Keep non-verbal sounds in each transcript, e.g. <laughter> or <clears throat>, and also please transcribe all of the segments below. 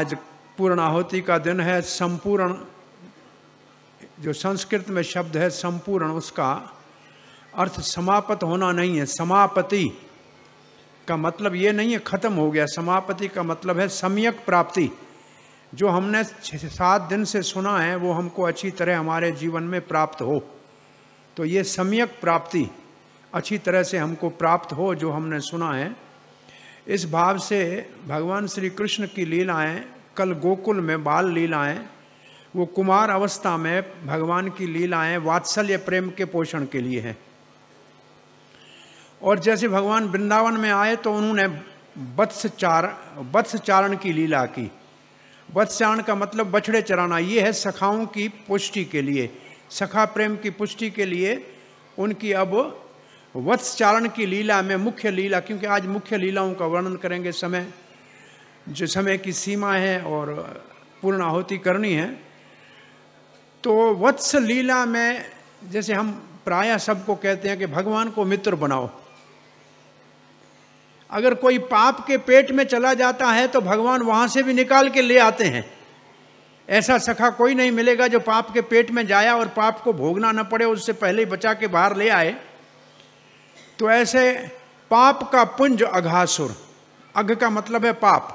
आज पूर्ण आहुति का दिन है संपूर्ण जो संस्कृत में शब्द है संपूर्ण उसका अर्थ समाप्त होना नहीं है समापति का मतलब ये नहीं है ख़त्म हो गया समापति का मतलब है सम्यक प्राप्ति जो हमने छः सात दिन से सुना है वो हमको अच्छी तरह हमारे जीवन में प्राप्त हो तो ये सम्यक प्राप्ति अच्छी तरह से हमको प्राप्त हो जो हमने सुना है इस भाव से भगवान श्री कृष्ण की लीलाएं कल गोकुल में बाल लीलाएं वो कुमार अवस्था में भगवान की लीलाएं वात्सल्य प्रेम के पोषण के लिए हैं और जैसे भगवान वृंदावन में आए तो उन्होंने वत्सचार वत्सचारण की लीला की वत्सचारण का मतलब बछड़े चराना ये है सखाओं की पुष्टि के लिए सखा प्रेम की पुष्टि के लिए उनकी अब वत्स चारण की लीला में मुख्य लीला क्योंकि आज मुख्य लीलाओं का वर्णन करेंगे समय जो समय की सीमा है और पूर्ण आहुति करनी है तो वत्स लीला में जैसे हम प्रायः सबको कहते हैं कि भगवान को मित्र बनाओ अगर कोई पाप के पेट में चला जाता है तो भगवान वहां से भी निकाल के ले आते हैं ऐसा सखा कोई नहीं मिलेगा जो पाप के पेट में जाया और पाप को भोगना न पड़े उससे पहले ही बचा के बाहर ले आए तो ऐसे पाप का पुंज अघासुर अघ का मतलब है पाप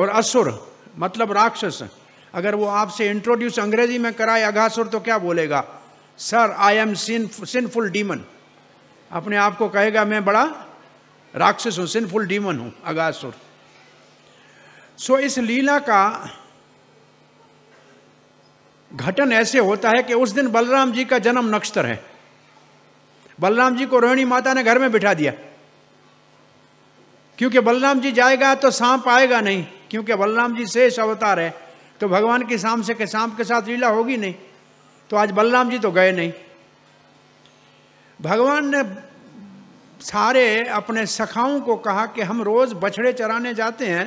और असुर मतलब राक्षस अगर वो आपसे इंट्रोड्यूस अंग्रेजी में कराए अघासुर तो क्या बोलेगा sir I am sin sinful demon अपने आप को कहेगा मैं बड़ा राक्षस हूं सिनफुल डीमन हूं अगासुर सो इस लीला का घटन ऐसे होता है कि उस दिन बलराम जी का जन्म नक्षत्र है बलराम जी को रोहिणी माता ने घर में बिठा दिया क्योंकि बलराम जी जाएगा तो सांप आएगा नहीं क्योंकि बलराम जी शेष अवतार है तो भगवान की सांप से के सांप के साथ लीला होगी नहीं तो आज बलराम जी तो गए नहीं भगवान ने सारे अपने सखाओं को कहा कि हम रोज बछड़े चराने जाते हैं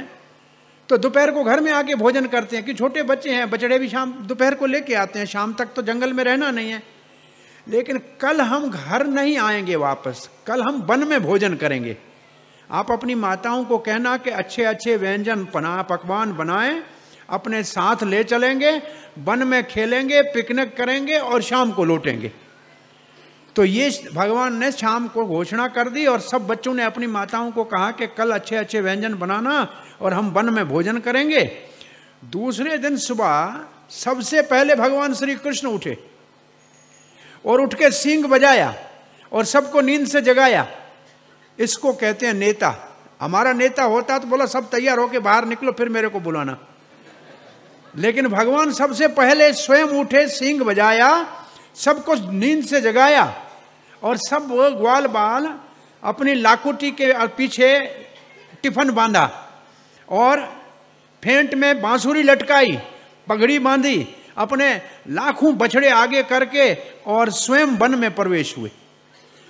तो दोपहर को घर में आके भोजन करते हैं कि छोटे बच्चे हैं बछड़े भी शाम दोपहर को लेके आते हैं शाम तक तो जंगल में रहना नहीं है लेकिन कल हम घर नहीं आएंगे वापस कल हम वन में भोजन करेंगे आप अपनी माताओं को कहना कि अच्छे अच्छे व्यंजन बना पकवान बनाएं अपने साथ ले चलेंगे वन में खेलेंगे पिकनिक करेंगे और शाम को लौटेंगे तो ये भगवान ने शाम को घोषणा कर दी और सब बच्चों ने अपनी माताओं को कहा कि कल अच्छे अच्छे व्यंजन बनाना और हम वन में भोजन करेंगे दूसरे दिन सुबह सबसे पहले भगवान श्री कृष्ण उठे और उठ के सींग बजाया और सबको नींद से जगाया इसको कहते हैं नेता हमारा नेता होता तो बोला सब तैयार होके बाहर निकलो फिर मेरे को बुलाना लेकिन भगवान सबसे पहले स्वयं उठे सींग बजाया सबको नींद से जगाया और सब ग्वाल बाल अपनी लाकुटी के पीछे टिफन बांधा और फेंट में बांसुरी लटकाई पगड़ी बांधी अपने लाखों बछड़े आगे करके और स्वयं वन में प्रवेश हुए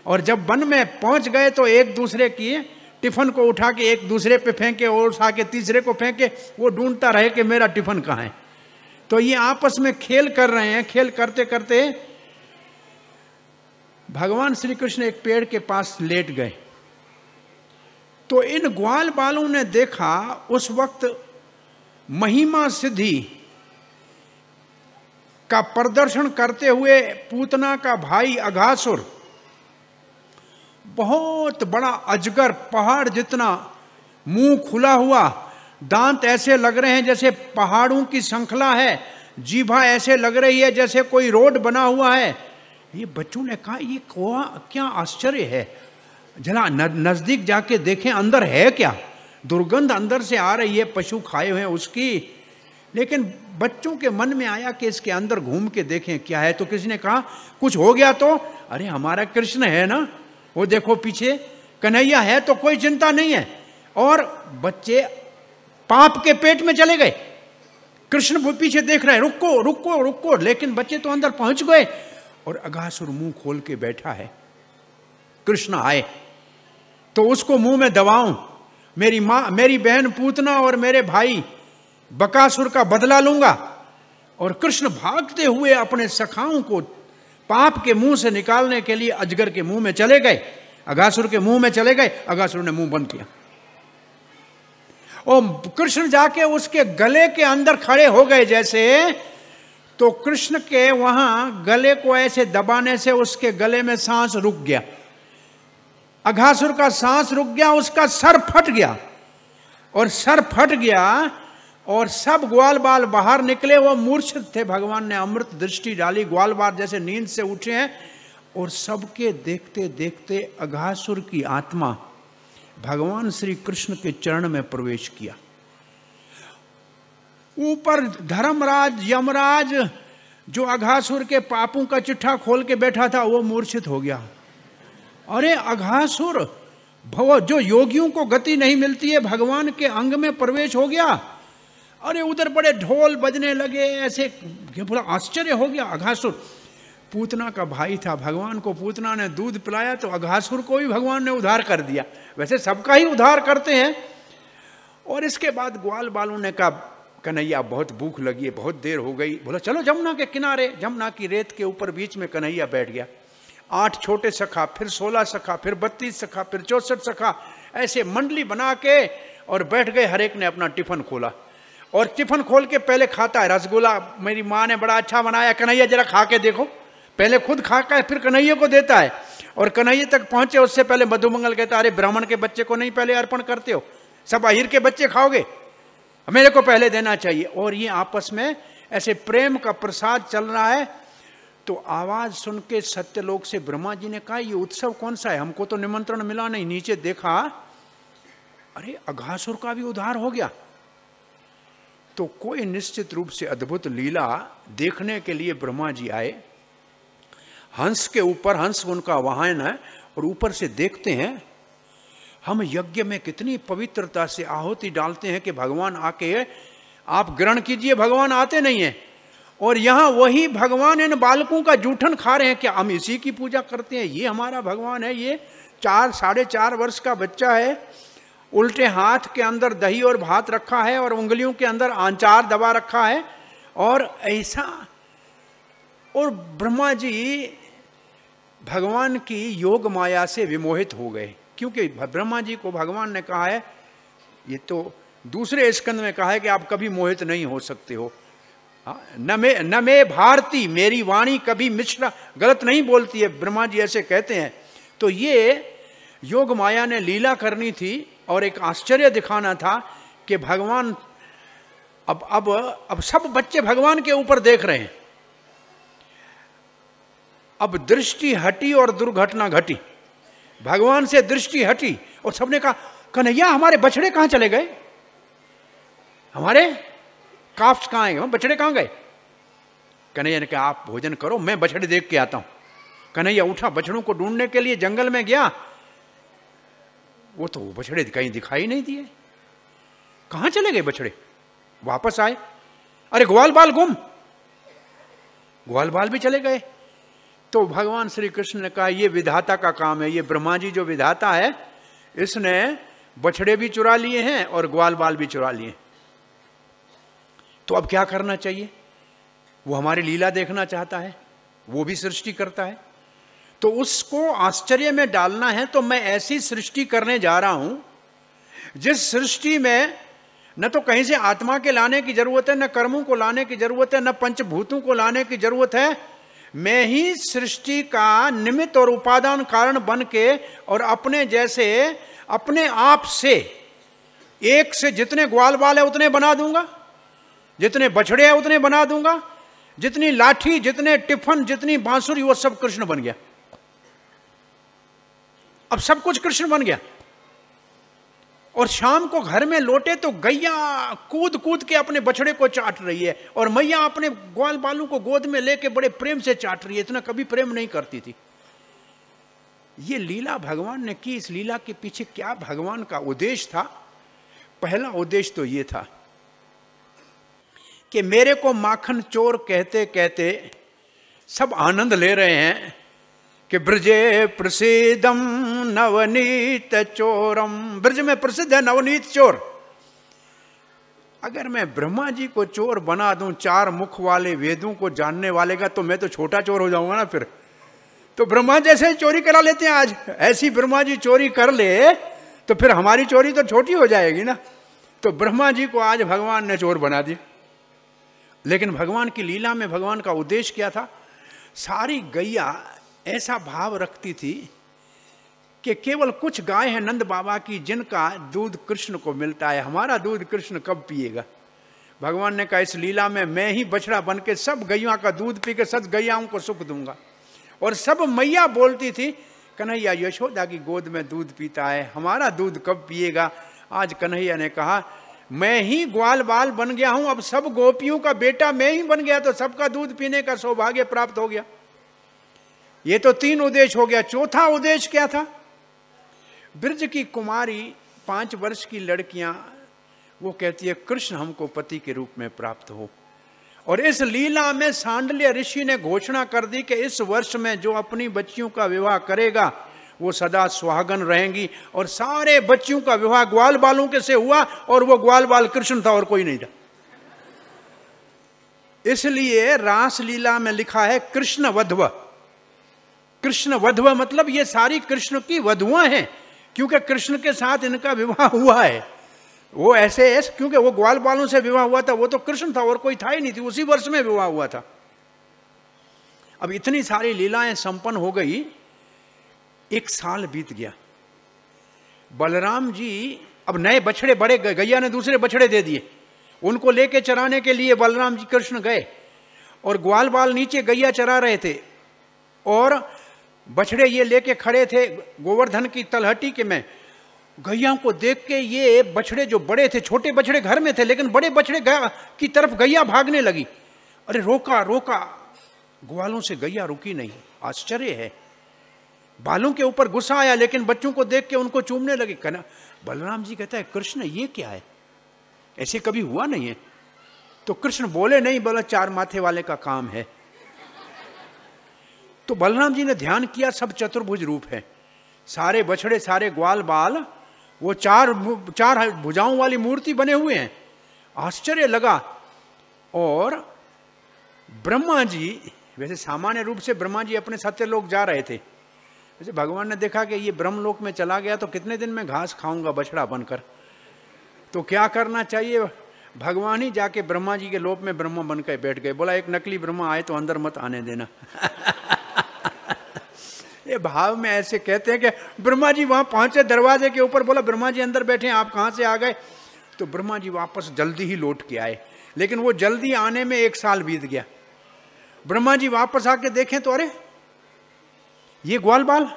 और जब वन में पहुंच गए तो एक दूसरे की टिफन को उठा के एक दूसरे पे फेंके और उठा के तीसरे को फेंके वो ढूंढता रहे कि मेरा टिफन कहाँ है तो ये आपस में खेल कर रहे हैं खेल करते करते भगवान श्री कृष्ण एक पेड़ के पास लेट गए तो इन ग्वाल बालों ने देखा उस वक्त महिमा सिद्धि का प्रदर्शन करते हुए पूतना का भाई अघासुर बहुत बड़ा अजगर पहाड़ जितना मुंह खुला हुआ दांत ऐसे लग रहे हैं जैसे पहाड़ों की श्रृंखला है जीभा ऐसे लग रही है जैसे कोई रोड बना हुआ है ये बच्चों ने कहा ये क्या आश्चर्य है जना नज़दीक जाके देखें अंदर है क्या दुर्गंध अंदर से आ रही है पशु खाए हुए हैं उसकी लेकिन बच्चों के मन में आया कि इसके अंदर घूम के देखें क्या है तो किसी ने कहा कुछ हो गया तो अरे हमारा कृष्ण है ना वो देखो पीछे कन्हैया है तो कोई चिंता नहीं है और बच्चे पाप के पेट में चले गए कृष्ण वो पीछे देख रहे हैं रुको रुको रुको लेकिन बच्चे तो अंदर पहुंच गए और अगासुर मुंह खोल के बैठा है कृष्ण आए तो उसको मुंह में दबाऊं मेरी माँ मेरी बहन पूतना और मेरे भाई बकासुर का बदला लूंगा और कृष्ण भागते हुए अपने सखाओं को पाप के मुंह से निकालने के लिए अजगर के मुंह में चले गए अगासुर के मुंह में चले गए अगासुर ने मुंह बंद किया और कृष्ण जाके उसके गले के अंदर खड़े हो गए जैसे तो कृष्ण के वहां गले को ऐसे दबाने से उसके गले में सांस रुक गया अघासुर का सांस रुक गया उसका सर फट गया और सर फट गया और सब ग्वाल बाल बाहर निकले वो मूर्छित थे भगवान ने अमृत दृष्टि डाली ग्वाल बाल जैसे नींद से उठे हैं और सबके देखते देखते अघासुर की आत्मा भगवान श्री कृष्ण के चरण में प्रवेश किया ऊपर धर्मराज यमराज जो अघासुर के पापों का चिट्ठा खोल के बैठा था वो मूर्छित हो गया अरे अघासुर भव जो योगियों को गति नहीं मिलती है भगवान के अंग में प्रवेश हो गया अरे उधर बड़े ढोल बजने लगे ऐसे बोला आश्चर्य हो गया अघासुर पूतना का भाई था भगवान को पूतना ने दूध पिलाया तो अघासुर को भी भगवान ने उधार कर दिया वैसे सबका ही उधार करते हैं और इसके बाद ग्वाल बालों ने कहा कन्हैया बहुत भूख लगी है बहुत देर हो गई बोला चलो जमुना के किनारे जमुना की रेत के ऊपर बीच में कन्हैया बैठ गया आठ छोटे सखा फिर सोलह सखा फिर बत्तीस सखा फिर चौसठ सखा ऐसे मंडली बना के और बैठ गए हर एक ने अपना टिफिन खोला और टिफन खोल के पहले खाता है रसगुल्ला मेरी माँ ने बड़ा अच्छा बनाया कन्हैया जरा खा के देखो पहले खुद खा है फिर कन्हैया को देता है और कन्हैया तक पहुंचे उससे पहले मधुमंगल कहता अरे ब्राह्मण के बच्चे को नहीं पहले अर्पण करते हो सब अहिर के बच्चे खाओगे मेरे को पहले देना चाहिए और ये आपस में ऐसे प्रेम का प्रसाद चल रहा है तो आवाज सुन के सत्यलोक से ब्रह्मा जी ने कहा ये उत्सव कौन सा है हमको तो निमंत्रण मिला नहीं नीचे देखा अरे अघासुर का भी उधार हो गया तो कोई निश्चित रूप से अद्भुत लीला देखने के लिए ब्रह्मा जी आए हंस के ऊपर हंस उनका वाहन है और ऊपर से देखते हैं हम यज्ञ में कितनी पवित्रता से आहुति डालते हैं कि भगवान आके आप ग्रहण कीजिए भगवान आते नहीं हैं और यहाँ वही भगवान इन बालकों का जूठन खा रहे हैं कि हम इसी की पूजा करते हैं ये हमारा भगवान है ये चार साढ़े चार वर्ष का बच्चा है उल्टे हाथ के अंदर दही और भात रखा है और उंगलियों के अंदर आंचार दबा रखा है और ऐसा और ब्रह्मा जी भगवान की योग माया से विमोहित हो गए क्योंकि ब्रह्मा जी को भगवान ने कहा है ये तो दूसरे स्कंद में कहा है कि आप कभी मोहित नहीं हो सकते हो हाँ, न मे न मे भारती मेरी वाणी कभी मिश्र गलत नहीं बोलती है ब्रह्मा जी ऐसे कहते हैं तो ये योग माया ने लीला करनी थी और एक आश्चर्य दिखाना था कि भगवान अब अब अब सब बच्चे भगवान के ऊपर देख रहे हैं अब दृष्टि हटी और दुर्घटना घटी भगवान से दृष्टि हटी और सबने कहा कन्हैया हमारे बछड़े कहां चले गए हमारे काफ्स कहां गए बछड़े कहां गए कन्हैया ने कहा आप भोजन करो मैं बछड़े देख के आता हूं कन्हैया उठा बछड़ों को ढूंढने के लिए जंगल में गया वो तो बछड़े कहीं दिखाई नहीं दिए कहां चले गए बछड़े वापस आए अरे ग्वाल बाल गुम ग्वाल बाल भी चले गए तो भगवान श्री कृष्ण ने कहा ये विधाता का काम है ये ब्रह्मा जी जो विधाता है इसने बछड़े भी चुरा लिए हैं और ग्वाल बाल भी चुरा लिए तो अब क्या करना चाहिए वो हमारी लीला देखना चाहता है वो भी सृष्टि करता है तो उसको आश्चर्य में डालना है तो मैं ऐसी सृष्टि करने जा रहा हूं जिस सृष्टि में न तो कहीं से आत्मा के लाने की जरूरत है न कर्मों को लाने की जरूरत है न पंचभूतों को लाने की जरूरत है मैं ही सृष्टि का निमित्त और उपादान कारण बन के और अपने जैसे अपने आप से एक से जितने ग्वाल बाल है उतने बना दूंगा जितने बछड़े हैं उतने बना दूंगा जितनी लाठी जितने टिफन जितनी बांसुरी वो सब कृष्ण बन गया अब सब कुछ कृष्ण बन गया और शाम को घर में लौटे तो गैया कूद कूद के अपने बछड़े को चाट रही है और मैया अपने ग्वाल बालू को गोद में लेके बड़े प्रेम से चाट रही है इतना कभी प्रेम नहीं करती थी ये लीला भगवान ने की इस लीला के पीछे क्या भगवान का उद्देश्य था पहला उद्देश्य तो ये था कि मेरे को माखन चोर कहते कहते सब आनंद ले रहे हैं कि ब्रजे प्रसिद्धम नवनीत चोरम ब्रज में प्रसिद्ध है नवनीत चोर अगर मैं ब्रह्मा जी को चोर बना दूं चार मुख वाले वेदों को जानने वाले का तो मैं तो छोटा चोर हो जाऊंगा ना फिर तो ब्रह्मा जैसे ही चोरी करा लेते हैं आज ऐसी ब्रह्मा जी चोरी कर ले तो फिर हमारी चोरी तो छोटी हो जाएगी ना तो ब्रह्मा जी को आज भगवान ने चोर बना दिया लेकिन भगवान की लीला में भगवान का उद्देश्य क्या था सारी गैया ऐसा भाव रखती थी कि केवल कुछ गाय है नंद बाबा की जिनका दूध कृष्ण को मिलता है हमारा दूध कृष्ण कब पिएगा भगवान ने कहा इस लीला में मैं ही बछड़ा बन के सब गैया का दूध पी के सच गैयाओं को सुख दूंगा और सब मैया बोलती थी कन्हैया यशोदा की गोद में दूध पीता है हमारा दूध कब पिएगा आज कन्हैया ने कहा मैं ही ग्वाल बाल बन गया हूं अब सब गोपियों का बेटा मैं ही बन गया तो सबका दूध पीने का सौभाग्य प्राप्त हो गया ये तो तीन उद्देश्य हो गया चौथा उद्देश्य क्या था ब्रज की कुमारी पांच वर्ष की लड़कियां वो कहती है कृष्ण हमको पति के रूप में प्राप्त हो और इस लीला में सांडल्य ऋषि ने घोषणा कर दी कि इस वर्ष में जो अपनी बच्चियों का विवाह करेगा वो सदा सुहागन रहेंगी और सारे बच्चियों का विवाह ग्वाल बालों के से हुआ और वो ग्वाल बाल कृष्ण था और कोई नहीं था इसलिए रासलीला में लिखा है कृष्ण वधवा कृष्ण वधवा मतलब ये सारी कृष्ण की वधुआ हैं क्योंकि कृष्ण के साथ इनका विवाह हुआ है वो ऐसे ऐसे क्योंकि वो ग्वाल बालों से विवाह हुआ था वो तो कृष्ण था और कोई था ही नहीं थी उसी वर्ष में विवाह हुआ था अब इतनी सारी लीलाएं संपन्न हो गई एक साल बीत गया बलराम जी अब नए बछड़े बड़े गए गैया ने दूसरे बछड़े दे दिए उनको लेके चराने के लिए बलराम जी कृष्ण गए और ग्वाल बाल नीचे गैया चरा रहे थे और बछड़े ये लेके खड़े थे गोवर्धन की तलहटी के में गैया को देख के ये बछड़े जो बड़े थे छोटे बछड़े घर में थे लेकिन बड़े बछड़े की तरफ गैया भागने लगी अरे रोका रोका ग्वालों से गैया रुकी नहीं आश्चर्य है बालों के ऊपर गुस्सा आया लेकिन बच्चों को देख के उनको चूमने लगे कहना बलराम जी कहता है कृष्ण ये क्या है ऐसे कभी हुआ नहीं है तो कृष्ण बोले नहीं बोला चार माथे वाले का काम है तो बलराम जी ने ध्यान किया सब चतुर्भुज रूप है सारे बछड़े सारे ग्वाल बाल वो चार चार भुजाओं वाली मूर्ति बने हुए हैं आश्चर्य लगा और ब्रह्मा जी वैसे सामान्य रूप से ब्रह्मा जी अपने सत्य लोग जा रहे थे वैसे भगवान ने देखा कि ये ब्रह्मलोक में चला गया तो कितने दिन में घास खाऊंगा बछड़ा बनकर तो क्या करना चाहिए भगवान ही जाके ब्रह्मा जी के लोप में ब्रह्मा बनकर बैठ गए बोला एक नकली ब्रह्मा आए तो अंदर मत आने देना <laughs> ये भाव में ऐसे कहते हैं कि ब्रह्मा जी वहाँ पहुँचे दरवाजे के ऊपर बोला ब्रह्मा जी अंदर बैठे आप कहाँ से आ गए तो ब्रह्मा जी वापस जल्दी ही लौट के आए लेकिन वो जल्दी आने में एक साल बीत गया ब्रह्मा जी वापस आके देखें तो अरे ये ग्वाल बाल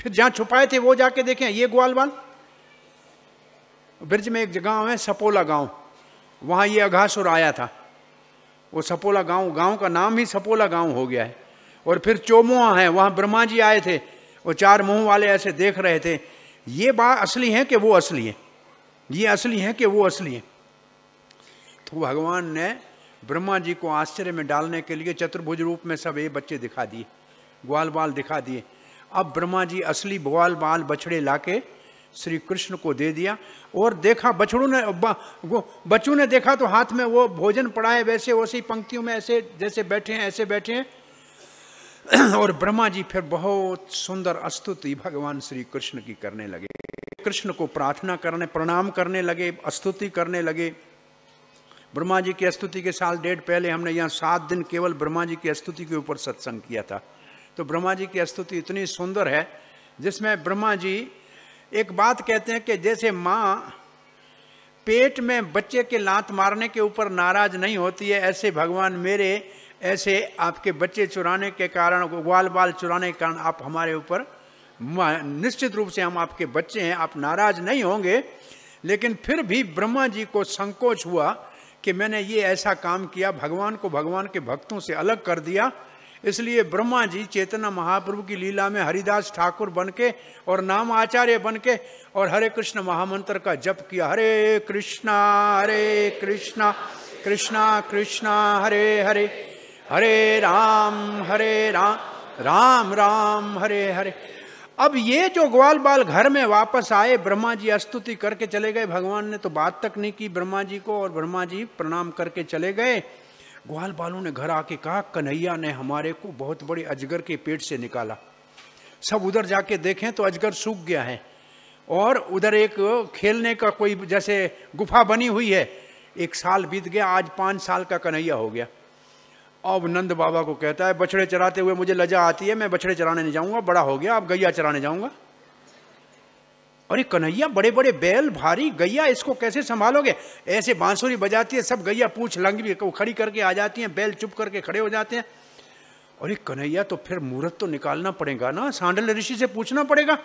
फिर जहाँ छुपाए थे वो जाके देखें ये ग्वाल बाल ब्रज में एक जगह है सपोला गांव वहाँ ये अघासुर आया था वो सपोला गांव गांव का नाम ही सपोला गांव हो गया है और फिर चोमुआ है वहाँ ब्रह्मा जी आए थे वो चार मुंह वाले ऐसे देख रहे थे ये बात असली है कि वो असली है ये असली है कि वो असली है तो भगवान ने ब्रह्मा जी को आश्चर्य में डालने के लिए चतुर्भुज रूप में सब ये बच्चे दिखा दिए ग्वाल बाल दिखा दिए अब ब्रह्मा जी असली ग्वाल बाल बछड़े लाके श्री कृष्ण को दे दिया और देखा बछड़ों ने बच्चों ने देखा तो हाथ में वो भोजन पड़ा है वैसे वैसे पंक्तियों में ऐसे जैसे बैठे हैं ऐसे बैठे हैं <clears throat> और ब्रह्मा जी फिर बहुत सुंदर स्तुति भगवान श्री कृष्ण की करने लगे कृष्ण को प्रार्थना करने प्रणाम करने लगे स्तुति करने लगे ब्रह्मा जी की स्तुति के साल डेढ़ पहले हमने यहाँ सात दिन केवल ब्रह्मा जी की स्तुति के ऊपर सत्संग किया था तो ब्रह्मा जी की स्तुति इतनी सुंदर है जिसमें ब्रह्मा जी एक बात कहते हैं कि जैसे माँ पेट में बच्चे के लात मारने के ऊपर नाराज नहीं होती है ऐसे भगवान मेरे ऐसे आपके बच्चे चुराने के कारण ग्वाल बाल चुराने के कारण आप हमारे ऊपर निश्चित रूप से हम आपके बच्चे हैं आप नाराज नहीं होंगे लेकिन फिर भी ब्रह्मा जी को संकोच हुआ कि मैंने ये ऐसा काम किया भगवान को भगवान के भक्तों से अलग कर दिया इसलिए ब्रह्मा जी चेतना महाप्रभु की लीला में हरिदास ठाकुर बन के और नाम आचार्य बन के और हरे कृष्ण महामंत्र का जप किया हरे कृष्णा हरे कृष्णा कृष्णा कृष्णा हरे हरे हरे राम हरे राम राम राम हरे हरे अब ये जो ग्वाल बाल घर में वापस आए ब्रह्मा जी स्तुति करके चले गए भगवान ने तो बात तक नहीं की ब्रह्मा जी को और ब्रह्मा जी प्रणाम करके चले गए ग्वाल बालों ने घर आके कहा कन्हैया ने हमारे को बहुत बड़े अजगर के पेट से निकाला सब उधर जाके देखें तो अजगर सूख गया है और उधर एक खेलने का कोई जैसे गुफा बनी हुई है एक साल बीत गया आज पाँच साल का कन्हैया हो गया अब नंद बाबा को कहता है बछड़े चराते हुए मुझे लजा आती है मैं बछड़े चराने नहीं जाऊंगा बड़ा हो गया अब गैया चराने जाऊंगा अरे कन्हैया बड़े बड़े बैल भारी गैया इसको कैसे संभालोगे ऐसे बांसुरी बजाती है सब गैया पूछ लंग भी खड़ी करके आ जाती हैं बैल चुप करके खड़े हो जाते हैं अरे कन्हैया तो फिर मुहूर्त तो निकालना पड़ेगा ना सांडल ऋषि से पूछना पड़ेगा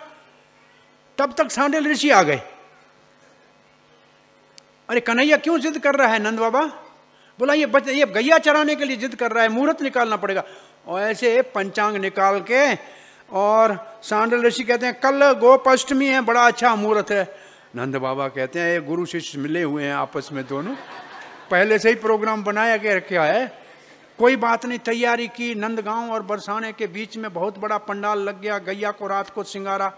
तब तक सांडल ऋषि आ गए अरे कन्हैया क्यों जिद कर रहा है नंद बाबा बोला ये बच ये गैया चराने के लिए जिद कर रहा है मुहूर्त निकालना पड़ेगा और ऐसे पंचांग निकाल के और सांडल ऋषि कहते हैं कल गोपाष्टमी है बड़ा अच्छा मुहूर्त है नंद बाबा कहते हैं ये गुरु शिष्य मिले हुए हैं आपस में दोनों पहले से ही प्रोग्राम बनाया गया रखा है कोई बात नहीं तैयारी की नंदगांव और बरसाने के बीच में बहुत बड़ा पंडाल लग गया गैया को रात को सिंगारा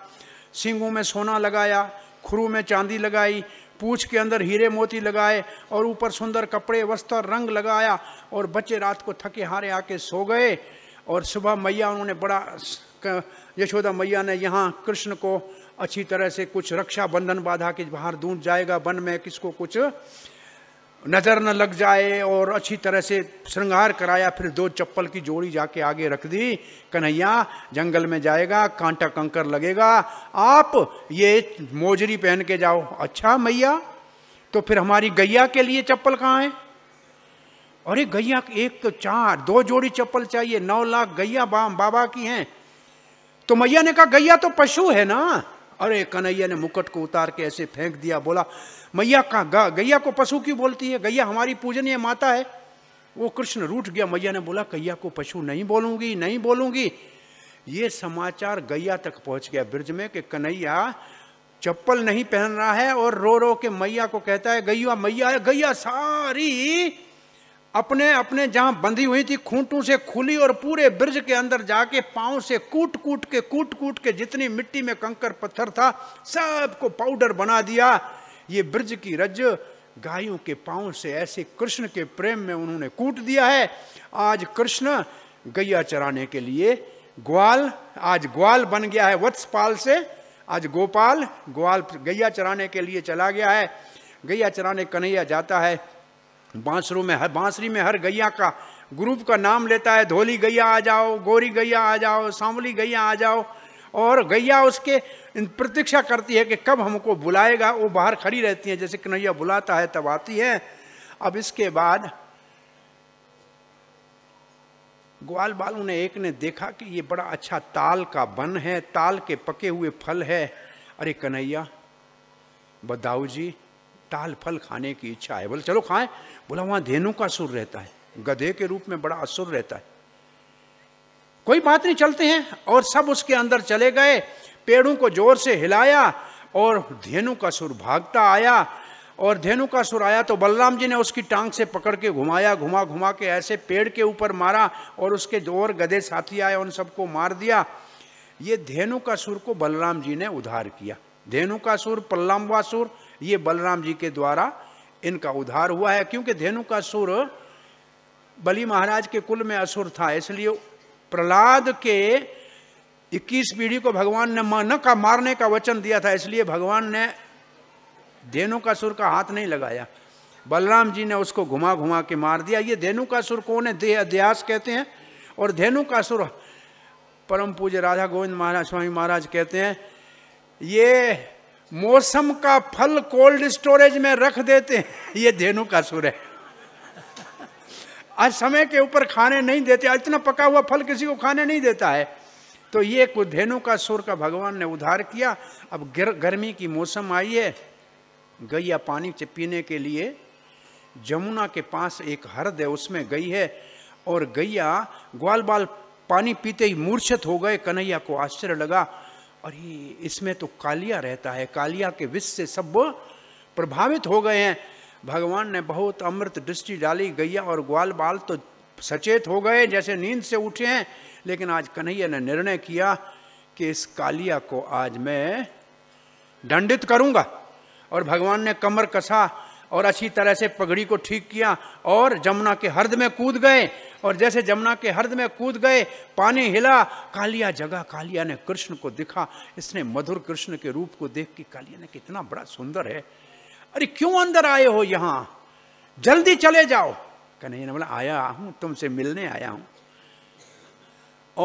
सिंगों में सोना लगाया खुरू में चांदी लगाई पूछ के अंदर हीरे मोती लगाए और ऊपर सुंदर कपड़े वस्त्र रंग लगाया और बच्चे रात को थके हारे आके सो गए और सुबह मैया उन्होंने बड़ा यशोदा मैया ने यहाँ कृष्ण को अच्छी तरह से कुछ रक्षा बंधन बाधा कि बाहर दूध जाएगा वन में किसको कुछ नज़र न लग जाए और अच्छी तरह से श्रृंगार कराया फिर दो चप्पल की जोड़ी जाके आगे रख दी कन्हैया जंगल में जाएगा कांटा कंकर लगेगा आप ये मोजरी पहन के जाओ अच्छा मैया तो फिर हमारी गैया के लिए चप्पल कहाँ है अरे गैया एक तो चार दो जोड़ी चप्पल चाहिए नौ लाख गैया बाबा की हैं तो मैया ने कहा गैया तो पशु है ना अरे कन्हैया ने मुकुट को उतार के ऐसे फेंक दिया बोला मैया कहाँ गैया को पशु क्यों बोलती है गैया हमारी पूजनीय माता है वो कृष्ण रूठ गया मैया ने बोला गैया को पशु नहीं बोलूंगी नहीं बोलूंगी ये समाचार गैया तक पहुंच गया ब्रज में कि कन्हैया चप्पल नहीं पहन रहा है और रो रो के मैया को कहता है गैया मैया गैया सारी अपने अपने जहां बंधी हुई थी खूंटों से खुली और पूरे ब्रज के अंदर जाके पाँव से कूट कूट के कूट कूट के जितनी मिट्टी में कंकर पत्थर था सबको पाउडर बना दिया ये ब्रज की रज गायों के पाँव से ऐसे कृष्ण के प्रेम में उन्होंने कूट दिया है आज कृष्ण गैया चराने के लिए ग्वाल आज ग्वाल बन गया है वत्सपाल से आज गोपाल ग्वाल गैया चराने के लिए चला गया है गैया चराने कन्हैया जाता है बांसरू में हर बांसुरी में हर गैया का ग्रुप का नाम लेता है धोली गैया आ जाओ गोरी गैया आ जाओ सांवली गैया आ जाओ और गैया उसके प्रतीक्षा करती है कि कब हमको बुलाएगा वो बाहर खड़ी रहती है जैसे कन्हैया बुलाता है तब आती है अब इसके बाद ग्वाल बालू ने एक ने देखा कि ये बड़ा अच्छा ताल का बन है ताल के पके हुए फल है अरे कन्हैया बदाऊ जी टाल फल खाने की इच्छा है बोले चलो खाएं बोला वहां धेनु का सुर रहता है गधे के रूप में बड़ा असुर रहता है कोई बात नहीं चलते हैं और सब उसके अंदर चले गए पेड़ों को जोर से हिलाया और धेनु का सुर भागता आया और धेनु का सुर आया तो बलराम जी ने उसकी टांग से पकड़ के घुमाया घुमा घुमा के ऐसे पेड़ के ऊपर मारा और उसके जोर गधे साथी आए उन सबको मार दिया ये धेनु का सुर को बलराम जी ने उधार किया धेनु का सुर सुर ये बलराम जी के द्वारा इनका उद्धार हुआ है क्योंकि धेनु का सुर बलि महाराज के कुल में असुर था इसलिए प्रहलाद के 21 पीढ़ी को भगवान ने मन का मारने का वचन दिया था इसलिए भगवान ने धेनु का सुर का हाथ नहीं लगाया बलराम जी ने उसको घुमा घुमा के मार दिया ये धेनु का सुर कौन है देह अध्यास कहते हैं और धेनु का सुर परम पूज्य राधा गोविंद महाराज स्वामी महाराज कहते हैं ये मौसम का फल कोल्ड स्टोरेज में रख देते हैं ये धेनु का सुर है आज समय के ऊपर खाने नहीं देते इतना पका हुआ फल किसी को खाने नहीं देता है तो ये कुछ धेनु का सुर का भगवान ने उधार किया अब गर, गर्मी की मौसम आई है गैया पानी से पीने के लिए जमुना के पास एक हरद है उसमें गई है और गैया ग्वाल बाल पानी पीते ही मूर्छित हो गए कन्हैया को आश्चर्य लगा और ये इसमें तो कालिया रहता है कालिया के विष से सब प्रभावित हो गए हैं भगवान ने बहुत अमृत दृष्टि डाली गैया और ग्वाल बाल तो सचेत हो गए जैसे नींद से उठे हैं लेकिन आज कन्हैया ने निर्णय किया कि इस कालिया को आज मैं दंडित करूंगा और भगवान ने कमर कसा और अच्छी तरह से पगड़ी को ठीक किया और जमुना के हर्द में कूद गए और जैसे जमुना के हृदय में कूद गए पानी हिला कालिया जगा कालिया ने कृष्ण को दिखा इसने मधुर कृष्ण के रूप को देख के कालिया ने कितना बड़ा सुंदर है अरे क्यों अंदर आए हो यहाँ जल्दी चले जाओ कन्हैया ने बोला आया हूं तुमसे मिलने आया हूं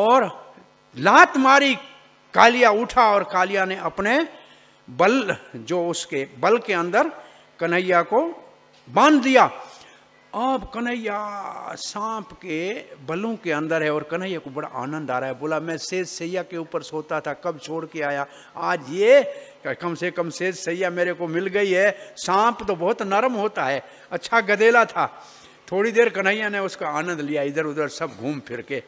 और लात मारी कालिया उठा और कालिया ने अपने बल जो उसके बल के अंदर कन्हैया को बांध दिया अब कन्हैया सांप के बलों के अंदर है और कन्हैया को बड़ा आनंद आ रहा है बोला मैं शेष सैया के ऊपर सोता था कब छोड़ के आया आज ये कम से कम शेष सैया मेरे को मिल गई है सांप तो बहुत नरम होता है अच्छा गदेला था थोड़ी देर कन्हैया ने उसका आनंद लिया इधर उधर सब घूम फिर के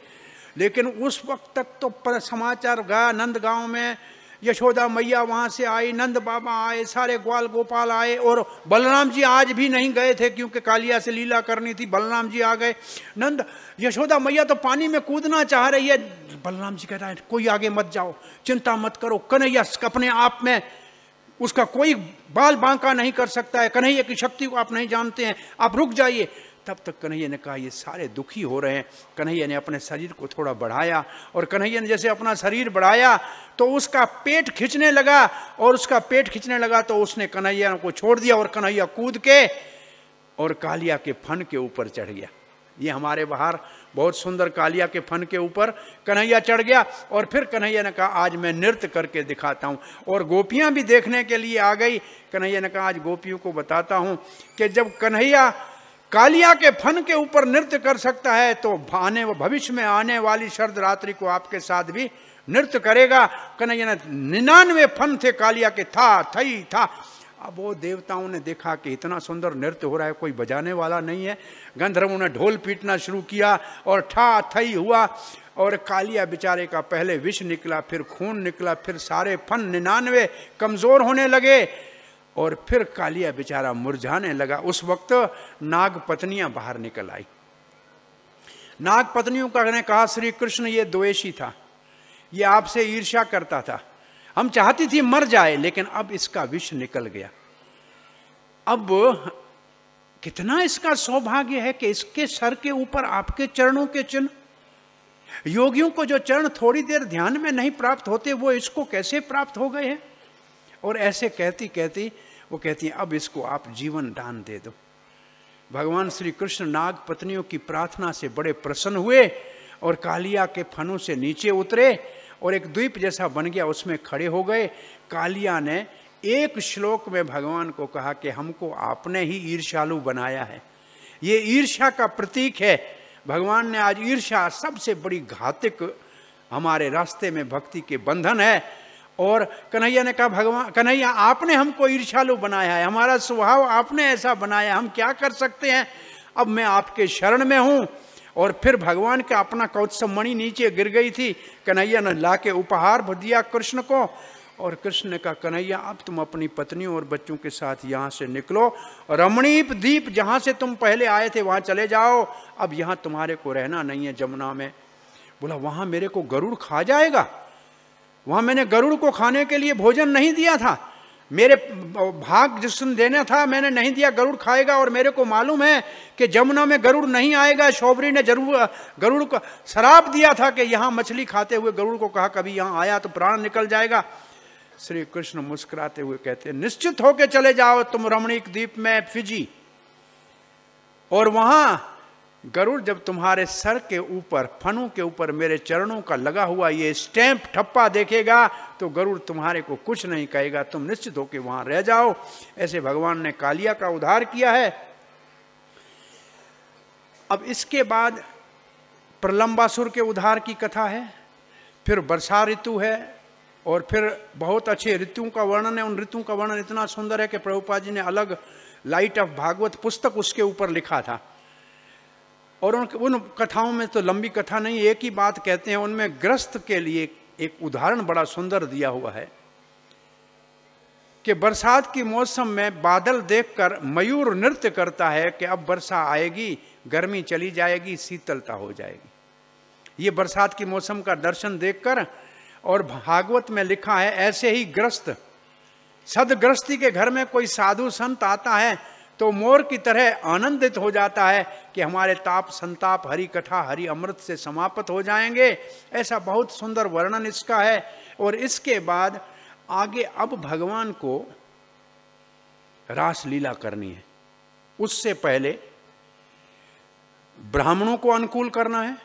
लेकिन उस वक्त तक तो समाचार गया नंदगांव में यशोदा मैया वहाँ से आई नंद बाबा आए सारे ग्वाल गोपाल आए और बलराम जी आज भी नहीं गए थे क्योंकि कालिया से लीला करनी थी बलराम जी आ गए नंद यशोदा मैया तो पानी में कूदना चाह रही है बलराम जी कह रहा है कोई आगे मत जाओ चिंता मत करो कन्हैया अपने आप में उसका कोई बाल बांका नहीं कर सकता है कन्हैया की शक्ति को आप नहीं जानते हैं आप रुक जाइए तब तक कन्हैया ने कहा ये सारे दुखी हो रहे हैं कन्हैया ने अपने शरीर को थोड़ा बढ़ाया और कन्हैया ने जैसे अपना शरीर बढ़ाया तो उसका पेट खींचने लगा और उसका पेट खींचने लगा तो उसने कन्हैया को छोड़ दिया और कन्हैया कूद के और कालिया के फन के ऊपर चढ़ गया ये हमारे बाहर बहुत सुंदर कालिया के फन के ऊपर कन्हैया चढ़ गया और फिर कन्हैया ने कहा आज मैं नृत्य करके दिखाता हूँ और गोपियाँ भी देखने के लिए आ गई कन्हैया ने कहा आज गोपियों को बताता हूँ कि जब कन्हैया कालिया के फन के ऊपर नृत्य कर सकता है तो आने भविष्य में आने वाली शरद रात्रि को आपके साथ भी नृत्य करेगा कन्हैया निन्यानवे फन थे कालिया के था थई था अब वो देवताओं ने देखा कि इतना सुंदर नृत्य हो रहा है कोई बजाने वाला नहीं है गंधर्वों ने ढोल पीटना शुरू किया और ठा थई हुआ और कालिया बेचारे का पहले विष निकला फिर खून निकला फिर सारे फन निन्यानवे कमज़ोर होने लगे और फिर कालिया बेचारा मुरझाने लगा उस वक्त नाग पत्नियां बाहर निकल आई नाग पत्नियों का ने कहा श्री कृष्ण ये द्वेषी था ये आपसे ईर्ष्या करता था हम चाहती थी मर जाए लेकिन अब इसका विष निकल गया अब कितना इसका सौभाग्य है कि इसके सर के ऊपर आपके चरणों के चिन्ह योगियों को जो चरण थोड़ी देर ध्यान में नहीं प्राप्त होते वो इसको कैसे प्राप्त हो गए हैं और ऐसे कहती कहती वो कहती हैं अब इसको आप जीवन दान दे दो भगवान श्री कृष्ण नाग पत्नियों की प्रार्थना से बड़े प्रसन्न हुए और कालिया के फनों से नीचे उतरे और एक द्वीप जैसा बन गया उसमें खड़े हो गए कालिया ने एक श्लोक में भगवान को कहा कि हमको आपने ही ईर्षालु बनाया है ये ईर्षा का प्रतीक है भगवान ने आज ईर्षा सबसे बड़ी घातिक हमारे रास्ते में भक्ति के बंधन है और कन्हैया ने कहा भगवान कन्हैया आपने हमको ईर्षालु बनाया है हमारा स्वभाव आपने ऐसा बनाया हम क्या कर सकते हैं अब मैं आपके शरण में हूँ और फिर भगवान का अपना मणि नीचे गिर गई थी कन्हैया ने ला के उपहार दिया कृष्ण को और कृष्ण ने कहा कन्हैया अब तुम अपनी पत्नी और बच्चों के साथ यहाँ से निकलो रमणीप दीप जहाँ से तुम पहले आए थे वहाँ चले जाओ अब यहाँ तुम्हारे को रहना नहीं है जमुना में बोला वहाँ मेरे को गरुड़ खा जाएगा वहाँ मैंने गरुड़ को खाने के लिए भोजन नहीं दिया था मेरे भाग जिस देना था मैंने नहीं दिया गरुड़ खाएगा और मेरे को मालूम है कि जमुना में गरुड़ नहीं आएगा शौबरी ने जरूर गरुड़ को शराब दिया था कि यहाँ मछली खाते हुए गरुड़ को कहा कभी यहाँ आया तो प्राण निकल जाएगा श्री कृष्ण मुस्कुराते हुए कहते निश्चित होके चले जाओ तुम रमणीक द्वीप में फिजी और वहां गरुड़ जब तुम्हारे सर के ऊपर फनों के ऊपर मेरे चरणों का लगा हुआ ये स्टैंप ठप्पा देखेगा तो गरुड़ तुम्हारे को कुछ नहीं कहेगा तुम निश्चित होकर वहां रह जाओ ऐसे भगवान ने कालिया का उद्धार किया है अब इसके बाद प्रलंबासुर के उद्धार की कथा है फिर वर्षा ऋतु है और फिर बहुत अच्छे ऋतुओं का वर्णन है उन ऋतुओं का वर्णन इतना सुंदर है कि प्रभुपा जी ने अलग लाइट ऑफ भागवत पुस्तक उसके ऊपर लिखा था और उन उन कथाओं में तो लंबी कथा नहीं एक ही बात कहते हैं उनमें ग्रस्त के लिए एक उदाहरण बड़ा सुंदर दिया हुआ है कि बरसात के मौसम में बादल देखकर मयूर नृत्य करता है कि अब वर्षा आएगी गर्मी चली जाएगी शीतलता हो जाएगी ये बरसात के मौसम का दर्शन देखकर और भागवत में लिखा है ऐसे ही ग्रस्त सदग्रस्ती के घर में कोई साधु संत आता है तो मोर की तरह आनंदित हो जाता है कि हमारे ताप संताप हरि कथा हरि अमृत से समाप्त हो जाएंगे ऐसा बहुत सुंदर वर्णन इसका है और इसके बाद आगे अब भगवान को रास लीला करनी है उससे पहले ब्राह्मणों को अनुकूल करना है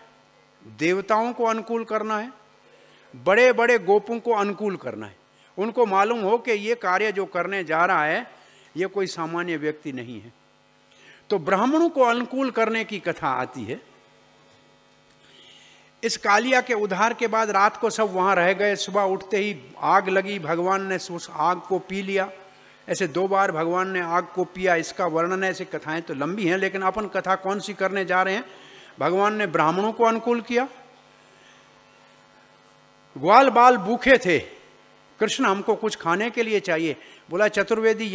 देवताओं को अनुकूल करना है बड़े बड़े गोपों को अनुकूल करना है उनको मालूम हो कि ये कार्य जो करने जा रहा है यह कोई सामान्य व्यक्ति नहीं है तो ब्राह्मणों को अनुकूल करने की कथा आती है इस कालिया के उधार के बाद रात को सब वहां रह गए सुबह उठते ही आग लगी भगवान ने उस आग को पी लिया ऐसे दो बार भगवान ने आग को पिया इसका वर्णन ऐसी ऐसे कथाएं तो लंबी हैं लेकिन अपन कथा कौन सी करने जा रहे हैं भगवान ने ब्राह्मणों को अनुकूल किया ग्वाल बाल भूखे थे कृष्ण हमको कुछ खाने के लिए चाहिए बोला चतुर्वेदी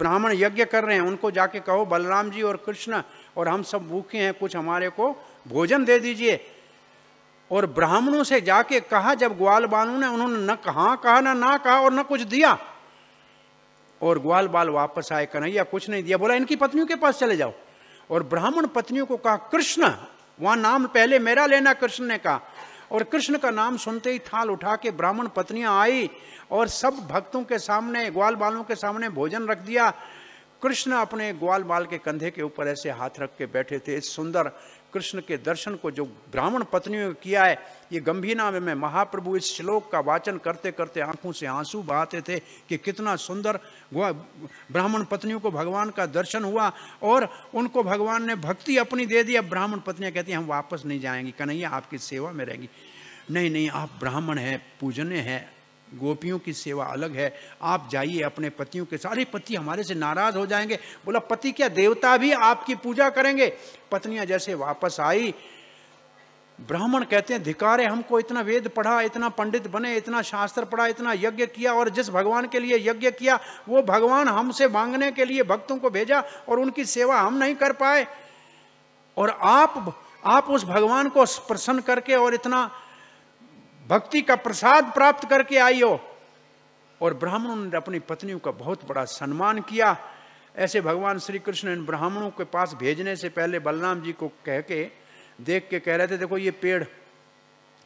ब्राह्मण यज्ञ कर रहे हैं उनको जाके कहो बलराम जी और कृष्ण और हम सब भूखे हैं कुछ हमारे को भोजन दे दीजिए और ब्राह्मणों से जाके कहा जब ग्वाल बालू ने उन्होंने न कहा कहा ना ना कहा और न कुछ दिया और ग्वाल बाल वापस आए कन्हैया कुछ नहीं दिया बोला इनकी पत्नियों के पास चले जाओ और ब्राह्मण पत्नियों को कहा कृष्ण वहां नाम पहले मेरा लेना कृष्ण ने कहा और कृष्ण का नाम सुनते ही थाल उठा के ब्राह्मण पत्नियां आई और सब भक्तों के सामने ग्वाल बालों के सामने भोजन रख दिया कृष्ण अपने ग्वाल बाल के कंधे के ऊपर ऐसे हाथ रख के बैठे थे इस सुंदर कृष्ण के दर्शन को जो ब्राह्मण पत्नियों ने किया है ये गंभीना में मैं महाप्रभु इस श्लोक का वाचन करते करते आंखों से आंसू बहाते थे कि कितना सुंदर ब्राह्मण पत्नियों को भगवान का दर्शन हुआ और उनको भगवान ने भक्ति अपनी दे दी अब ब्राह्मण पत्नियाँ कहती हैं हम वापस नहीं जाएंगी कन्हैया आपकी सेवा में रहेंगी नहीं नहीं आप ब्राह्मण हैं पूजने हैं गोपियों की सेवा अलग है आप जाइए अपने पतियों के सारे पति हमारे से नाराज हो जाएंगे बोला पति क्या देवता भी आपकी पूजा करेंगे पत्नियां जैसे वापस आई ब्राह्मण कहते हैं धिकारे हमको इतना वेद पढ़ा इतना पंडित बने इतना शास्त्र पढ़ा इतना यज्ञ किया और जिस भगवान के लिए यज्ञ किया वो भगवान हमसे मांगने के लिए भक्तों को भेजा और उनकी सेवा हम नहीं कर पाए और आप आप उस भगवान को प्रसन्न करके और इतना भक्ति का प्रसाद प्राप्त करके आई हो और ब्राह्मणों ने अपनी पत्नियों का बहुत बड़ा सम्मान किया ऐसे भगवान श्री कृष्ण इन ब्राह्मणों के पास भेजने से पहले बलराम जी को कह के देख के कह रहे थे देखो ये पेड़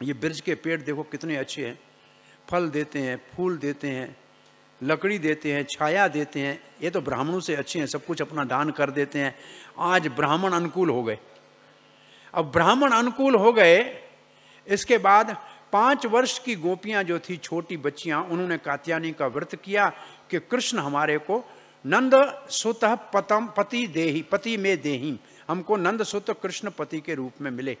ये ब्रज के पेड़ देखो कितने अच्छे हैं फल देते हैं फूल देते हैं लकड़ी देते हैं छाया देते हैं ये तो ब्राह्मणों से अच्छे हैं सब कुछ अपना दान कर देते हैं आज ब्राह्मण अनुकूल हो गए अब ब्राह्मण अनुकूल हो गए इसके बाद पाँच वर्ष की गोपियाँ जो थी छोटी बच्चियाँ उन्होंने कात्यानी का व्रत किया कि कृष्ण हमारे को नंद सुत पतम पति देही पति में देही हमको नंद सुत कृष्ण पति के रूप में मिले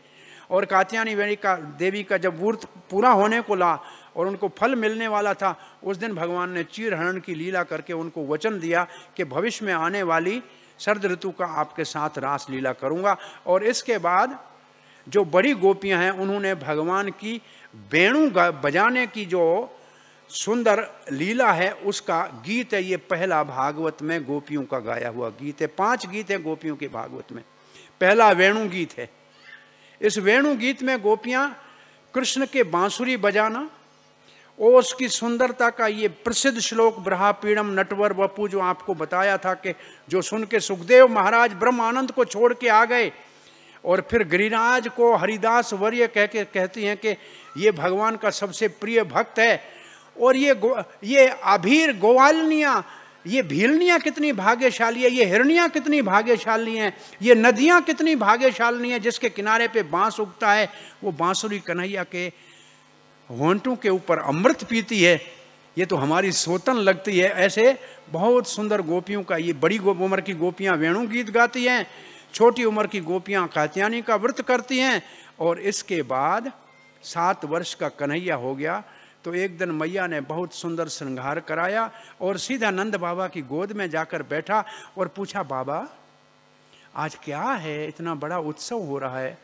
और कात्यानी वेणी का देवी का जब व्रत पूरा होने को ला और उनको फल मिलने वाला था उस दिन भगवान ने चीरहरण की लीला करके उनको वचन दिया कि भविष्य में आने वाली शरद ऋतु का आपके साथ रास लीला करूँगा और इसके बाद जो बड़ी गोपियाँ हैं उन्होंने भगवान की वेणु बजाने की जो सुंदर लीला है उसका गीत है ये पहला भागवत में गोपियों का गाया हुआ गीत है पांच गीत है गोपियों के भागवत में पहला वेणु गीत है इस वेणु गीत में गोपियां कृष्ण के बांसुरी बजाना और उसकी सुंदरता का ये प्रसिद्ध श्लोक ब्रहा पीड़म नटवर वपू जो आपको बताया था कि जो सुन के सुखदेव महाराज ब्रह्म आनंद को छोड़ के आ गए और फिर गिरिराज को हरिदास वर्य कह के कहती हैं कि ये भगवान का सबसे प्रिय भक्त है और ये गो, ये अभीर गोवालनिया ये भीलनियाँ कितनी भाग्यशाली है ये हिरनियाँ कितनी भाग्यशाली हैं ये नदियाँ कितनी भाग्यशाली हैं जिसके किनारे पे बांस उगता है वो बांसुरी कन्हैया के होंटों के ऊपर अमृत पीती है ये तो हमारी सोतन लगती है ऐसे बहुत सुंदर गोपियों का ये बड़ी उम्र की गोपियाँ वेणु गीत गाती हैं छोटी उम्र की गोपियां कात्यानी का व्रत करती हैं और इसके बाद सात वर्ष का कन्हैया हो गया तो एक दिन मैया ने बहुत सुंदर श्रृंगार कराया और सीधा नंद बाबा की गोद में जाकर बैठा और पूछा बाबा आज क्या है इतना बड़ा उत्सव हो रहा है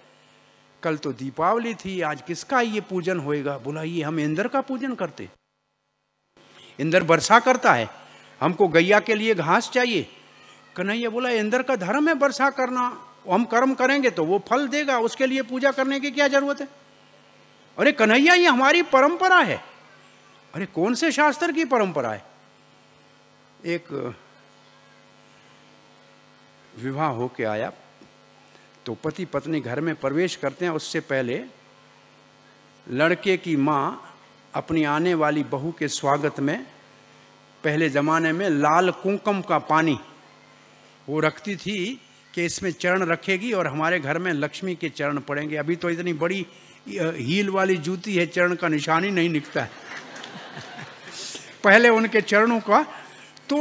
कल तो दीपावली थी आज किसका ये पूजन होएगा ये हम इंद्र का पूजन करते इंद्र वर्षा करता है हमको गैया के लिए घास चाहिए कन्हैया बोला इंद्र का धर्म है वर्षा करना हम कर्म करेंगे तो वो फल देगा उसके लिए पूजा करने की क्या जरूरत है अरे कन्हैया ये हमारी परंपरा है अरे कौन से शास्त्र की परंपरा है एक विवाह होके आया तो पति पत्नी घर में प्रवेश करते हैं उससे पहले लड़के की माँ अपनी आने वाली बहू के स्वागत में पहले ज़माने में लाल कुंकम का पानी वो रखती थी कि इसमें चरण रखेगी और हमारे घर में लक्ष्मी के चरण पड़ेंगे अभी तो इतनी बड़ी हील वाली जूती है चरण का निशान ही नहीं निकता है पहले उनके चरणों का तो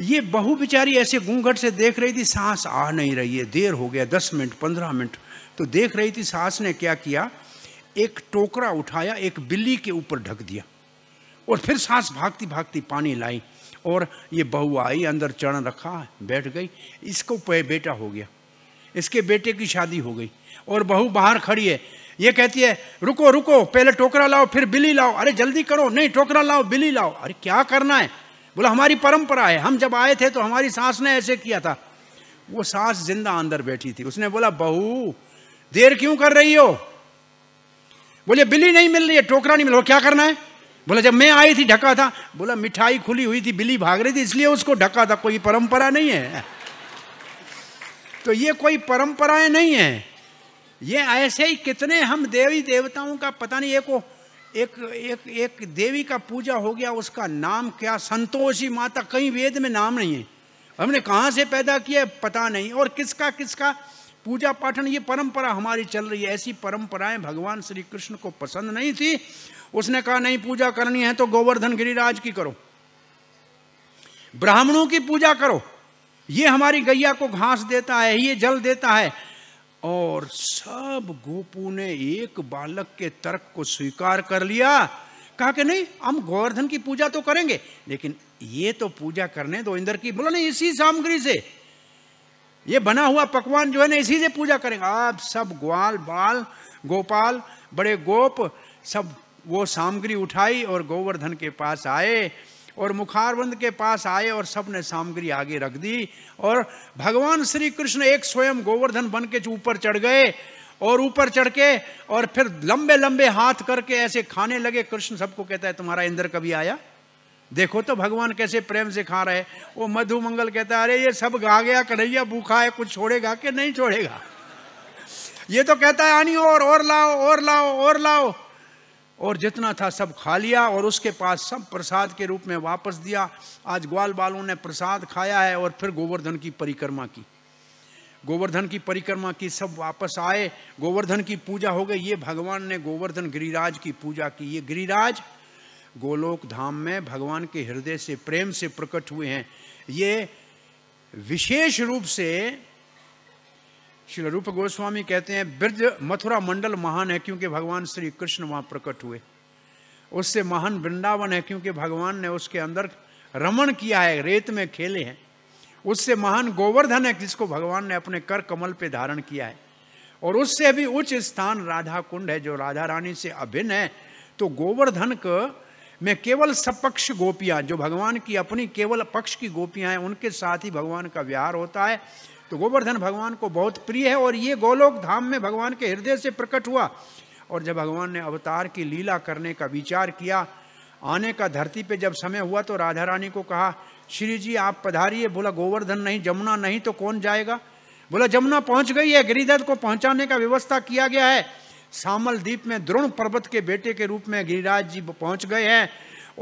ये बहु बिचारी ऐसे घूंघट से देख रही थी सांस आ नहीं रही है देर हो गया दस मिनट पंद्रह मिनट तो देख रही थी सास ने क्या किया एक टोकरा उठाया एक बिल्ली के ऊपर ढक दिया और फिर सांस भागती भागती पानी लाई और ये बहू आई अंदर चरण रखा बैठ गई इसको बेटा हो गया इसके बेटे की शादी हो गई और बहू बाहर खड़ी है ये कहती है रुको रुको पहले टोकरा लाओ फिर बिली लाओ अरे जल्दी करो नहीं टोकरा लाओ बिली लाओ अरे क्या करना है बोला हमारी परंपरा है हम जब आए थे तो हमारी सास ने ऐसे किया था वो सास जिंदा अंदर बैठी थी उसने बोला बहू देर क्यों कर रही हो बोले बिली नहीं मिल रही है टोकरा नहीं मिल रहा क्या करना है बोला जब मैं आई थी ढका था बोला मिठाई खुली हुई थी बिली भाग रही थी इसलिए उसको ढका था कोई परंपरा नहीं है तो ये कोई परंपराएं नहीं है ये ऐसे ही कितने हम देवी देवताओं का पता नहीं एक एक एक एक देवी का पूजा हो गया उसका नाम क्या संतोषी माता कहीं वेद में नाम नहीं है हमने कहाँ से पैदा किया पता नहीं और किसका किसका पूजा पाठन ये परंपरा हमारी चल रही है ऐसी परंपराएं भगवान श्री कृष्ण को पसंद नहीं थी उसने कहा नहीं पूजा करनी है तो गोवर्धन गिरिराज की करो ब्राह्मणों की पूजा करो ये हमारी गैया को घास देता है ये जल देता है और सब गोपू ने एक बालक के तर्क को स्वीकार कर लिया कहा कि नहीं हम गोवर्धन की पूजा तो करेंगे लेकिन ये तो पूजा करने दो इंद्र की बोलो नहीं इसी सामग्री से ये बना हुआ पकवान जो है ना इसी से पूजा करेंगे आप सब ग्वाल बाल गोपाल बड़े गोप सब वो सामग्री उठाई और गोवर्धन के पास आए और मुखारबंद के पास आए और सब ने सामग्री आगे रख दी और भगवान श्री कृष्ण एक स्वयं गोवर्धन बन के ऊपर चढ़ गए और ऊपर चढ़ के और फिर लंबे लंबे हाथ करके ऐसे खाने लगे कृष्ण सबको कहता है तुम्हारा इंद्र कभी आया देखो तो भगवान कैसे प्रेम से खा रहे वो मधु मंगल कहता है अरे ये सब गा गया कन्हैया भूखा है कुछ छोड़ेगा कि नहीं छोड़ेगा ये तो कहता है आनी और और लाओ और लाओ और लाओ और जितना था सब खा लिया और उसके पास सब प्रसाद के रूप में वापस दिया आज ग्वाल बालों ने प्रसाद खाया है और फिर गोवर्धन की परिक्रमा की गोवर्धन की परिक्रमा की सब वापस आए गोवर्धन की पूजा हो गई ये भगवान ने गोवर्धन गिरिराज की पूजा की ये गिरिराज गोलोक धाम में भगवान के हृदय से प्रेम से प्रकट हुए हैं ये विशेष रूप से श्री रूप गोस्वामी कहते हैं ब्रज मथुरा मंडल महान है क्योंकि भगवान श्री कृष्ण वहाँ प्रकट हुए उससे महान वृंदावन है क्योंकि भगवान ने उसके अंदर रमण किया है रेत में खेले हैं उससे महान गोवर्धन है जिसको भगवान ने अपने कर कमल पे धारण किया है और उससे भी उच्च स्थान राधा कुंड है जो राधा रानी से अभिन्न है तो गोवर्धन का मैं केवल सपक्ष गोपियाँ जो भगवान की अपनी केवल पक्ष की गोपियाँ हैं उनके साथ ही भगवान का व्यवहार होता है तो गोवर्धन भगवान को बहुत प्रिय है और ये गोलोक धाम में भगवान के हृदय से प्रकट हुआ और जब भगवान ने अवतार की लीला करने का विचार किया आने का धरती पे जब समय हुआ तो राधा रानी को कहा श्री जी आप पधारिए बोला गोवर्धन नहीं जमुना नहीं तो कौन जाएगा बोला जमुना पहुंच गई है गिरिधर को पहुंचाने का व्यवस्था किया गया है द्वीप में द्रोण पर्वत के बेटे के रूप में गिरिराज जी पहुंच गए हैं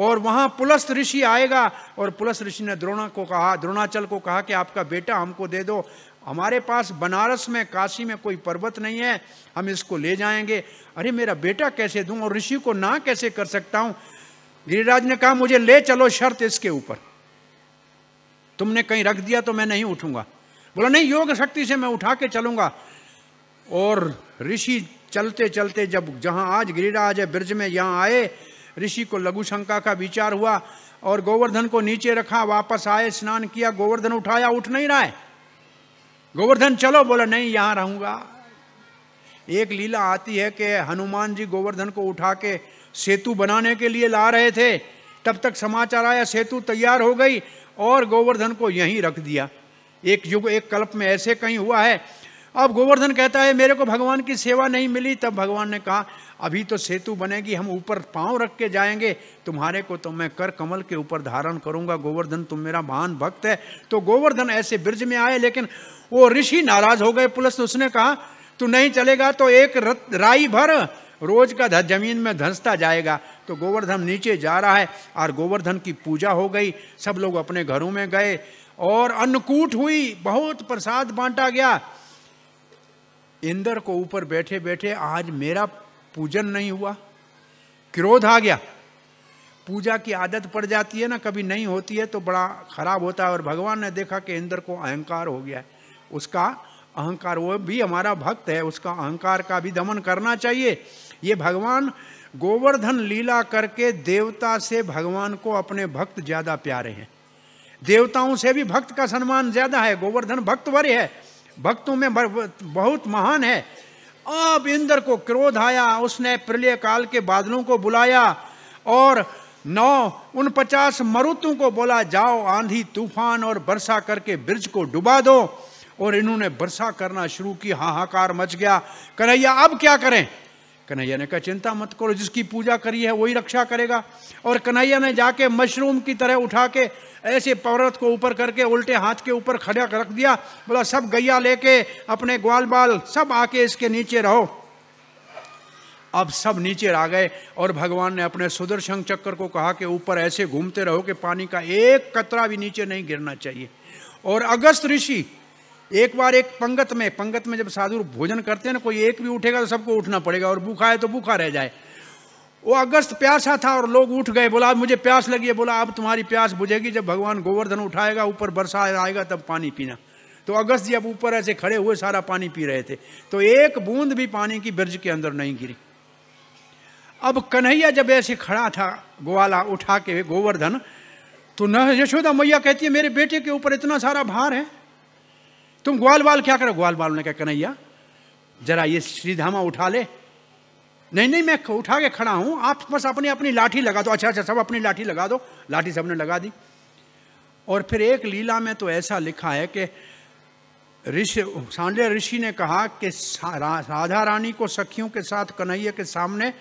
और वहां पुलस्त ऋषि आएगा और पुलस्त ऋषि ने द्रोणा को कहा द्रोणाचल को कहा कि आपका बेटा हमको दे दो हमारे पास बनारस में काशी में कोई पर्वत नहीं है हम इसको ले जाएंगे अरे मेरा बेटा कैसे दूं और ऋषि को ना कैसे कर सकता हूं गिरिराज ने कहा मुझे ले चलो शर्त इसके ऊपर तुमने कहीं रख दिया तो मैं नहीं उठूंगा बोला नहीं योग शक्ति से मैं उठा के चलूंगा और ऋषि चलते चलते जब जहाँ आज गिरिराज है ब्रज में यहाँ आए ऋषि को लघु शंका का विचार हुआ और गोवर्धन को नीचे रखा वापस आए स्नान किया गोवर्धन उठाया उठ नहीं रहा है गोवर्धन चलो बोला नहीं यहाँ रहूंगा एक लीला आती है कि हनुमान जी गोवर्धन को उठा के सेतु बनाने के लिए ला रहे थे तब तक समाचार आया सेतु तैयार हो गई और गोवर्धन को यहीं रख दिया एक युग एक कल्प में ऐसे कहीं हुआ है अब गोवर्धन कहता है मेरे को भगवान की सेवा नहीं मिली तब भगवान ने कहा अभी तो सेतु बनेगी हम ऊपर पांव रख के जाएंगे तुम्हारे को तो मैं कर कमल के ऊपर धारण करूंगा गोवर्धन तुम मेरा महान भक्त है तो गोवर्धन ऐसे ब्रिज में आए लेकिन वो ऋषि नाराज हो गए पुलिस उसने कहा तू नहीं चलेगा तो एक रत, राई भर रोज का जमीन में धंसता जाएगा तो गोवर्धन नीचे जा रहा है और गोवर्धन की पूजा हो गई सब लोग अपने घरों में गए और अन्नकूट हुई बहुत प्रसाद बांटा गया इंद्र को ऊपर बैठे बैठे आज मेरा पूजन नहीं हुआ क्रोध आ गया पूजा की आदत पड़ जाती है ना कभी नहीं होती है तो बड़ा खराब होता है और भगवान ने देखा कि इंद्र को अहंकार हो गया है उसका अहंकार वो भी हमारा भक्त है उसका अहंकार का भी दमन करना चाहिए ये भगवान गोवर्धन लीला करके देवता से भगवान को अपने भक्त ज़्यादा प्यारे हैं देवताओं से भी भक्त का सम्मान ज़्यादा है गोवर्धन भक्त वर्य है भक्तों में बहुत महान है अब इंद्र को क्रोध आया उसने प्रलय काल के बादलों को बुलाया और नौ उन पचास मरुतों को बोला जाओ आंधी तूफान और वर्षा करके ब्रज को डुबा दो और इन्होंने वर्षा करना शुरू की हाहाकार मच गया कन्हैया अब क्या करें कन्हैया ने कहा चिंता मत करो जिसकी पूजा करी है वही रक्षा करेगा और कन्हैया ने जाके मशरूम की तरह उठा के ऐसे पर्वत को ऊपर करके उल्टे हाथ के ऊपर खड़ा रख दिया बोला सब गैया लेके अपने ग्वाल बाल सब आके इसके नीचे रहो अब सब नीचे आ गए और भगवान ने अपने सुदर्शन चक्कर को कहा कि ऊपर ऐसे घूमते रहो कि पानी का एक कतरा भी नीचे नहीं गिरना चाहिए और अगस्त ऋषि एक बार एक पंगत में पंगत में जब साधु भोजन करते हैं ना कोई एक भी उठेगा तो सबको उठना पड़ेगा और भूखा है तो भूखा रह जाए वो अगस्त प्यासा था और लोग उठ गए बोला मुझे प्यास लगी है बोला अब तुम्हारी प्यास बुझेगी जब भगवान गोवर्धन उठाएगा ऊपर बरसा आएगा तब पानी पीना तो अगस्त जी अब ऊपर ऐसे खड़े हुए सारा पानी पी रहे थे तो एक बूंद भी पानी की ब्रज के अंदर नहीं गिरी अब कन्हैया जब ऐसे खड़ा था ग्वाला उठा के गोवर्धन तो न यशोदा मैया कहती है मेरे बेटे के ऊपर इतना सारा भार है तुम ग्वाल बाल क्या करो ग्वाल बाल ने कहा कन्हैया जरा ये श्रीधामा उठा ले नहीं नहीं मैं उठा के खड़ा हूं आप बस अपनी अपनी लाठी लगा दो अच्छा अच्छा सब अपनी लाठी लगा दो लाठी सबने लगा दी और फिर एक लीला में तो ऐसा लिखा है कि ऋषि सांडे ऋषि ने कहा कि राधा रानी को सखियों के साथ कन्हैया के सामने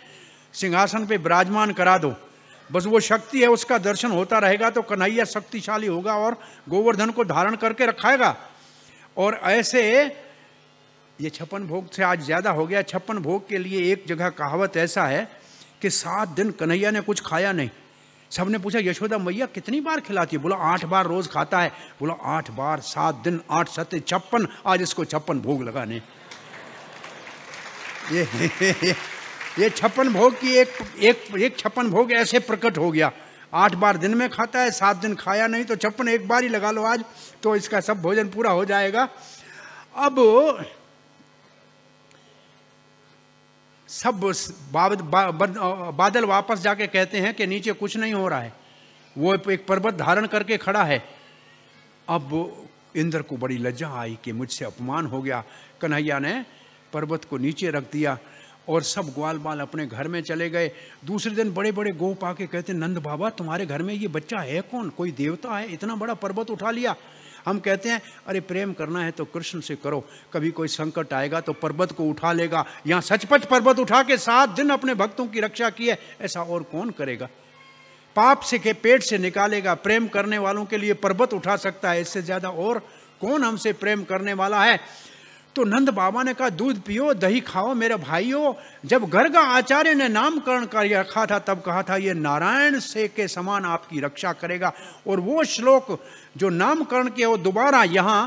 सिंहासन पे विराजमान करा दो बस वो शक्ति है उसका दर्शन होता रहेगा तो कन्हैया शक्तिशाली होगा और गोवर्धन को धारण करके रखाएगा और ऐसे ये छप्पन भोग से आज ज़्यादा हो गया छप्पन भोग के लिए एक जगह कहावत ऐसा है कि सात दिन कन्हैया ने कुछ खाया नहीं सबने पूछा यशोदा मैया कितनी बार खिलाती है बोला आठ बार रोज़ खाता है बोला आठ बार सात दिन आठ सत्य छप्पन आज इसको छप्पन भोग लगाने ये ये छप्पन भोग की एक एक एक छप्पन भोग ऐसे प्रकट हो गया आठ बार दिन में खाता है सात दिन खाया नहीं तो छप्पन एक बार ही लगा लो आज तो इसका सब भोजन पूरा हो जाएगा अब सब बादल वापस जाके कहते हैं कि नीचे कुछ नहीं हो रहा है वो एक पर्वत धारण करके खड़ा है अब इंद्र को बड़ी लज्जा आई कि मुझसे अपमान हो गया कन्हैया ने पर्वत को नीचे रख दिया और सब ग्वाल बाल अपने घर में चले गए दूसरे दिन बड़े बड़े गोप आके कहते नंद बाबा तुम्हारे घर में ये बच्चा है कौन कोई देवता है इतना बड़ा पर्वत उठा लिया हम कहते हैं अरे प्रेम करना है तो कृष्ण से करो कभी कोई संकट आएगा तो पर्वत को उठा लेगा यहाँ सचपच पर्वत उठा के सात दिन अपने भक्तों की रक्षा की है ऐसा और कौन करेगा पाप से के पेट से निकालेगा प्रेम करने वालों के लिए पर्वत उठा सकता है इससे ज़्यादा और कौन हमसे प्रेम करने वाला है तो नंद बाबा ने कहा दूध पियो दही खाओ मेरे भाइयों जब गर्गा आचार्य ने नामकरण कर रखा था तब कहा था ये नारायण से के समान आपकी रक्षा करेगा और वो श्लोक जो नामकरण के वो दोबारा यहाँ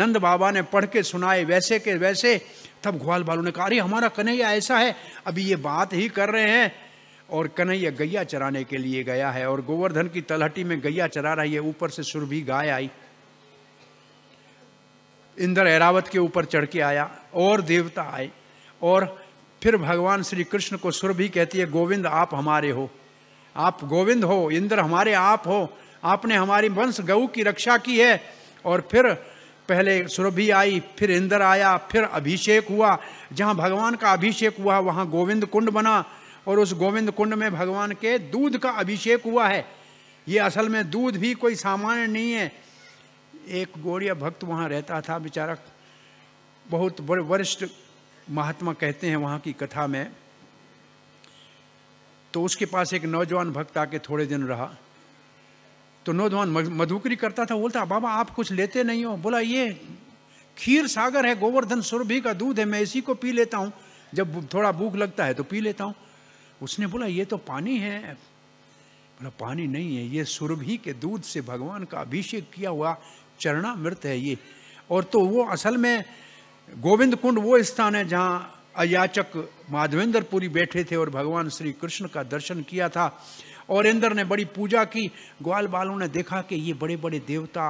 नंद बाबा ने पढ़ के सुनाए वैसे के वैसे तब ग्वाल बालू ने कहा अरे हमारा कन्हैया ऐसा है अभी ये बात ही कर रहे हैं और कन्हैया गैया चराने के लिए गया है और गोवर्धन की तलहटी में गैया चरा रही है ऊपर से सुरभि गाय आई इंद्र ऐरावत के ऊपर चढ़ के आया और देवता आए और फिर भगवान श्री कृष्ण को सुरभि कहती है गोविंद आप हमारे हो आप गोविंद हो इंद्र हमारे आप हो आपने हमारी वंश गऊ की रक्षा की है और फिर पहले सुरभि आई फिर इंद्र आया फिर अभिषेक हुआ जहाँ भगवान का अभिषेक हुआ वहाँ गोविंद कुंड बना और उस गोविंद कुंड में भगवान के दूध का अभिषेक हुआ है ये असल में दूध भी कोई सामान्य नहीं है एक गोरिया भक्त वहाँ रहता था बेचारा बहुत बड़े वरिष्ठ महात्मा कहते हैं वहाँ की कथा में तो उसके पास एक नौजवान भक्त आके थोड़े दिन रहा तो नौजवान मधुकरी करता था बोलता बाबा आप कुछ लेते नहीं हो बोला ये खीर सागर है गोवर्धन सुरभि का दूध है मैं इसी को पी लेता हूँ जब थोड़ा भूख लगता है तो पी लेता हूँ उसने बोला ये तो पानी है बोला पानी नहीं है ये सुरभि के दूध से भगवान का अभिषेक किया हुआ चरणामृत है ये और तो वो असल में गोविंद कुंड वो स्थान है जहाँ अयाचक माधवेंद्र पुरी बैठे थे और भगवान श्री कृष्ण का दर्शन किया था और इंद्र ने बड़ी पूजा की ग्वाल बालों ने देखा कि ये बड़े बड़े देवता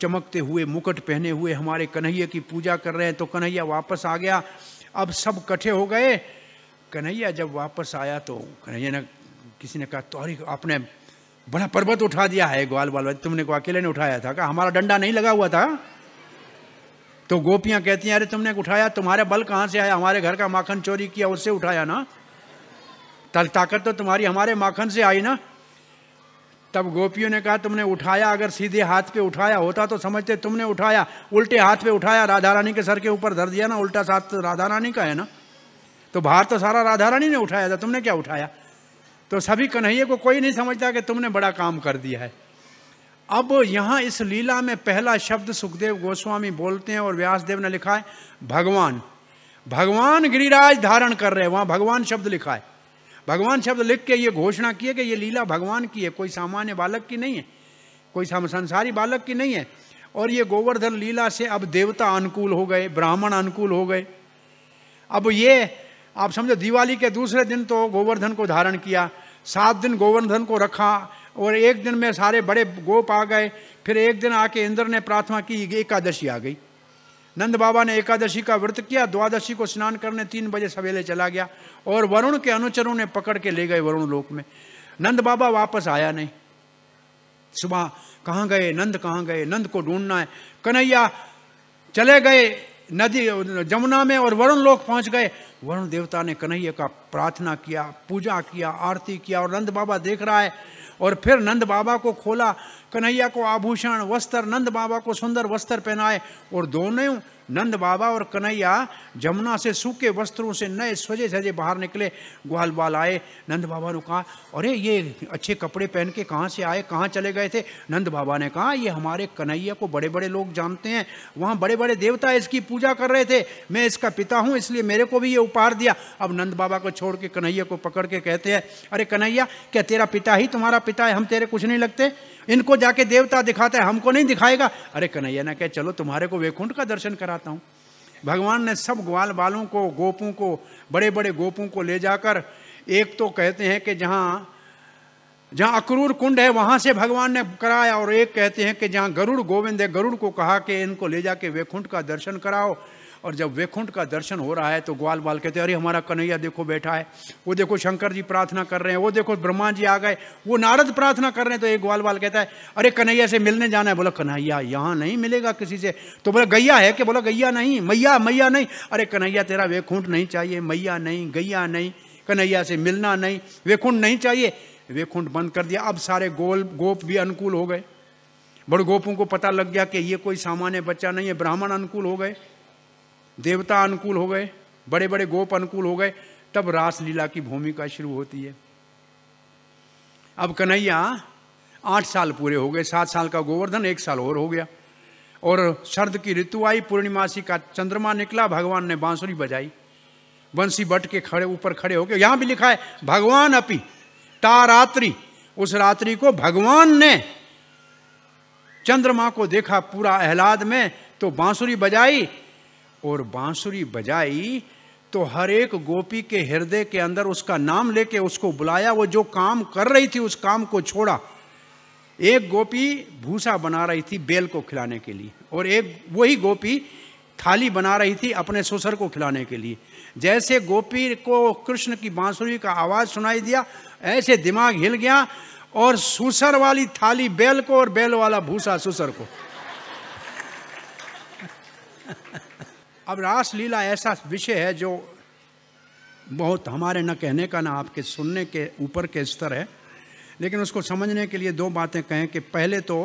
चमकते हुए मुकुट पहने हुए हमारे कन्हैया की पूजा कर रहे हैं तो कन्हैया वापस आ गया अब सब कठे हो गए कन्हैया जब वापस आया तो कन्हैया ने किसी ने कहा तो आपने बड़ा पर्वत उठा दिया है ग्वाल बाल तुमने को अकेले ने उठाया था हमारा डंडा नहीं लगा हुआ था तो गोपियां कहती हैं अरे तुमने उठाया तुम्हारे बल कहां से आया हमारे घर का माखन चोरी किया उससे उठाया ना ताकत तो तुम्हारी हमारे माखन से आई ना तब गोपियों ने कहा तुमने उठाया अगर सीधे हाथ पे उठाया होता तो समझते तुमने उठाया उल्टे हाथ पे उठाया राधा रानी के सर के ऊपर धर दिया ना उल्टा साथ राधा रानी का है ना तो भार तो सारा राधा रानी ने उठाया था तुमने क्या उठाया तो सभी कन्हैया को कोई नहीं समझता कि तुमने बड़ा काम कर दिया है अब यहाँ इस लीला में पहला शब्द सुखदेव गोस्वामी बोलते हैं और व्यासदेव ने लिखा है भगवान भगवान गिरिराज धारण कर रहे हैं वहाँ भगवान शब्द लिखा है भगवान शब्द लिख के ये घोषणा की है कि ये लीला भगवान की है कोई सामान्य बालक की नहीं है कोई संसारी बालक की नहीं है और ये गोवर्धन लीला से अब देवता अनुकूल हो गए ब्राह्मण अनुकूल हो गए अब ये आप समझो दिवाली के दूसरे दिन तो गोवर्धन को धारण किया सात दिन गोवर्धन को रखा और एक दिन में सारे बड़े गोप आ गए फिर एक दिन आके इंद्र ने प्रार्थना की एकादशी आ गई नंद बाबा ने एकादशी का व्रत किया द्वादशी को स्नान करने तीन बजे सवेले चला गया और वरुण के अनुचरों ने पकड़ के ले गए वरुण लोक में नंद बाबा वापस आया नहीं सुबह कहाँ गए नंद कहाँ गए नंद को ढूंढना है कन्हैया चले गए नदी जमुना में और वरुण लोग पहुंच गए वरुण देवता ने कन्हैया का प्रार्थना किया पूजा किया आरती किया और नंद बाबा देख रहा है और फिर नंद बाबा को खोला कन्हैया को आभूषण वस्त्र नंद बाबा को सुंदर वस्त्र पहनाए और दोनों नंद बाबा और कन्हैया जमुना से सूखे वस्त्रों से नए सजे सजे बाहर निकले ग्वाल बाल आए नंद बाबा ने कहा अरे ये अच्छे कपड़े पहन के कहाँ से आए कहाँ चले गए थे नंद बाबा ने कहा ये हमारे कन्हैया को बड़े बड़े लोग जानते हैं वहाँ बड़े बड़े देवता इसकी पूजा कर रहे थे मैं इसका पिता हूँ इसलिए मेरे को भी ये उपहार दिया अब नंद बाबा को छोड़ के कन्हैया को पकड़ के कहते हैं अरे कन्हैया क्या तेरा पिता ही तुम्हारा पिता है हम तेरे कुछ नहीं लगते इनको जाके देवता दिखाता है हमको नहीं दिखाएगा अरे कन्हैया ना कह चलो तुम्हारे को वैकुंठ का दर्शन कराता हूँ भगवान ने सब ग्वाल बालों को गोपों को बड़े बड़े गोपों को ले जाकर एक तो कहते हैं कि जहाँ जहाँ अक्रूर कुंड है वहाँ से भगवान ने कराया और एक कहते हैं कि जहाँ गरुड़ गोविंद है गरुड़ को कहा कि इनको ले जाके वैकुंठ का दर्शन कराओ और जब वैकुंठ का दर्शन हो रहा है तो ग्वाल बाल कहते हैं अरे हमारा कन्हैया देखो बैठा है वो देखो शंकर जी प्रार्थना कर रहे हैं वो देखो ब्रह्मा जी आ गए वो नारद प्रार्थना कर रहे हैं तो एक ग्वाल बाल कहता है अरे कन्हैया से मिलने जाना है बोला कन्हैया यहाँ नहीं मिलेगा किसी से तो बोला गैया है कि बोला गैया नहीं मैया मैया नहीं अरे कन्हैया तेरा वैकुंठ नहीं चाहिए मैया नहीं गैया नहीं कन्हैया से मिलना नहीं वैकुंठ नहीं चाहिए वैकुंठ बंद कर दिया अब सारे गोल गोप भी अनुकूल हो गए गोपों को पता लग गया कि ये कोई सामान्य बच्चा नहीं है ब्राह्मण अनुकूल हो गए देवता अनुकूल हो गए बड़े बड़े गोप अनुकूल हो गए तब रासलीला की भूमिका शुरू होती है अब कन्हैया आठ साल पूरे हो गए सात साल का गोवर्धन एक साल और हो गया और शरद की ऋतु आई पूर्णिमासी का चंद्रमा निकला भगवान ने बांसुरी बजाई बंसी बट के खड़े ऊपर खड़े हो गए यहां भी लिखा है भगवान अपी तारात्रि उस रात्रि को भगवान ने चंद्रमा को देखा पूरा अहलाद में तो बांसुरी बजाई और बांसुरी बजाई तो हर एक गोपी के हृदय के अंदर उसका नाम लेके उसको बुलाया वो जो काम कर रही थी उस काम को छोड़ा एक गोपी भूसा बना रही थी बेल को खिलाने के लिए और एक वही गोपी थाली बना रही थी अपने ससुर को खिलाने के लिए जैसे गोपी को कृष्ण की बांसुरी का आवाज़ सुनाई दिया ऐसे दिमाग हिल गया और सुसर वाली थाली बेल को और बेल वाला भूसा सुसर को अब रासलीला ऐसा विषय है जो बहुत हमारे न कहने का ना आपके सुनने के ऊपर के स्तर है लेकिन उसको समझने के लिए दो बातें कहें कि पहले तो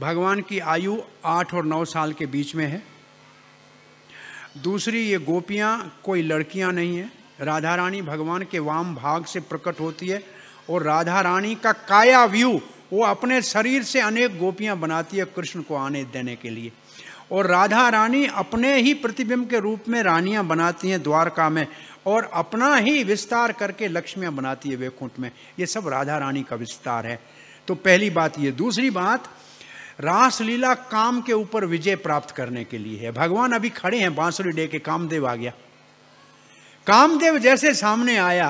भगवान की आयु आठ और नौ साल के बीच में है दूसरी ये गोपियाँ कोई लड़कियाँ नहीं हैं राधा रानी भगवान के वाम भाग से प्रकट होती है और राधा रानी का काया व्यू वो अपने शरीर से अनेक गोपियाँ बनाती है कृष्ण को आने देने के लिए और राधा रानी अपने ही प्रतिबिंब के रूप में रानियां बनाती हैं द्वारका में और अपना ही विस्तार करके लक्ष्मियां बनाती है वैकुंठ में ये सब राधा रानी का विस्तार है तो पहली बात ये दूसरी बात रासलीला काम के ऊपर विजय प्राप्त करने के लिए है भगवान अभी खड़े हैं बांसुरी डे के कामदेव आ गया कामदेव जैसे सामने आया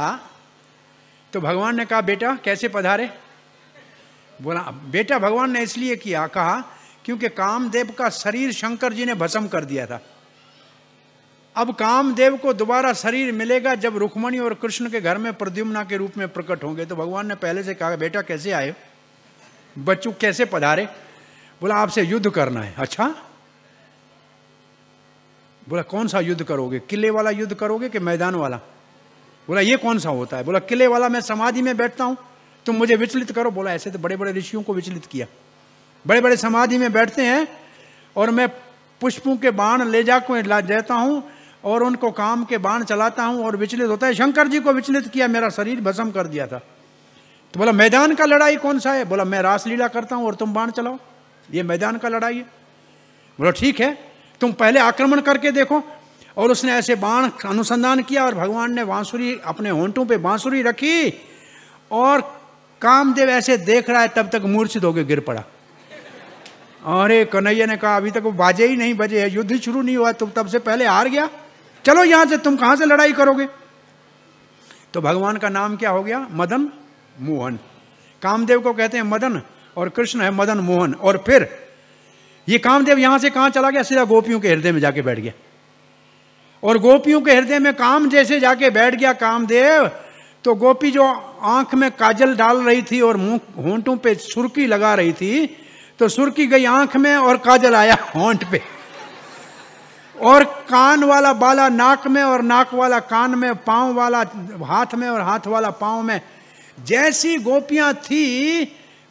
तो भगवान ने कहा बेटा कैसे पधारे बोला बेटा भगवान ने इसलिए किया कहा क्योंकि कामदेव का शरीर शंकर जी ने भस्म कर दिया था अब कामदेव को दोबारा शरीर मिलेगा जब रुक्मणी और कृष्ण के घर में प्रद्युम्ना के रूप में प्रकट होंगे तो भगवान ने पहले से कहा बेटा कैसे आए बच्चों कैसे पधारे बोला आपसे युद्ध करना है अच्छा बोला कौन सा युद्ध करोगे किले वाला युद्ध करोगे कि मैदान वाला बोला ये कौन सा होता है बोला किले वाला मैं समाधि में बैठता हूं तुम मुझे विचलित करो बोला ऐसे तो बड़े बड़े ऋषियों को विचलित किया बड़े बड़े समाधि में बैठते हैं और मैं पुष्पों के बाण ले जाकर ला जाता हूँ और उनको काम के बाण चलाता हूँ और विचलित होता है शंकर जी को विचलित किया मेरा शरीर भस्म कर दिया था तो बोला मैदान का लड़ाई कौन सा है बोला मैं रासलीला करता हूँ और तुम बाण चलाओ ये मैदान का लड़ाई है बोला ठीक है तुम पहले आक्रमण करके देखो और उसने ऐसे बाण अनुसंधान किया और भगवान ने बांसुरी अपने होंठों पे बांसुरी रखी और कामदेव ऐसे देख रहा है तब तक मूर्छित होकर गिर पड़ा अरे कन्हैया ने कहा अभी तक वो बाजे ही नहीं बजे है युद्ध शुरू नहीं हुआ तुम तब से पहले हार गया चलो यहां से तुम कहां से लड़ाई करोगे तो भगवान का नाम क्या हो गया मदन मोहन कामदेव को कहते हैं मदन और कृष्ण है मदन मोहन और फिर ये कामदेव यहां से कहां चला गया सीधा गोपियों के हृदय में जाके बैठ गया और गोपियों के हृदय में काम जैसे जाके बैठ गया कामदेव तो गोपी जो आंख में काजल डाल रही थी और मुंह होंठों पे सुर्खी लगा रही थी तो की गई आंख में और काजल आया होंट पे और कान वाला बाला नाक में और नाक वाला कान में पांव वाला हाथ में और हाथ वाला पांव में जैसी गोपियां थी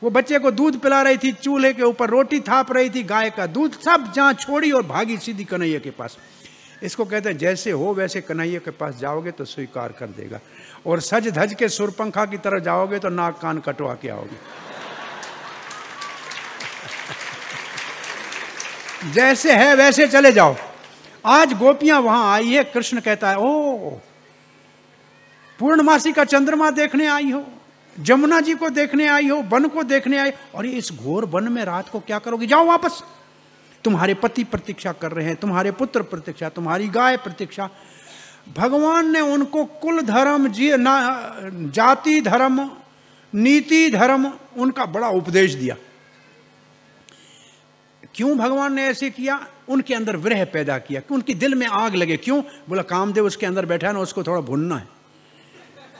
वो बच्चे को दूध पिला रही थी चूल्हे के ऊपर रोटी थाप रही थी गाय का दूध सब जहाँ छोड़ी और भागी सीधी कन्हैया के पास इसको कहते हैं जैसे हो वैसे कन्हैया के पास जाओगे तो स्वीकार कर देगा और सज धज के सुरपंखा की तरह जाओगे तो नाक कान कटवा के आओगे जैसे है वैसे चले जाओ आज गोपियां वहां आई है कृष्ण कहता है ओ पूर्णमासी का चंद्रमा देखने आई हो जमुना जी को देखने आई हो वन को देखने आई और इस घोर वन में रात को क्या करोगी जाओ वापस तुम्हारे पति प्रतीक्षा कर रहे हैं तुम्हारे पुत्र प्रतीक्षा तुम्हारी गाय प्रतीक्षा भगवान ने उनको कुल धर्म जी ना जाति धर्म नीति धर्म उनका बड़ा उपदेश दिया क्यों भगवान ने ऐसे किया उनके अंदर विरह पैदा किया कि उनके दिल में आग लगे क्यों बोला कामदेव उसके अंदर बैठा है ना उसको थोड़ा भुनना है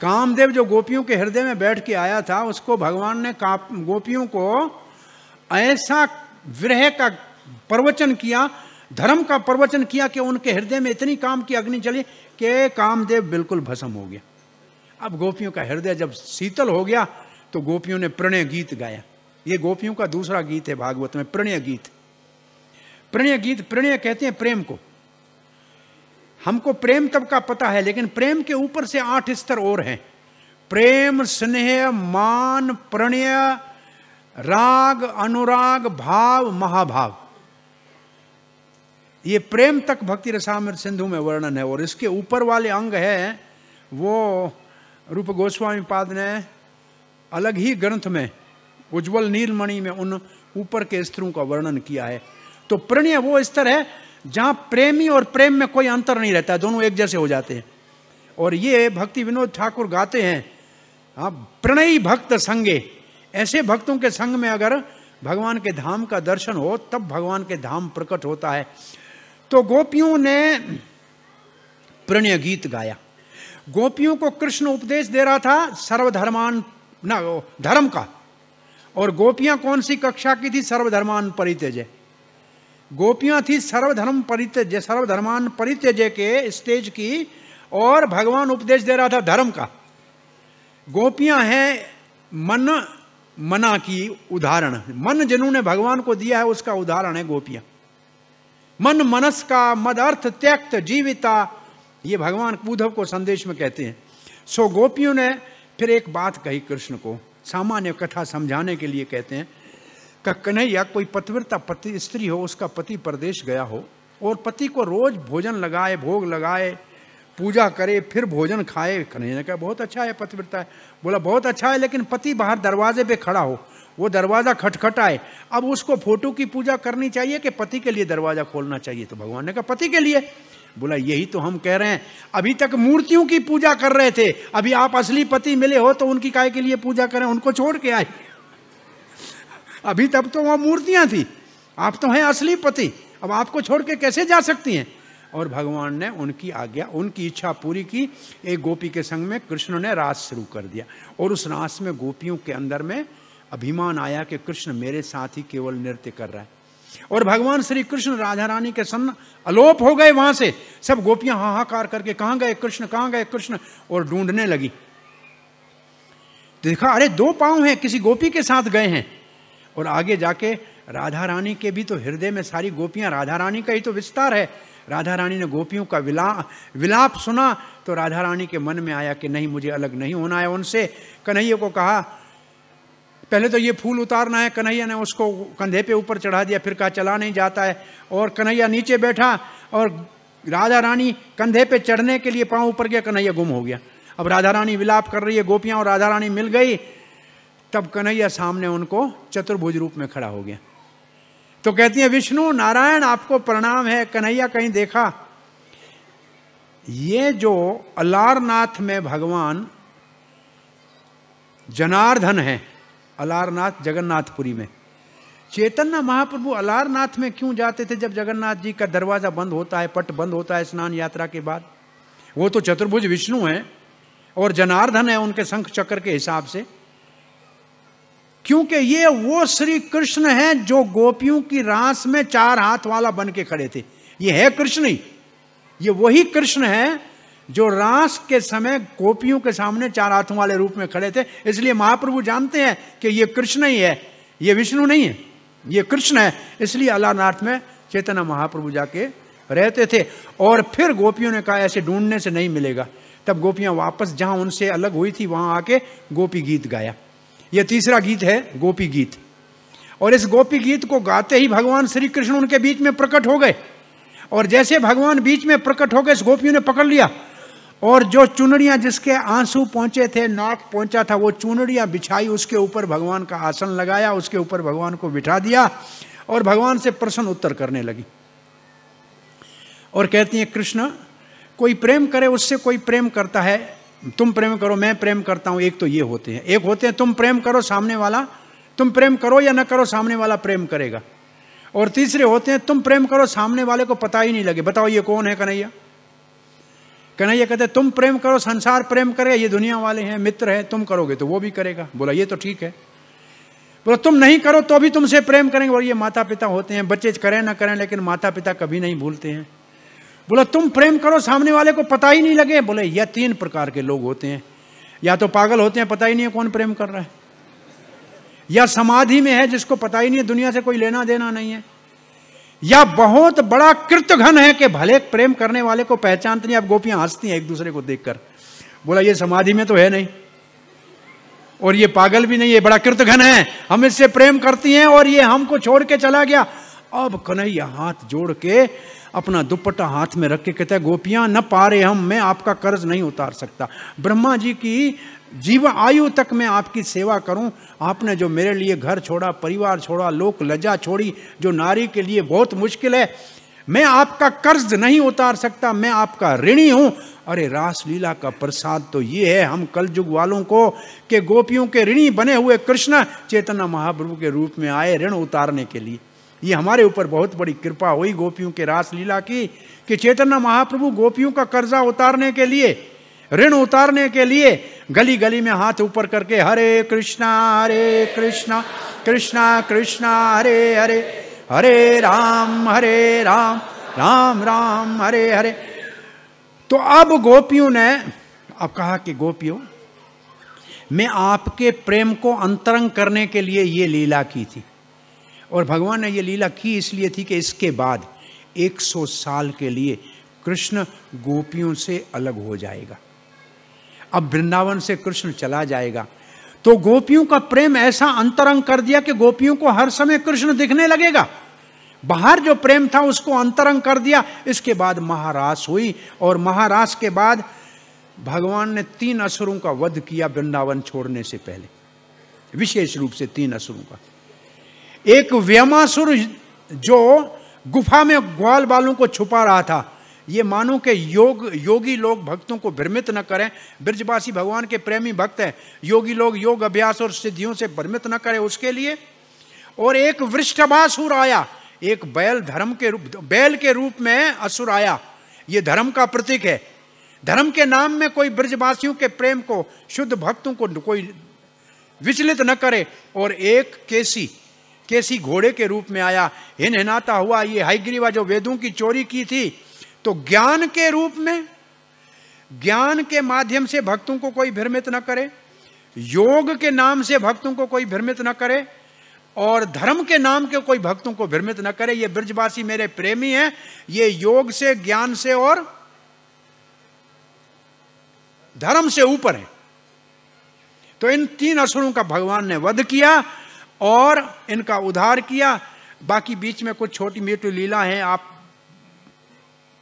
कामदेव जो गोपियों के हृदय में बैठ के आया था उसको भगवान ने का गोपियों को ऐसा विरह का प्रवचन किया धर्म का प्रवचन किया कि उनके हृदय में इतनी काम की अग्नि चली कि कामदेव बिल्कुल भस्म हो गया अब गोपियों का हृदय जब शीतल हो गया तो गोपियों ने प्रणय गीत गाया ये गोपियों का दूसरा गीत है भागवत में प्रणय गीत प्रणय गीत प्रणय कहते हैं प्रेम को हमको प्रेम तब का पता है लेकिन प्रेम के ऊपर से आठ स्तर और हैं प्रेम स्नेह मान प्रणय राग अनुराग भाव महाभाव ये प्रेम तक भक्ति रसामृत सिंधु में वर्णन है और इसके ऊपर वाले अंग है वो रूप गोस्वामी पाद ने अलग ही ग्रंथ में उज्जवल नीलमणि में उन ऊपर के स्त्रों का वर्णन किया है तो प्रणय वो स्तर है जहां प्रेमी और प्रेम में कोई अंतर नहीं रहता दोनों एक जैसे हो जाते हैं और ये भक्ति विनोद ठाकुर गाते हैं हाँ प्रणयी भक्त संगे ऐसे भक्तों के संग में अगर भगवान के धाम का दर्शन हो तब भगवान के धाम प्रकट होता है तो गोपियों ने प्रणय गीत गाया गोपियों को कृष्ण उपदेश दे रहा था सर्वधर्मान ना धर्म का और गोपियां कौन सी कक्षा की थी सर्वधर्मान परित्यजय गोपियां थी सर्वधर्म परित्यज सर्वधर्मान परित्यजय के स्टेज की और भगवान उपदेश दे रहा था धर्म का गोपियां हैं मन मना की उदाहरण मन जिन्होंने भगवान को दिया है उसका उदाहरण है गोपियां मन मनस का मद अर्थ त्यक्त जीविता ये भगवान उद्धव को संदेश में कहते हैं सो गोपियों ने फिर एक बात कही कृष्ण को सामान्य कथा समझाने के लिए कहते हैं का कन्हैया कोई पतिव्रता पति स्त्री हो उसका पति परदेश गया हो और पति को रोज भोजन लगाए भोग लगाए पूजा करे फिर भोजन खाए कन्हैया ने कहा बहुत अच्छा है पतिव्रता है बोला बहुत अच्छा है लेकिन पति बाहर दरवाजे पे खड़ा हो वो दरवाज़ा खटखटाए अब उसको फोटो की पूजा करनी चाहिए कि पति के लिए दरवाज़ा खोलना चाहिए तो भगवान ने कहा पति के लिए बोला यही तो हम कह रहे हैं अभी तक मूर्तियों की पूजा कर रहे थे अभी आप असली पति मिले हो तो उनकी काय के लिए पूजा करें उनको छोड़ के आए अभी तब तो वह मूर्तियां थी आप तो हैं असली पति अब आपको छोड़ के कैसे जा सकती हैं और भगवान ने उनकी आज्ञा उनकी इच्छा पूरी की एक गोपी के संग में कृष्ण ने रास शुरू कर दिया और उस रास में गोपियों के अंदर में अभिमान आया कि कृष्ण मेरे साथ ही केवल नृत्य कर रहा है और भगवान श्री कृष्ण राधा रानी के सन्न अलोप हो गए वहां से सब गोपियां हाहाकार करके कहां गए कृष्ण कहाँ गए कृष्ण और ढूंढने लगी देखा अरे दो पांव हैं किसी गोपी के साथ गए हैं और आगे जाके राधा रानी के भी तो हृदय में सारी गोपियाँ राधा रानी का ही तो विस्तार है राधा रानी ने गोपियों का विला विलाप सुना तो राधा रानी के मन में आया कि नहीं मुझे अलग नहीं होना है उनसे कन्हैया को कहा पहले तो ये फूल उतारना है कन्हैया ने उसको कंधे पे ऊपर चढ़ा दिया फिर कहा चला नहीं जाता है और कन्हैया नीचे बैठा और राधा रानी कंधे पे चढ़ने के लिए पाँव ऊपर गया कन्हैया गुम हो गया अब राधा रानी विलाप कर रही है गोपियाँ और राधा रानी मिल गई तब कन्हैया सामने उनको चतुर्भुज रूप में खड़ा हो गया तो कहती है विष्णु नारायण आपको प्रणाम है कन्हैया कहीं देखा ये जो अलारनाथ में भगवान जनार्दन है अलारनाथ जगन्नाथपुरी में चैतन्य महाप्रभु अलारनाथ में क्यों जाते थे जब जगन्नाथ जी का दरवाज़ा बंद होता है पट बंद होता है स्नान यात्रा के बाद वो तो चतुर्भुज विष्णु हैं और जनार्दन है उनके शंख चक्र के हिसाब से क्योंकि ये वो श्री कृष्ण हैं जो गोपियों की रास में चार हाथ वाला बन के खड़े थे ये है कृष्ण ही ये वही कृष्ण है जो रास के समय गोपियों के सामने चार हाथों वाले रूप में खड़े थे इसलिए महाप्रभु जानते हैं कि ये कृष्ण ही है ये विष्णु नहीं है ये कृष्ण है इसलिए अलानाथ में चेतना महाप्रभु जाके रहते थे और फिर गोपियों ने कहा ऐसे ढूंढने से नहीं मिलेगा तब गोपियां वापस जहां उनसे अलग हुई थी वहां आके गोपी गीत गाया यह तीसरा गीत है गोपी गीत और इस गोपी गीत को गाते ही भगवान श्री कृष्ण उनके बीच में प्रकट हो गए और जैसे भगवान बीच में प्रकट हो गए इस गोपियों ने पकड़ लिया और जो चुनड़ियाँ जिसके आंसू पहुँचे थे नाक पहुँचा था वो चुनड़ियाँ बिछाई उसके ऊपर भगवान का आसन लगाया उसके ऊपर भगवान को बिठा दिया और भगवान से प्रश्न उत्तर करने लगी और कहती हैं कृष्ण कोई प्रेम करे उससे कोई प्रेम करता है तुम प्रेम करो मैं प्रेम करता हूँ एक तो ये होते हैं एक होते हैं तुम प्रेम करो सामने वाला तुम प्रेम करो या ना करो सामने वाला प्रेम करेगा और तीसरे होते हैं तुम प्रेम करो सामने वाले को पता ही नहीं लगे बताओ ये कौन है कन्हैया कन्हैया कहते तुम प्रेम करो संसार प्रेम करेगा ये दुनिया वाले हैं मित्र हैं तुम करोगे तो वो भी करेगा बोला ये तो ठीक है बोला तुम नहीं करो तो भी तुमसे प्रेम करेंगे और ये माता पिता होते हैं बच्चे करें ना करें लेकिन माता पिता कभी नहीं भूलते हैं बोला तुम प्रेम करो सामने वाले को पता ही नहीं लगे बोले यह तीन प्रकार के लोग होते हैं या तो पागल होते हैं पता ही नहीं है कौन प्रेम कर रहा है या समाधि में है जिसको पता ही नहीं है दुनिया से कोई लेना देना नहीं है या बहुत बड़ा घन है कि भले प्रेम करने वाले को पहचान नहीं अब गोपियां हंसती हैं एक दूसरे को देखकर बोला ये समाधि में तो है नहीं और ये पागल भी नहीं है बड़ा घन है हम इससे प्रेम करती हैं और ये हमको छोड़ के चला गया अब कन्हैया हाथ जोड़ के अपना दुपट्टा हाथ में रख के कहता है गोपियाँ न पा रहे हम मैं आपका कर्ज नहीं उतार सकता ब्रह्मा जी की जीव आयु तक मैं आपकी सेवा करूं आपने जो मेरे लिए घर छोड़ा परिवार छोड़ा लोक लज्जा छोड़ी जो नारी के लिए बहुत मुश्किल है मैं आपका कर्ज नहीं उतार सकता मैं आपका ऋणी हूं अरे रासलीला का प्रसाद तो ये है हम कल युग वालों को के गोपियों के ऋणी बने हुए कृष्ण चेतना महाप्रभु के रूप में आए ऋण उतारने के लिए ये हमारे ऊपर बहुत बड़ी कृपा हुई गोपियों के रास लीला की कि चैतन्य महाप्रभु गोपियों का कर्जा उतारने के लिए ऋण उतारने के लिए गली गली में हाथ ऊपर करके हरे कृष्णा हरे कृष्णा कृष्णा कृष्णा हरे हरे हरे राम हरे राम राम राम हरे हरे तो अब गोपियों ने अब कहा कि गोपियों मैं आपके प्रेम को अंतरंग करने के लिए ये लीला की थी और भगवान ने ये लीला की इसलिए थी कि इसके बाद 100 साल के लिए कृष्ण गोपियों से अलग हो जाएगा अब वृंदावन से कृष्ण चला जाएगा तो गोपियों का प्रेम ऐसा अंतरंग कर दिया कि गोपियों को हर समय कृष्ण दिखने लगेगा बाहर जो प्रेम था उसको अंतरंग कर दिया इसके बाद महारास हुई और महारास के बाद भगवान ने तीन असुरों का वध किया वृंदावन छोड़ने से पहले विशेष रूप से तीन असुरों का एक व्यमासुर जो गुफा में ग्वाल बालों को छुपा रहा था ये मानो के योग योगी लोग भक्तों को भ्रमित न करें ब्रजवासी भगवान के प्रेमी भक्त हैं योगी लोग योग अभ्यास और सिद्धियों से भ्रमित न करें उसके लिए और एक वृष्ठभासुर आया एक बैल धर्म के रूप बैल के रूप में असुर आया ये धर्म का प्रतीक है धर्म के नाम में कोई ब्रजवासियों के प्रेम को शुद्ध भक्तों को कोई विचलित न करे और एक केसी केसी घोड़े के रूप में आया हिन हिनाता हुआ ये हाइग्रीवा जो वेदों की चोरी की थी तो ज्ञान के रूप में ज्ञान के माध्यम से भक्तों को कोई भ्रमित न करे योग के नाम से भक्तों को कोई भ्रमित न करे और धर्म के नाम के कोई भक्तों को भ्रमित न करे ये ब्रजवासी मेरे प्रेमी हैं ये योग से ज्ञान से और धर्म से ऊपर है तो इन तीन असुरों का भगवान ने वध किया और इनका उद्धार किया बाकी बीच में कुछ छोटी मोटी लीला है आप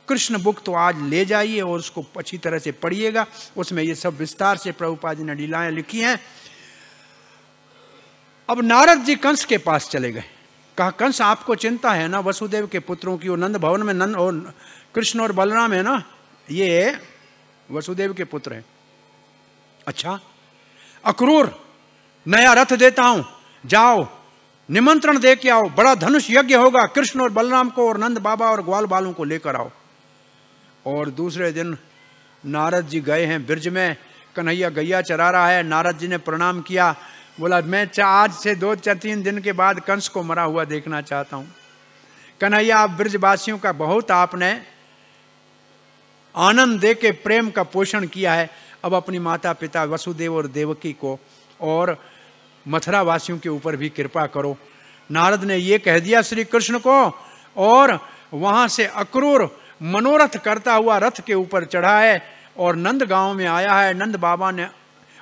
कृष्ण बुक तो आज ले जाइए और उसको अच्छी तरह से पढ़िएगा उसमें ये सब विस्तार से प्रभुपा जी ने लीलाएं लिखी हैं अब नारद जी कंस के पास चले गए कहा कंस आपको चिंता है ना वसुदेव के पुत्रों की और नंद भवन में नंद और कृष्ण और बलराम है ना ये वसुदेव के पुत्र हैं अच्छा अक्रूर नया रथ देता हूं जाओ निमंत्रण दे के आओ बड़ा धनुष यज्ञ होगा कृष्ण और बलराम को और नंद बाबा और ग्वाल बालों को लेकर आओ और दूसरे दिन नारद जी गए हैं ब्रज में कन्हैया गैया चरा रहा है नारद जी ने प्रणाम किया बोला मैं आज से दो चार तीन दिन के बाद कंस को मरा हुआ देखना चाहता हूँ कन्हैया आप ब्रजवासियों का बहुत आपने आनंद दे के प्रेम का पोषण किया है अब अपनी माता पिता वसुदेव और देवकी को और मथुरा वासियों के ऊपर भी कृपा करो नारद ने ये कह दिया श्री कृष्ण को और वहाँ से अक्रूर मनोरथ करता हुआ रथ के ऊपर चढ़ा है और नंद गांव में आया है नंद बाबा ने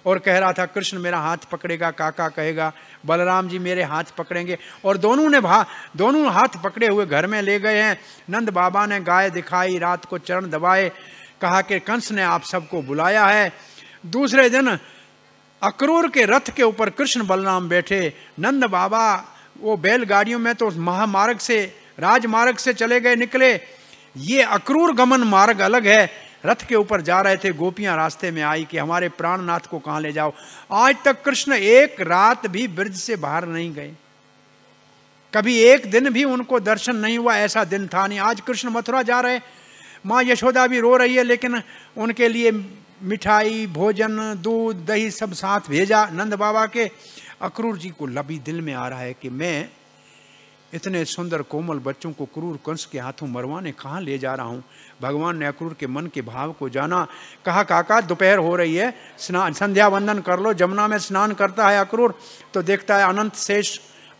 और कह रहा था कृष्ण मेरा हाथ पकड़ेगा काका कहेगा बलराम जी मेरे हाथ पकड़ेंगे और दोनों ने भा दोनों हाथ पकड़े हुए घर में ले गए हैं नंद बाबा ने गाय दिखाई रात को चरण दबाए कहा कि कंस ने आप सबको बुलाया है दूसरे दिन अक्रूर के रथ के ऊपर कृष्ण बलराम बैठे नंद बाबा वो बैलगाड़ियों में तो महामार्ग से राजमार्ग से चले गए निकले ये अक्रूर गमन मार्ग अलग है रथ के ऊपर जा रहे थे गोपियां रास्ते में आई कि हमारे प्राणनाथ को कहाँ ले जाओ आज तक कृष्ण एक रात भी ब्रज से बाहर नहीं गए कभी एक दिन भी उनको दर्शन नहीं हुआ ऐसा दिन था नहीं आज कृष्ण मथुरा जा रहे माँ यशोदा भी रो रही है लेकिन उनके लिए मिठाई भोजन दूध दही सब साथ भेजा नंद बाबा के अक्रूर जी को लबी दिल में आ रहा है कि मैं इतने सुंदर कोमल बच्चों को क्रूर कंस के हाथों मरवाने कहाँ ले जा रहा हूँ भगवान ने अक्रूर के मन के भाव को जाना कहा काका दोपहर हो रही है स्नान संध्या वंदन कर लो जमुना में स्नान करता है अक्रूर तो देखता है अनंत शेष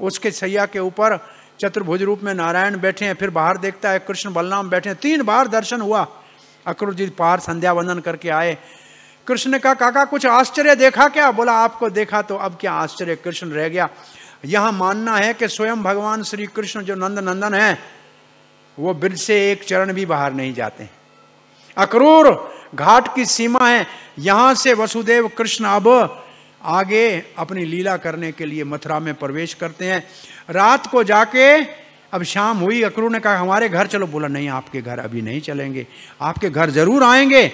उसके सैया के ऊपर चतुर्भुज रूप में नारायण बैठे हैं फिर बाहर देखता है कृष्ण बलराम बैठे हैं तीन बार दर्शन हुआ अक्रूर जी पार संध्या वंदन करके आए कृष्ण का काका कुछ आश्चर्य देखा क्या बोला आपको देखा तो अब क्या आश्चर्य कृष्ण रह गया यह मानना है कि स्वयं भगवान श्री कृष्ण जो नंद नंदन है वो बिर से एक चरण भी बाहर नहीं जाते अक्रूर घाट की सीमा है यहां से वसुदेव कृष्ण अब आगे अपनी लीला करने के लिए मथुरा में प्रवेश करते हैं रात को जाके अब शाम हुई अकरू ने कहा हमारे घर चलो बोला नहीं आपके घर अभी नहीं चलेंगे आपके घर ज़रूर आएंगे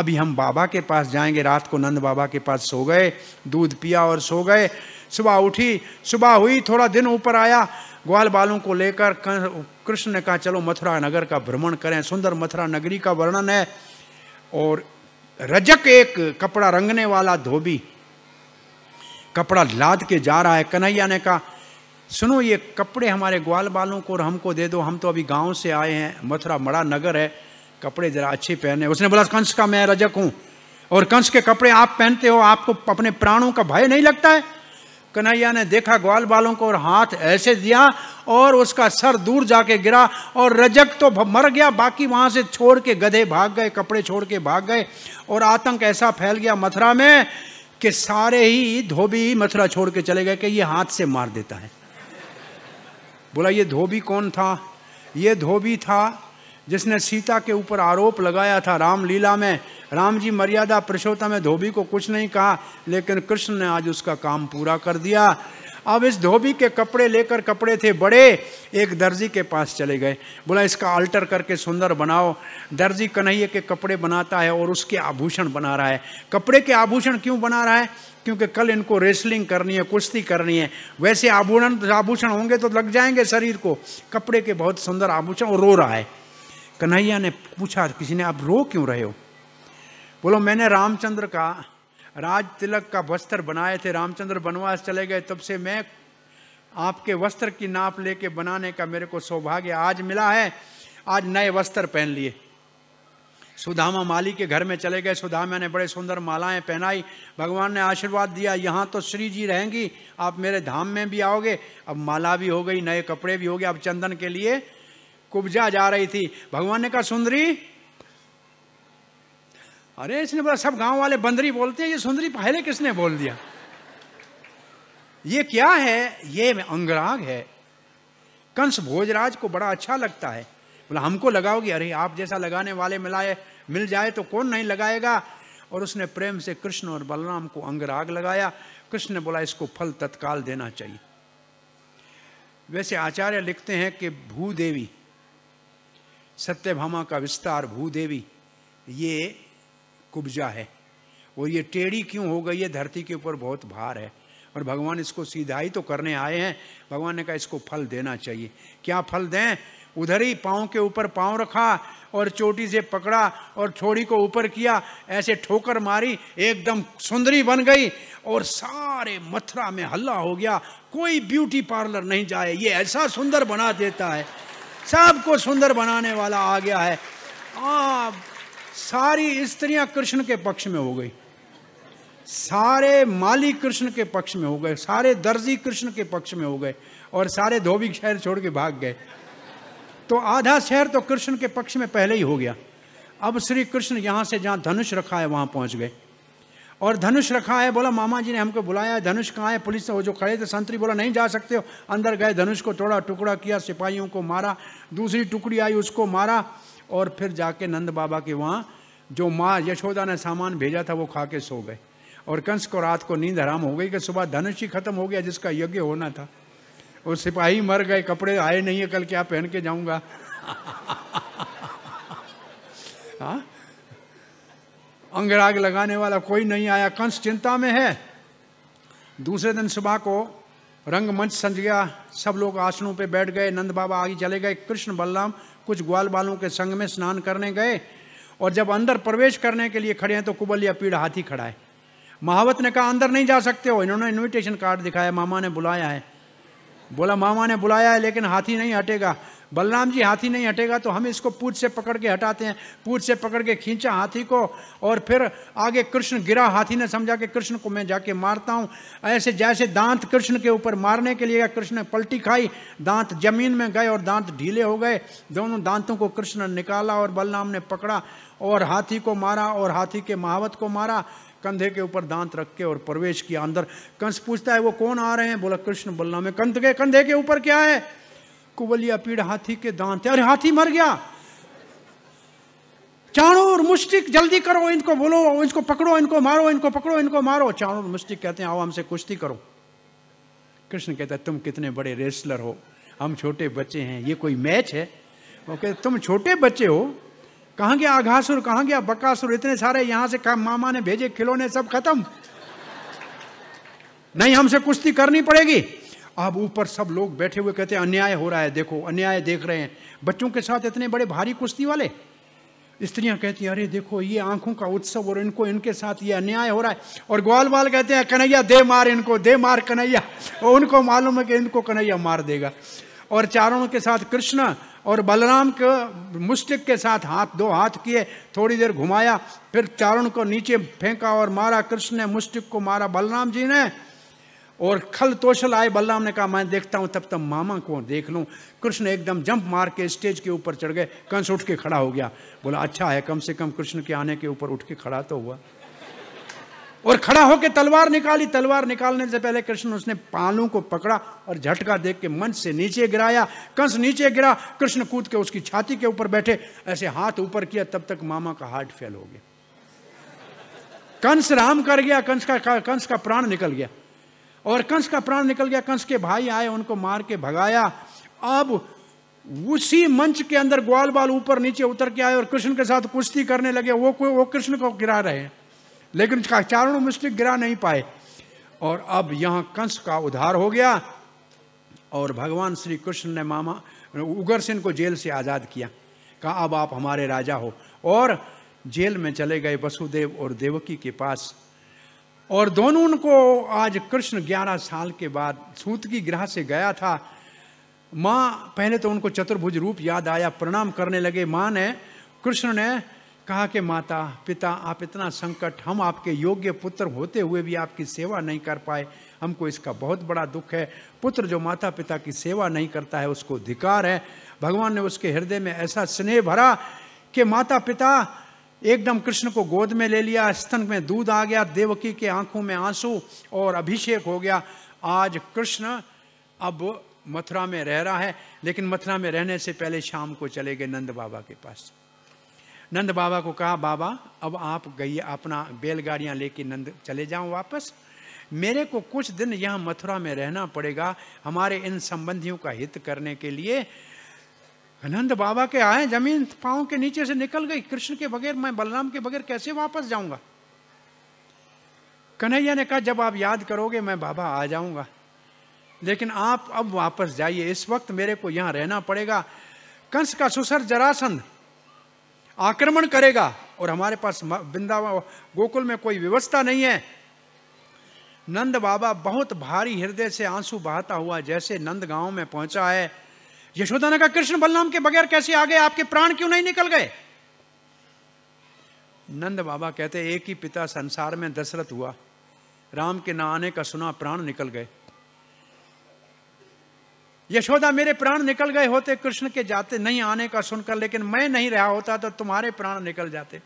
अभी हम बाबा के पास जाएंगे रात को नंद बाबा के पास सो गए दूध पिया और सो गए सुबह उठी सुबह हुई थोड़ा दिन ऊपर आया ग्वाल बालों को लेकर कृष्ण ने कहा चलो मथुरा नगर का भ्रमण करें सुंदर मथुरा नगरी का वर्णन है और रजक एक कपड़ा रंगने वाला धोबी कपड़ा लाद के जा रहा है कन्हैया ने कहा सुनो ये कपड़े हमारे ग्वाल बालों को और हमको दे दो हम तो अभी गांव से आए हैं मथुरा मड़ा नगर है कपड़े जरा अच्छे पहने उसने बोला कंस का मैं रजक हूँ और कंस के कपड़े आप पहनते हो आपको अपने प्राणों का भय नहीं लगता है कन्हैया ने देखा ग्वाल बालों को और हाथ ऐसे दिया और उसका सर दूर जाके गिरा और रजक तो मर गया बाकी वहाँ से छोड़ के गधे भाग गए कपड़े छोड़ के भाग गए और आतंक ऐसा फैल गया मथुरा में कि सारे ही धोबी मथुरा छोड़ के चले गए कि ये हाथ से मार देता है बोला ये धोबी कौन था ये धोबी था जिसने सीता के ऊपर आरोप लगाया था रामलीला में राम जी मर्यादा पुरुषोत्तम में धोबी को कुछ नहीं कहा लेकिन कृष्ण ने आज उसका काम पूरा कर दिया अब इस धोबी के कपड़े लेकर कपड़े थे बड़े एक दर्जी के पास चले गए बोला इसका अल्टर करके सुंदर बनाओ दर्जी कन्हैया के कपड़े बनाता है और उसके आभूषण बना रहा है कपड़े के आभूषण क्यों बना रहा है क्योंकि कल इनको रेसलिंग करनी है कुश्ती करनी है वैसे आभूषण आभूषण होंगे तो लग जाएंगे शरीर को कपड़े के बहुत सुंदर आभूषण और रो रहा है कन्हैया ने पूछा किसी ने आप रो क्यों रहे हो बोलो मैंने रामचंद्र का राज तिलक का वस्त्र बनाए थे रामचंद्र वनवास चले गए तब से मैं आपके वस्त्र की नाप लेके बनाने का मेरे को सौभाग्य आज मिला है आज नए वस्त्र पहन लिए सुधामा माली के घर में चले गए सुधामा ने बड़े सुंदर मालाएं पहनाई भगवान ने आशीर्वाद दिया यहाँ तो श्री जी रहेंगी आप मेरे धाम में भी आओगे अब माला भी हो गई नए कपड़े भी हो गए अब चंदन के लिए कुब्जा जा रही थी भगवान ने कहा सुंदरी अरे इसने बोला सब गांव वाले बंदरी बोलते हैं ये सुंदरी पहले किसने बोल दिया ये क्या है ये अंगराग है कंस भोजराज को बड़ा अच्छा लगता है बोला हमको लगाओगे अरे आप जैसा लगाने वाले मिलाए मिल जाए तो कौन नहीं लगाएगा और उसने प्रेम से कृष्ण और बलराम को अंगराग लगाया कृष्ण ने बोला इसको फल तत्काल देना चाहिए वैसे आचार्य लिखते हैं कि भूदेवी सत्यभामा का विस्तार भूदेवी ये कुब्जा है और ये टेढ़ी क्यों हो गई है धरती के ऊपर बहुत भार है और भगवान इसको सीधा ही तो करने आए हैं भगवान ने कहा इसको फल देना चाहिए क्या फल दें उधर ही पाँव के ऊपर पाँव रखा और चोटी से पकड़ा और ठोड़ी को ऊपर किया ऐसे ठोकर मारी एकदम सुंदरी बन गई और सारे मथुरा में हल्ला हो गया कोई ब्यूटी पार्लर नहीं जाए ये ऐसा सुंदर बना देता है सबको सुंदर बनाने वाला आ गया है आप सारी स्त्रियां कृष्ण के पक्ष में हो गई सारे माली कृष्ण के पक्ष में हो गए सारे दर्जी कृष्ण के पक्ष में हो गए और सारे धोबी शहर छोड़ के भाग गए तो आधा शहर तो कृष्ण के पक्ष में पहले ही हो गया अब श्री कृष्ण यहां से जहां धनुष रखा है वहां पहुंच गए और धनुष रखा है बोला मामा जी ने हमको बुलाया है धनुष कहाँ है पुलिस वो जो खड़े थे संतरी बोला नहीं जा सकते हो अंदर गए धनुष को थोड़ा टुकड़ा किया सिपाहियों को मारा दूसरी टुकड़ी आई उसको मारा और फिर जाके नंद बाबा के वहाँ जो माँ यशोदा ने सामान भेजा था वो खा के सो गए और कंस को रात को नींद हराम हो गई कि सुबह धनुष ही खत्म हो गया जिसका यज्ञ होना था और सिपाही मर गए कपड़े आए नहीं है कल क्या पहन के जाऊंगा <laughs> हाँ? अंगराग लगाने वाला कोई नहीं आया कंस चिंता में है दूसरे दिन सुबह को रंगमंच सज गया सब लोग आसनों पे बैठ गए नंद बाबा आगे चले गए कृष्ण बलराम कुछ ग्वाल बालों के संग में स्नान करने गए और जब अंदर प्रवेश करने के लिए खड़े हैं तो कुबल या पीड़ हाथी खड़ा है महावत ने कहा अंदर नहीं जा सकते हो इन्होंने इन्विटेशन कार्ड दिखाया मामा ने बुलाया है बोला मामा ने बुलाया है लेकिन हाथी नहीं हटेगा बलराम जी हाथी नहीं हटेगा तो हम इसको पूछ से पकड़ के हटाते हैं पूछ से पकड़ के खींचा हाथी को और फिर आगे कृष्ण गिरा हाथी ने समझा कि कृष्ण को मैं जाके मारता हूँ ऐसे जैसे दांत कृष्ण के ऊपर मारने के लिए कृष्ण ने पलटी खाई दांत जमीन में गए और दांत ढीले हो गए दोनों दांतों को कृष्ण ने निकाला और बलराम ने पकड़ा और हाथी को मारा और हाथी के महावत को मारा कंधे के ऊपर दांत रख के और प्रवेश किया अंदर कंस पूछता है वो कौन आ रहे हैं बोला कृष्ण बलराम कंध के कंधे के ऊपर क्या है कुबलिया पीड़ हाथी के दांत अरे हाथी मर गया चाणूर मुस्टिक जल्दी करो इनको बोलो इनको पकड़ो इनको मारो इनको पकड़ो इनको मारो चाणूर मुस्टिक कहते हैं आओ हमसे कुश्ती करो कृष्ण कहता है तुम कितने बड़े रेसलर हो हम छोटे बच्चे हैं ये कोई मैच है वो कहते तुम छोटे बच्चे हो कहाँ गया आघासुर कहाँ गया बकासुर इतने सारे यहाँ से मामा ने भेजे खिलौने सब खत्म नहीं हमसे कुश्ती करनी पड़ेगी अब ऊपर सब लोग बैठे हुए कहते हैं अन्याय हो रहा है देखो अन्याय देख रहे हैं बच्चों के साथ इतने बड़े भारी कुश्ती वाले स्त्रियां कहती हैं अरे देखो ये आंखों का उत्सव और इनको इनके साथ ये अन्याय हो रहा है और ग्वाल बाल कहते हैं कन्हैया दे मार इनको दे मार कन्हैया और उनको मालूम है कि इनको कन्हैया मार देगा और चारों के साथ कृष्ण और बलराम के मुस्टिक के साथ हाथ दो हाथ किए थोड़ी देर घुमाया फिर चारण को नीचे फेंका और मारा कृष्ण ने मुस्टिक को मारा बलराम जी ने और खल तोशल आए बल्लाम ने कहा मैं देखता हूँ तब तक तो मामा को देख लूँ कृष्ण एकदम जंप मार के स्टेज के ऊपर चढ़ गए कंस उठ के खड़ा हो गया बोला अच्छा है कम से कम कृष्ण के आने के ऊपर उठ के खड़ा तो हुआ और खड़ा होकर तलवार निकाली तलवार निकालने से पहले कृष्ण उसने पालों को पकड़ा और झटका देख के मंच से नीचे गिराया कंस नीचे गिरा कृष्ण कूद के उसकी छाती के ऊपर बैठे ऐसे हाथ ऊपर किया तब तक मामा का हार्ट फेल हो गया कंस राम कर गया कंस का कंस का प्राण निकल गया और कंस का प्राण निकल गया कंस के भाई आए उनको मार के भगाया अब उसी मंच के अंदर ग्वाल बाल ऊपर नीचे उतर के आए और कृष्ण के साथ कुश्ती करने लगे वो कोई वो कृष्ण को गिरा रहे लेकिन चारों मुस्टिक गिरा नहीं पाए और अब यहाँ कंस का उद्धार हो गया और भगवान श्री कृष्ण ने मामा उगर सिंह को जेल से आज़ाद किया कहा अब आप हमारे राजा हो और जेल में चले गए वसुदेव और देवकी के पास और दोनों उनको आज कृष्ण ग्यारह साल के बाद सूत की ग्रह से गया था माँ पहले तो उनको चतुर्भुज रूप याद आया प्रणाम करने लगे माँ ने कृष्ण ने कहा कि माता पिता आप इतना संकट हम आपके योग्य पुत्र होते हुए भी आपकी सेवा नहीं कर पाए हमको इसका बहुत बड़ा दुख है पुत्र जो माता पिता की सेवा नहीं करता है उसको अधिकार है भगवान ने उसके हृदय में ऐसा स्नेह भरा कि माता पिता एकदम कृष्ण को गोद में ले लिया स्तन में दूध आ गया देवकी के आंखों में आंसू और अभिषेक हो गया आज कृष्ण अब मथुरा में रह रहा है लेकिन मथुरा में रहने से पहले शाम को चले गए नंद बाबा के पास नंद बाबा को कहा बाबा अब आप गई अपना बैलगाड़ियाँ लेके नंद चले जाऊँ वापस मेरे को कुछ दिन यहाँ मथुरा में रहना पड़ेगा हमारे इन संबंधियों का हित करने के लिए आनंद बाबा के आए जमीन पाओ के नीचे से निकल गई कृष्ण के बगैर मैं बलराम के बगैर कैसे वापस जाऊंगा कन्हैया ने कहा जब आप याद करोगे मैं बाबा आ जाऊंगा लेकिन आप अब वापस जाइए इस वक्त मेरे को यहां रहना पड़ेगा कंस का सुसर जरासंध आक्रमण करेगा और हमारे पास बिंदावा गोकुल में कोई व्यवस्था नहीं है नंद बाबा बहुत भारी हृदय से आंसू बहाता हुआ जैसे नंद गांव में पहुंचा है यशोदा ने कहा कृष्ण बलराम के बगैर कैसे आ गए आपके प्राण क्यों नहीं निकल गए नंद बाबा कहते एक ही पिता संसार में दशरथ हुआ राम के ना आने का सुना प्राण निकल गए यशोदा मेरे प्राण निकल गए होते कृष्ण के जाते नहीं आने का सुनकर लेकिन मैं नहीं रहा होता तो तुम्हारे प्राण निकल जाते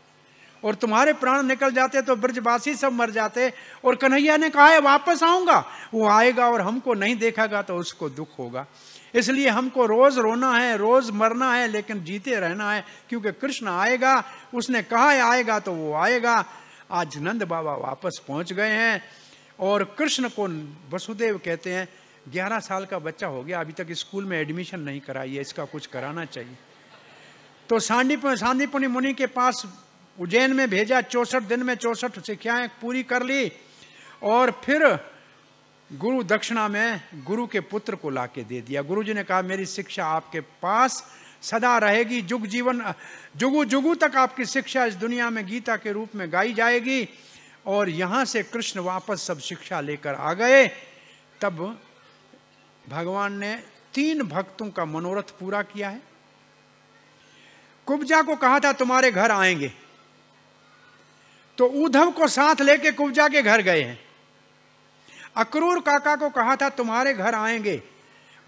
और तुम्हारे प्राण निकल जाते तो ब्रजवासी सब मर जाते और कन्हैया ने कहा है वापस आऊंगा वो आएगा और हमको नहीं देखेगा तो उसको दुख होगा इसलिए हमको रोज़ रोना है रोज़ मरना है लेकिन जीते रहना है क्योंकि कृष्ण आएगा उसने कहा है आएगा तो वो आएगा आज नंद बाबा वापस पहुंच गए हैं और कृष्ण को वसुदेव कहते हैं ग्यारह साल का बच्चा हो गया अभी तक स्कूल में एडमिशन नहीं कराई है इसका कुछ कराना चाहिए तो सांडीप सांदीपनी मुनि के पास उज्जैन में भेजा चौसठ दिन में चौसठ शिक्षाएँ पूरी कर ली और फिर गुरु दक्षिणा में गुरु के पुत्र को लाके दे दिया गुरु जी ने कहा मेरी शिक्षा आपके पास सदा रहेगी जुग जीवन जुगु जुगु तक आपकी शिक्षा इस दुनिया में गीता के रूप में गाई जाएगी और यहाँ से कृष्ण वापस सब शिक्षा लेकर आ गए तब भगवान ने तीन भक्तों का मनोरथ पूरा किया है कुब्जा को कहा था तुम्हारे घर आएंगे तो उद्धव को साथ लेके कुब्जा के घर गए हैं अक्रूर काका को कहा था तुम्हारे घर आएंगे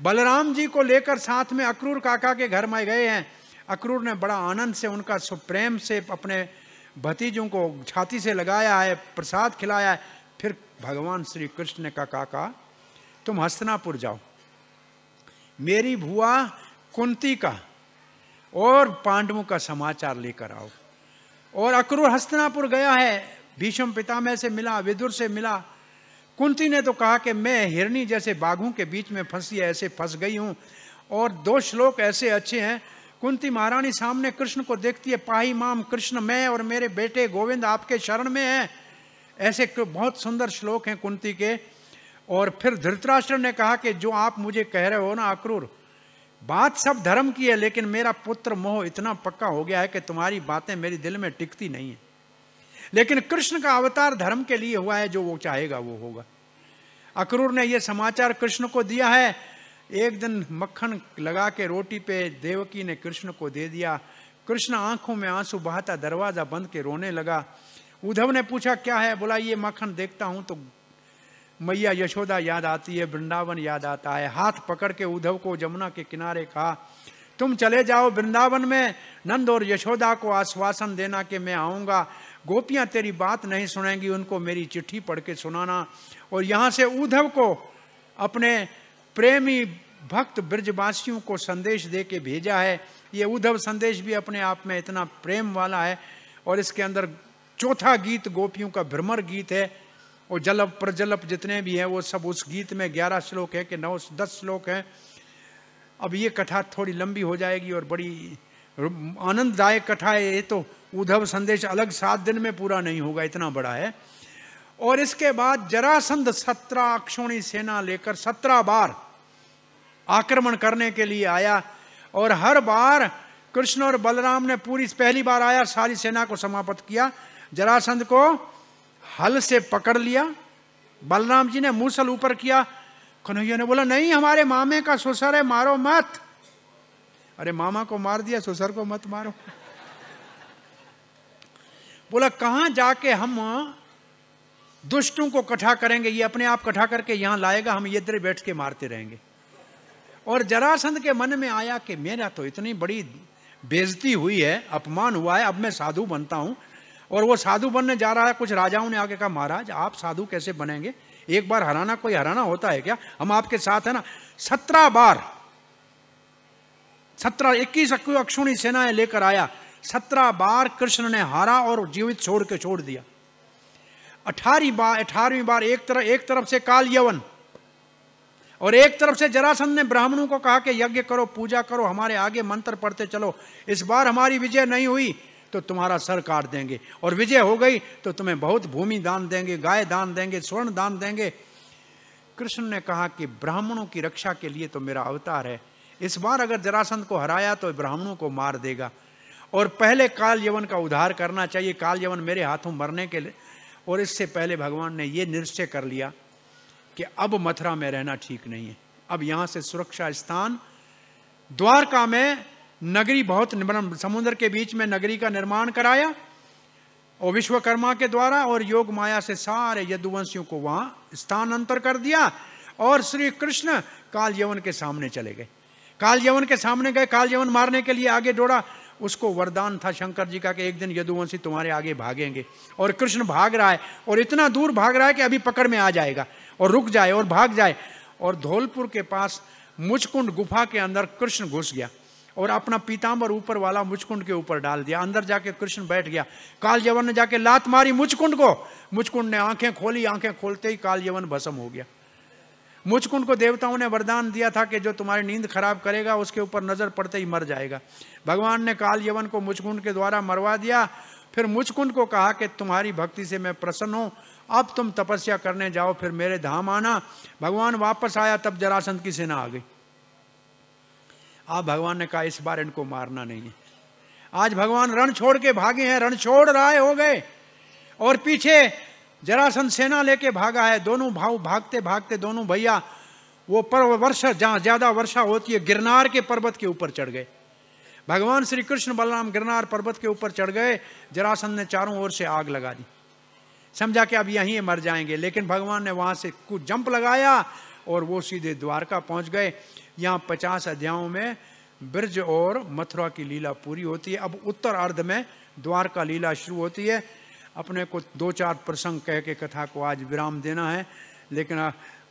बलराम जी को लेकर साथ में अक्रूर काका के घर में गए हैं अक्रूर ने बड़ा आनंद से उनका सुप्रेम से अपने भतीजों को छाती से लगाया है प्रसाद खिलाया है फिर भगवान श्री कृष्ण ने कहा काका तुम हस्तनापुर जाओ मेरी भुआ कुंती का और पांडवों का समाचार लेकर आओ और अक्रूर हस्तनापुर गया है भीष्म पिता में से मिला विदुर से मिला कुंती ने तो कहा कि मैं हिरणी जैसे बाघों के बीच में फंसी ऐसे फंस गई हूँ और दो श्लोक ऐसे अच्छे हैं कुंती महारानी सामने कृष्ण को देखती है पाही माम कृष्ण मैं और मेरे बेटे गोविंद आपके शरण में हैं ऐसे बहुत सुंदर श्लोक हैं कुंती के और फिर धृतराष्ट्र ने कहा कि जो आप मुझे कह रहे हो ना अक्रूर बात सब धर्म की है लेकिन मेरा पुत्र मोह इतना पक्का हो गया है कि तुम्हारी बातें मेरे दिल में टिकती नहीं है लेकिन कृष्ण का अवतार धर्म के लिए हुआ है जो वो चाहेगा वो होगा अक्रूर ने यह समाचार कृष्ण को दिया है एक दिन मक्खन लगा के रोटी पे देवकी ने कृष्ण को दे दिया कृष्ण आंखों में आंसू बहाता दरवाजा बंद के रोने लगा उद्धव ने पूछा क्या है बोला ये मक्खन देखता हूं तो मैया यशोदा याद आती है वृंदावन याद आता है हाथ पकड़ के उद्धव को जमुना के किनारे कहा तुम चले जाओ वृंदावन में नंद और यशोदा को आश्वासन देना कि मैं आऊंगा गोपियां तेरी बात नहीं सुनेंगी उनको मेरी चिट्ठी पढ़ के सुनाना और यहाँ से उद्धव को अपने प्रेमी भक्त ब्रजवासियों को संदेश दे के भेजा है ये उद्धव संदेश भी अपने आप में इतना प्रेम वाला है और इसके अंदर चौथा गीत गोपियों का भ्रमर गीत है और जलप प्रजलप जितने भी हैं वो सब उस गीत में ग्यारह श्लोक है कि नौ दस श्लोक हैं अब ये कथा थोड़ी लंबी हो जाएगी और बड़ी आनंददायक कथा है ये तो उद्धव संदेश अलग सात दिन में पूरा नहीं होगा इतना बड़ा है और इसके बाद जरासंध सत्रह अक्षोणी सेना लेकर सत्रह बार आक्रमण करने के लिए आया और हर बार कृष्ण और बलराम ने पूरी पहली बार आया सारी सेना को समाप्त किया जरासंध को हल से पकड़ लिया बलराम जी ने मूसल ऊपर किया कन्हैया ने बोला नहीं हमारे मामे का सुसर है मारो मत अरे मामा को मार दिया सुसर को मत मारो बोला कहाँ जाके हम दुष्टों को कठा करेंगे ये अपने आप कठा करके यहाँ लाएगा हम इधर बैठ के मारते रहेंगे और जरासंध के मन में आया कि मेरा तो इतनी बड़ी बेजती हुई है अपमान हुआ है अब मैं साधु बनता हूँ और वो साधु बनने जा रहा है कुछ राजाओं ने आगे कहा महाराज आप साधु कैसे बनेंगे एक बार हराना कोई हराना होता है क्या हम आपके साथ है ना सत्रह बार सत्रह इक्कीस अक्षुणी सेनाएं लेकर आया सत्रह बार कृष्ण ने हारा और जीवित छोड़ के छोड़ दिया अठारह बार अठारहवीं बार एक तरफ एक तरफ से काल यवन और एक तरफ से जरासंध ने ब्राह्मणों को कहा कि यज्ञ करो पूजा करो हमारे आगे मंत्र पढ़ते चलो इस बार हमारी विजय नहीं हुई तो तुम्हारा सर काट देंगे और विजय हो गई तो तुम्हें बहुत भूमि दान देंगे गाय दान देंगे स्वर्ण दान देंगे कृष्ण ने कहा कि ब्राह्मणों की रक्षा के लिए तो मेरा अवतार है इस बार अगर जरासंध को हराया तो ब्राह्मणों को मार देगा और पहले काल यवन का उद्धार करना चाहिए काल यवन मेरे हाथों मरने के लिए और इससे पहले भगवान ने ये निश्चय कर लिया कि अब मथुरा में रहना ठीक नहीं है अब यहाँ से सुरक्षा स्थान द्वारका में नगरी बहुत समुद्र के बीच में नगरी का निर्माण कराया और विश्वकर्मा के द्वारा और योग माया से सारे यदुवंशियों को वहाँ स्थानांतर कर दिया और श्री कृष्ण काल यवन के सामने चले गए काल यवन के सामने गए काल यवन मारने के लिए आगे दौड़ा उसको वरदान था शंकर जी का कि एक दिन यदुवंशी तुम्हारे आगे भागेंगे और कृष्ण भाग रहा है और इतना दूर भाग रहा है कि अभी पकड़ में आ जाएगा और रुक जाए और भाग जाए और धौलपुर के पास मुचकुंड गुफा के अंदर कृष्ण घुस गया और अपना पीताम्बर ऊपर वाला मुचकुंड के ऊपर डाल दिया अंदर जाके कृष्ण बैठ गया कालजवन ने जाके लात मारी मुचकुंड को मुचकुंड ने आंखें खोली आंखें खोलते ही कालजवन भस्म हो गया मुझको उनको देवताओं ने वरदान दिया था कि जो तुम्हारी नींद खराब करेगा उसके ऊपर नज़र पड़ते ही मर जाएगा भगवान ने काल यवन को मुचकुंड के द्वारा मरवा दिया फिर मुचकुंड को कहा कि तुम्हारी भक्ति से मैं प्रसन्न हूँ अब तुम तपस्या करने जाओ फिर मेरे धाम आना भगवान वापस आया तब जरासंध की सेना आ गई आप भगवान ने कहा इस बार इनको मारना नहीं है आज भगवान रण छोड़ के भागे हैं रण छोड़ राय हो गए और पीछे जरासन सेना लेके भागा है दोनों भाव भागते भागते दोनों भैया वो पर्व वर्षा जहाँ ज़्यादा वर्षा होती है गिरनार के पर्वत के ऊपर चढ़ गए भगवान श्री कृष्ण बलराम गिरनार पर्वत के ऊपर चढ़ गए जरासन ने चारों ओर से आग लगा दी समझा कि अब यहीं मर जाएंगे लेकिन भगवान ने वहां से कुछ जंप लगाया और वो सीधे द्वारका पहुंच गए यहाँ पचास अध्यायों में ब्रज और मथुरा की लीला पूरी होती है अब उत्तर अर्ध में द्वारका लीला शुरू होती है अपने को दो चार प्रसंग कह के कथा को आज विराम देना है लेकिन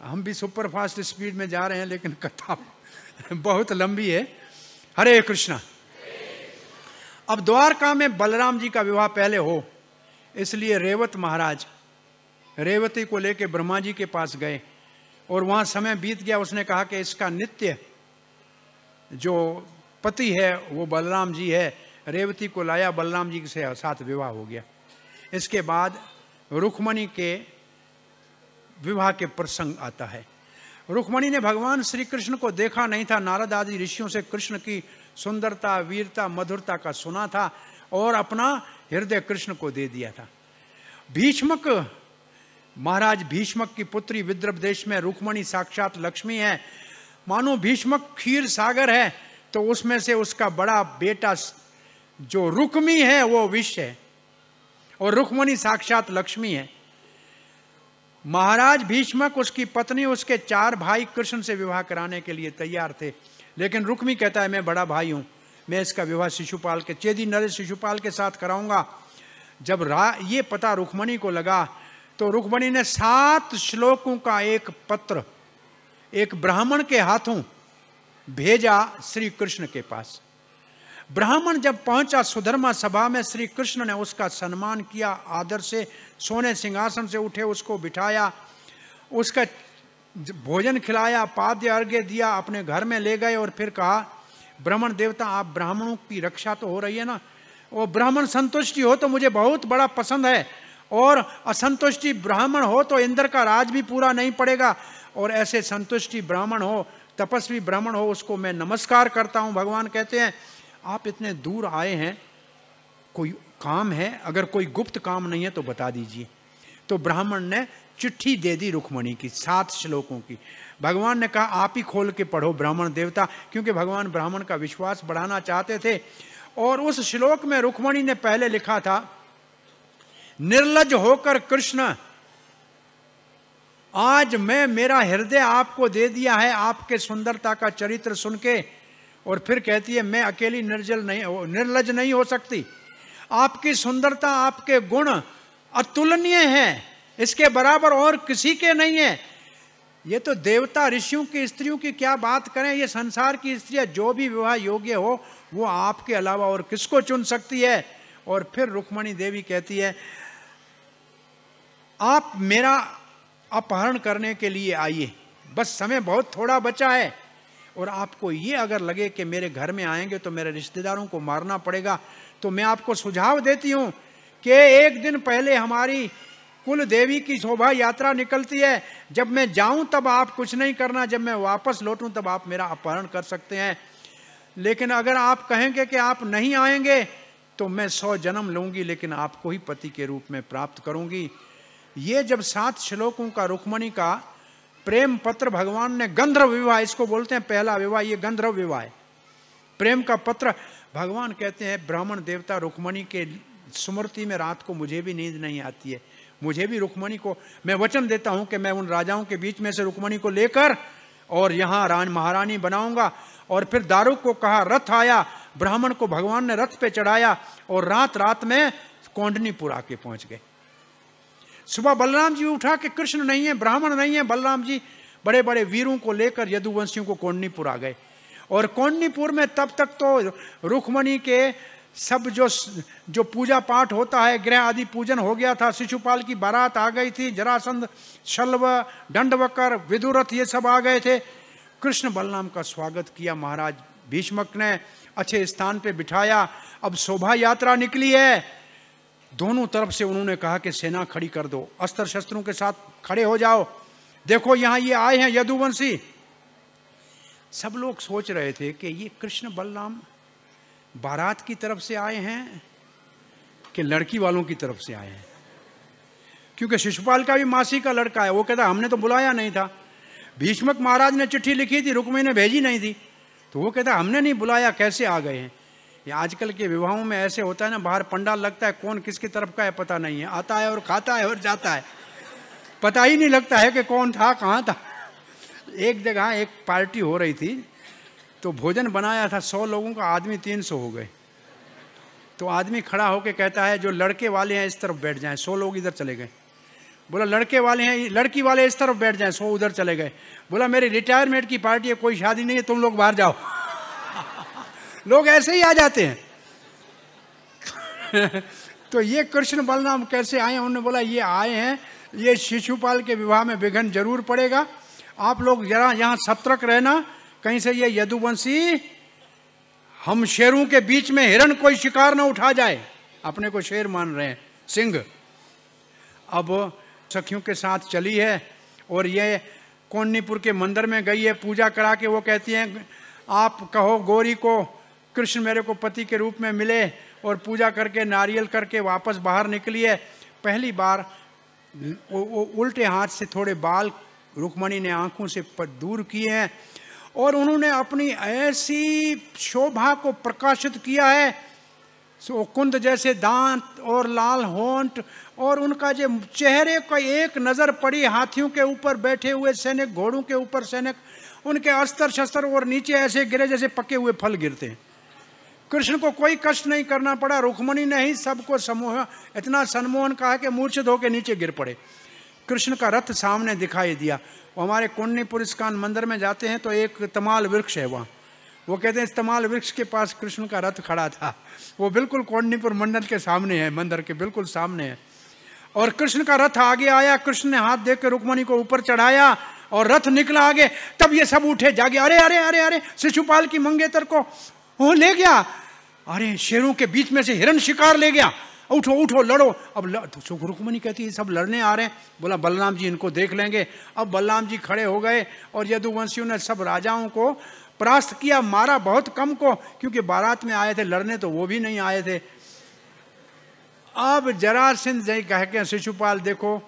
हम भी सुपर फास्ट स्पीड में जा रहे हैं लेकिन कथा <laughs> बहुत लंबी है हरे कृष्णा अब द्वारका में बलराम जी का विवाह पहले हो इसलिए रेवत महाराज रेवती को लेकर ब्रह्मा जी के पास गए और वहाँ समय बीत गया उसने कहा कि इसका नित्य जो पति है वो बलराम जी है रेवती को लाया बलराम जी के साथ विवाह हो गया इसके बाद रुक्मणी के विवाह के प्रसंग आता है रुक्मणी ने भगवान श्री कृष्ण को देखा नहीं था नारद आदि ऋषियों से कृष्ण की सुंदरता वीरता मधुरता का सुना था और अपना हृदय कृष्ण को दे दिया था भीष्मक महाराज भीष्मक की पुत्री विद्रभ देश में रुक्मणी साक्षात लक्ष्मी है मानो भीष्मक खीर सागर है तो उसमें से उसका बड़ा बेटा जो रुक्मी है वो विष है और रुक्मणी साक्षात लक्ष्मी है महाराज भीष्मक उसकी पत्नी उसके चार भाई कृष्ण से विवाह कराने के लिए तैयार थे लेकिन रुक्मी कहता है मैं बड़ा भाई हूँ मैं इसका विवाह शिशुपाल के चेदी नरेश शिशुपाल के साथ कराऊंगा जब रा ये पता रुक्मणी को लगा तो रुक्मणी ने सात श्लोकों का एक पत्र एक ब्राह्मण के हाथों भेजा श्री कृष्ण के पास ब्राह्मण जब पहुंचा सुधर्मा सभा में श्री कृष्ण ने उसका सम्मान किया आदर से सोने सिंहासन से उठे उसको बिठाया उसका भोजन खिलाया पाद्य अर्घ्य दिया अपने घर में ले गए और फिर कहा ब्राह्मण देवता आप ब्राह्मणों की रक्षा तो हो रही है ना वो ब्राह्मण संतुष्टि हो तो मुझे बहुत बड़ा पसंद है और असंतुष्टि ब्राह्मण हो तो इंद्र का राज भी पूरा नहीं पड़ेगा और ऐसे संतुष्टि ब्राह्मण हो तपस्वी ब्राह्मण हो उसको मैं नमस्कार करता हूँ भगवान कहते हैं आप इतने दूर आए हैं कोई काम है अगर कोई गुप्त काम नहीं है तो बता दीजिए तो ब्राह्मण ने चिट्ठी दे दी रुक्मणी की सात श्लोकों की भगवान ने कहा आप ही खोल के पढ़ो ब्राह्मण देवता क्योंकि भगवान ब्राह्मण का विश्वास बढ़ाना चाहते थे और उस श्लोक में रुक्मणी ने पहले लिखा था निर्लज होकर कृष्ण आज मैं मेरा हृदय आपको दे दिया है आपके सुंदरता का चरित्र सुन के और फिर कहती है मैं अकेली निर्जल नहीं निर्लज नहीं हो सकती आपकी सुंदरता आपके गुण अतुलनीय हैं इसके बराबर और किसी के नहीं है ये तो देवता ऋषियों की स्त्रियों की क्या बात करें ये संसार की स्त्रियां जो भी विवाह योग्य हो वो आपके अलावा और किसको चुन सकती है और फिर रुक्मणी देवी कहती है आप मेरा अपहरण करने के लिए आइए बस समय बहुत थोड़ा बचा है और आपको ये अगर लगे कि मेरे घर में आएंगे तो मेरे रिश्तेदारों को मारना पड़ेगा तो मैं आपको सुझाव देती हूँ कि एक दिन पहले हमारी कुल देवी की शोभा यात्रा निकलती है जब मैं जाऊं तब आप कुछ नहीं करना जब मैं वापस लौटूं तब आप मेरा अपहरण कर सकते हैं लेकिन अगर आप कहेंगे कि आप नहीं आएंगे तो मैं सौ जन्म लूंगी लेकिन आपको ही पति के रूप में प्राप्त करूंगी ये जब सात श्लोकों का रुक्मणी का प्रेम पत्र भगवान ने गंधर्व विवाह इसको बोलते हैं पहला विवाह ये गंधर्व विवाह है प्रेम का पत्र भगवान कहते हैं ब्राह्मण देवता रुक्मणी के स्मृति में रात को मुझे भी नींद नहीं आती है मुझे भी रुक्मणी को मैं वचन देता हूं कि मैं उन राजाओं के बीच में से रुक्मणी को लेकर और यहाँ रान महारानी बनाऊंगा और फिर दारुक को कहा रथ आया ब्राह्मण को भगवान ने रथ पे चढ़ाया और रात रात में कौंडनीपुरा के पहुंच गए सुबह बलराम जी उठा के कृष्ण नहीं है ब्राह्मण नहीं है बलराम जी बड़े बड़े वीरों को लेकर यदुवंशियों को कोंडनीपुर आ गए और कोंडनीपुर में तब तक तो रुखमणि के सब जो जो पूजा पाठ होता है गृह आदि पूजन हो गया था शिशुपाल की बारात आ गई थी जरासंध शल्व दंडवकर विदुरथ ये सब आ गए थे कृष्ण बलराम का स्वागत किया महाराज भीष्मक ने अच्छे स्थान पे बिठाया अब शोभा यात्रा निकली है दोनों तरफ से उन्होंने कहा कि सेना खड़ी कर दो अस्त्र शस्त्रों के साथ खड़े हो जाओ देखो यहां ये आए हैं यदुवंशी सब लोग सोच रहे थे कि ये कृष्ण बलराम बारात की तरफ से आए हैं कि लड़की वालों की तरफ से आए हैं क्योंकि शिशुपाल का भी मासी का लड़का है वो कहता हमने तो बुलाया नहीं था भीष्मक महाराज ने चिट्ठी लिखी थी रुक्मी ने भेजी नहीं थी तो वो कहता हमने नहीं बुलाया कैसे आ गए हैं ये आजकल के विवाहों में ऐसे होता है ना बाहर पंडाल लगता है कौन किसकी तरफ का है पता नहीं है आता है और खाता है और जाता है पता ही नहीं लगता है कि कौन था कहाँ था एक जगह एक पार्टी हो रही थी तो भोजन बनाया था सौ लोगों का आदमी तीन सौ हो गए तो आदमी खड़ा होकर कहता है जो लड़के वाले हैं इस तरफ बैठ जाएं सौ लोग इधर चले गए बोला लड़के वाले हैं लड़की वाले इस तरफ बैठ जाएं सौ उधर चले गए बोला मेरी रिटायरमेंट की पार्टी है कोई शादी नहीं है तुम लोग बाहर जाओ लोग ऐसे ही आ जाते हैं <laughs> तो ये कृष्ण बलराम कैसे आए उन्होंने बोला ये आए हैं ये शिशुपाल के विवाह में विघन जरूर पड़ेगा आप लोग जरा यहाँ सतर्क रहना कहीं से ये यदुवंशी हम शेरों के बीच में हिरण कोई शिकार ना उठा जाए अपने को शेर मान रहे हैं सिंह अब सखियों के साथ चली है और ये कोन्नीपुर के मंदिर में गई है पूजा करा के वो कहती हैं आप कहो गौरी को कृष्ण मेरे को पति के रूप में मिले और पूजा करके नारियल करके वापस बाहर निकली है पहली बार वो, वो उल्टे हाथ से थोड़े बाल रुक्मणी ने आंखों से दूर किए हैं और उन्होंने अपनी ऐसी शोभा को प्रकाशित किया है सो कुंद जैसे दांत और लाल होंठ और उनका जो चेहरे का एक नज़र पड़ी हाथियों के ऊपर बैठे हुए सैनिक घोड़ों के ऊपर सैनिक उनके अस्त्र शस्त्र और नीचे ऐसे गिरे जैसे पके हुए फल गिरते हैं कृष्ण को कोई कष्ट नहीं करना पड़ा रुक्मणी ने ही सबको समूह इतना सम्मोहन कहा कि मूर्छित होकर नीचे गिर पड़े कृष्ण का रथ सामने दिखाई दिया वो हमारे कुंडनी पुरस्कान मंदिर में जाते हैं तो एक तमाल वृक्ष है वहाँ वो कहते हैं इस्तेमाल वृक्ष के पास कृष्ण का रथ खड़ा था वो बिल्कुल कौंडीपुर मंडल के सामने है मंदिर के बिल्कुल सामने है और कृष्ण का रथ आगे आया कृष्ण ने हाथ देख के रुक्मणी को ऊपर चढ़ाया और रथ निकला आगे तब ये सब उठे जागे अरे अरे अरे अरे शिशुपाल की मंगेतर को वो ले गया अरे शेरों के बीच में से हिरण शिकार ले गया उठो उठो लड़ो अब लड़, तो कहती है सब लड़ने आ रहे हैं बोला बलराम जी इनको देख लेंगे अब बलराम जी खड़े हो गए और यदुवंशियों ने सब राजाओं को परास्त किया मारा बहुत कम को क्योंकि बारात में आए थे लड़ने तो वो भी नहीं आए थे अब सिंह जय कह के शिशुपाल देखो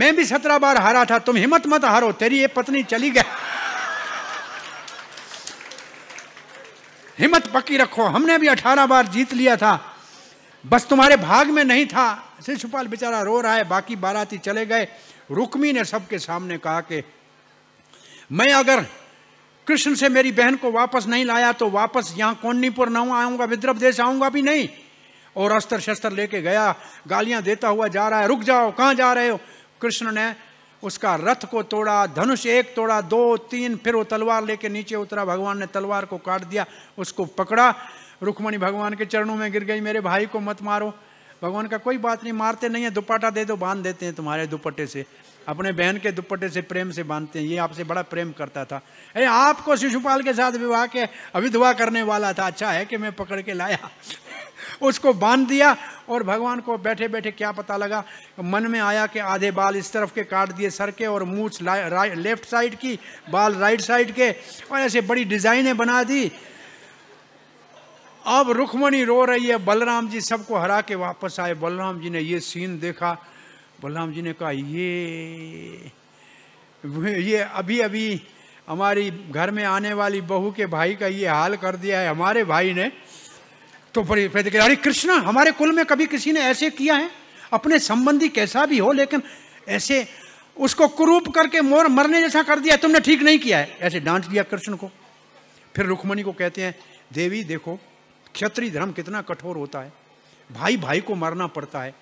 मैं भी सत्रह बार हारा था तुम हिम्मत मत हारो तेरी ये पत्नी चली गई हिम्मत पक्की रखो हमने भी अठारह बार जीत लिया था बस तुम्हारे भाग में नहीं था शिशुपाल बेचारा रो रहा है बाकी बाराती चले गए रुक्मी ने सबके सामने कहा कि मैं अगर कृष्ण से मेरी बहन को वापस नहीं लाया तो वापस यहाँ कोंडनीपुर न आऊंगा विद्रभ देश आऊंगा भी नहीं और अस्त्र शस्त्र लेके गया गालियां देता हुआ जा रहा है रुक जाओ कहाँ जा रहे हो कृष्ण ने उसका रथ को तोड़ा धनुष एक तोड़ा दो तीन फिर वो तलवार लेके नीचे उतरा भगवान ने तलवार को काट दिया उसको पकड़ा रुक्मणी भगवान के चरणों में गिर गई मेरे भाई को मत मारो भगवान का कोई बात नहीं मारते नहीं है दुपट्टा दे दो बांध देते हैं तुम्हारे दुपट्टे से अपने बहन के दुपट्टे से प्रेम से बांधते हैं ये आपसे बड़ा प्रेम करता था अरे आपको शिशुपाल के साथ विवाह के अविधवा करने वाला था अच्छा है कि मैं पकड़ के लाया उसको बांध दिया और भगवान को बैठे बैठे क्या पता लगा मन में आया कि आधे बाल इस तरफ के काट दिए सर के और मूछ लेफ्ट साइड की बाल राइट साइड के और ऐसे बड़ी डिज़ाइनें बना दी अब रुखमणी रो रही है बलराम जी सबको हरा के वापस आए बलराम जी ने ये सीन देखा बलराम जी ने कहा ये ये अभी अभी हमारी घर में आने वाली बहू के भाई का ये हाल कर दिया है हमारे भाई ने तो अरे कृष्ण हमारे कुल में कभी किसी ने ऐसे किया है अपने संबंधी कैसा भी हो लेकिन ऐसे उसको कुरूप करके मोर मरने जैसा कर दिया तुमने ठीक नहीं किया है ऐसे डांट दिया कृष्ण को फिर रुक्मणी को कहते हैं देवी देखो क्षत्रिय धर्म कितना कठोर होता है भाई भाई को मरना पड़ता है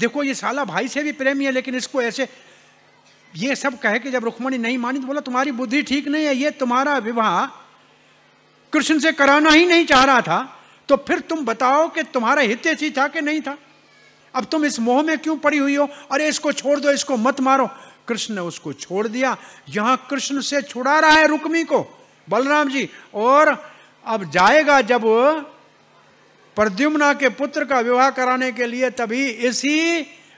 देखो ये साला भाई से भी प्रेमी है लेकिन इसको ऐसे ये सब कहे कि जब रुक्मणी नहीं मानी तो बोला तुम्हारी बुद्धि ठीक नहीं है ये तुम्हारा विवाह कृष्ण से कराना ही नहीं चाह रहा था तो फिर तुम बताओ कि तुम्हारा ऐसी था कि नहीं था अब तुम इस मोह में क्यों पड़ी हुई हो अरे इसको छोड़ दो इसको मत मारो कृष्ण ने उसको छोड़ दिया यहां कृष्ण से छुड़ा रहा है रुक्मी को बलराम जी और अब जाएगा जब प्रद्युम्ना के पुत्र का विवाह कराने के लिए तभी इसी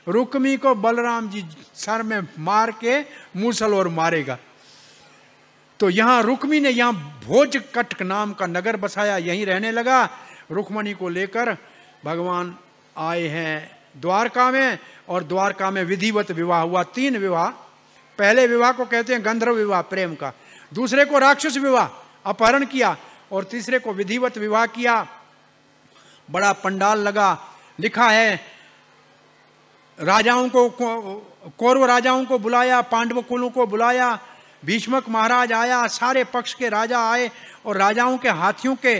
रुक्मी को बलराम जी सर में मार के मूसल और मारेगा तो यहां रुक्मी ने यहां भोज कटक नाम का नगर बसाया यहीं रहने लगा रुक्मणी को लेकर भगवान आए हैं द्वारका में और द्वारका में विधिवत विवाह हुआ तीन विवाह पहले विवाह को कहते हैं गंधर्व विवाह प्रेम का दूसरे को राक्षस विवाह अपहरण किया और तीसरे को विधिवत विवाह किया बड़ा पंडाल लगा लिखा है राजाओं को कौरव राजाओं को बुलाया पांडव कुलों को बुलाया भीष्मक महाराज आया सारे पक्ष के राजा आए और राजाओं के हाथियों के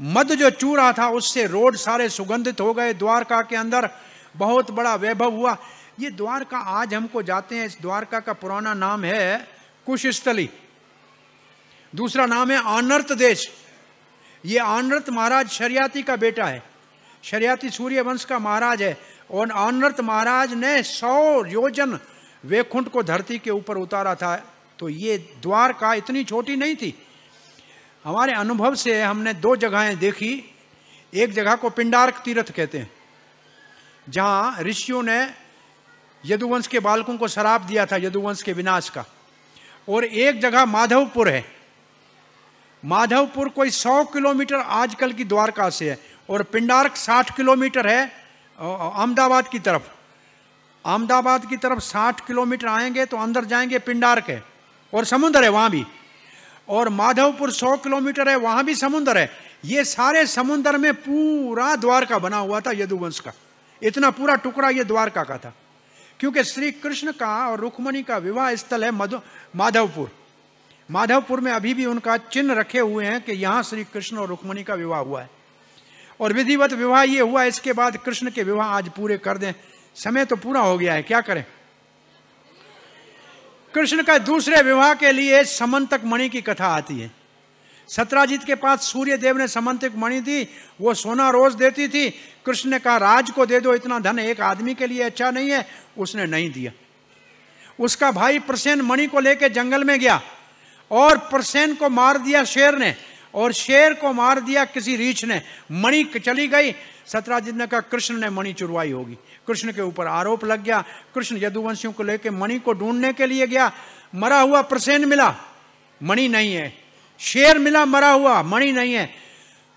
मद जो चू रहा था उससे रोड सारे सुगंधित हो गए द्वारका के अंदर बहुत बड़ा वैभव हुआ ये द्वारका आज हमको जाते हैं इस द्वारका का पुराना नाम है कुशस्थली दूसरा नाम है आनर्त देश ये आनर्त महाराज शरियाती का बेटा है शरियाती सूर्य वंश का महाराज है और आनर्त महाराज ने सौ योजन वैकुंठ को धरती के ऊपर उतारा था तो ये द्वारका इतनी छोटी नहीं थी हमारे अनुभव से हमने दो जगहें देखी एक जगह को पिंडारक तीर्थ कहते हैं जहाँ ऋषियों ने यदुवंश के बालकों को शराप दिया था यदुवंश के विनाश का और एक जगह माधवपुर है माधवपुर कोई सौ किलोमीटर आजकल की द्वारका से है और पिंडारक साठ किलोमीटर है अहमदाबाद की तरफ अहमदाबाद की तरफ साठ किलोमीटर आएंगे तो अंदर जाएंगे पिंडारक है और समुद्र है वहाँ भी और माधवपुर सौ किलोमीटर है वहां भी समुंदर है ये सारे समुद्र में पूरा द्वारका बना हुआ था यदुवंश का इतना पूरा टुकड़ा ये द्वारका का था क्योंकि श्री कृष्ण का और रुक्मणी का विवाह स्थल है मधु माधवपुर माधवपुर में अभी भी उनका चिन्ह रखे हुए हैं कि यहाँ श्री कृष्ण और रुक्मणी का विवाह हुआ है और विधिवत विवाह ये हुआ इसके बाद कृष्ण के विवाह आज पूरे कर दें समय तो पूरा हो गया है क्या करें कृष्ण का दूसरे विवाह के लिए समंतक मणि की कथा आती है सत्राजीत के पास सूर्य देव ने समंतक मणि दी वो सोना रोज देती थी कृष्ण ने कहा राज को दे दो इतना धन एक आदमी के लिए अच्छा नहीं है उसने नहीं दिया उसका भाई प्रसेन मणि को लेकर जंगल में गया और प्रसेन को मार दिया शेर ने और शेर को मार दिया किसी रीछ ने मणि चली गई सतराजित ने कहा कृष्ण ने मणि चुरवाई होगी कृष्ण के ऊपर आरोप लग गया कृष्ण यदुवंशियों को लेकर मणि को ढूंढने के लिए गया मरा हुआ प्रसेन मिला मणि नहीं है शेर मिला मरा हुआ मणि नहीं है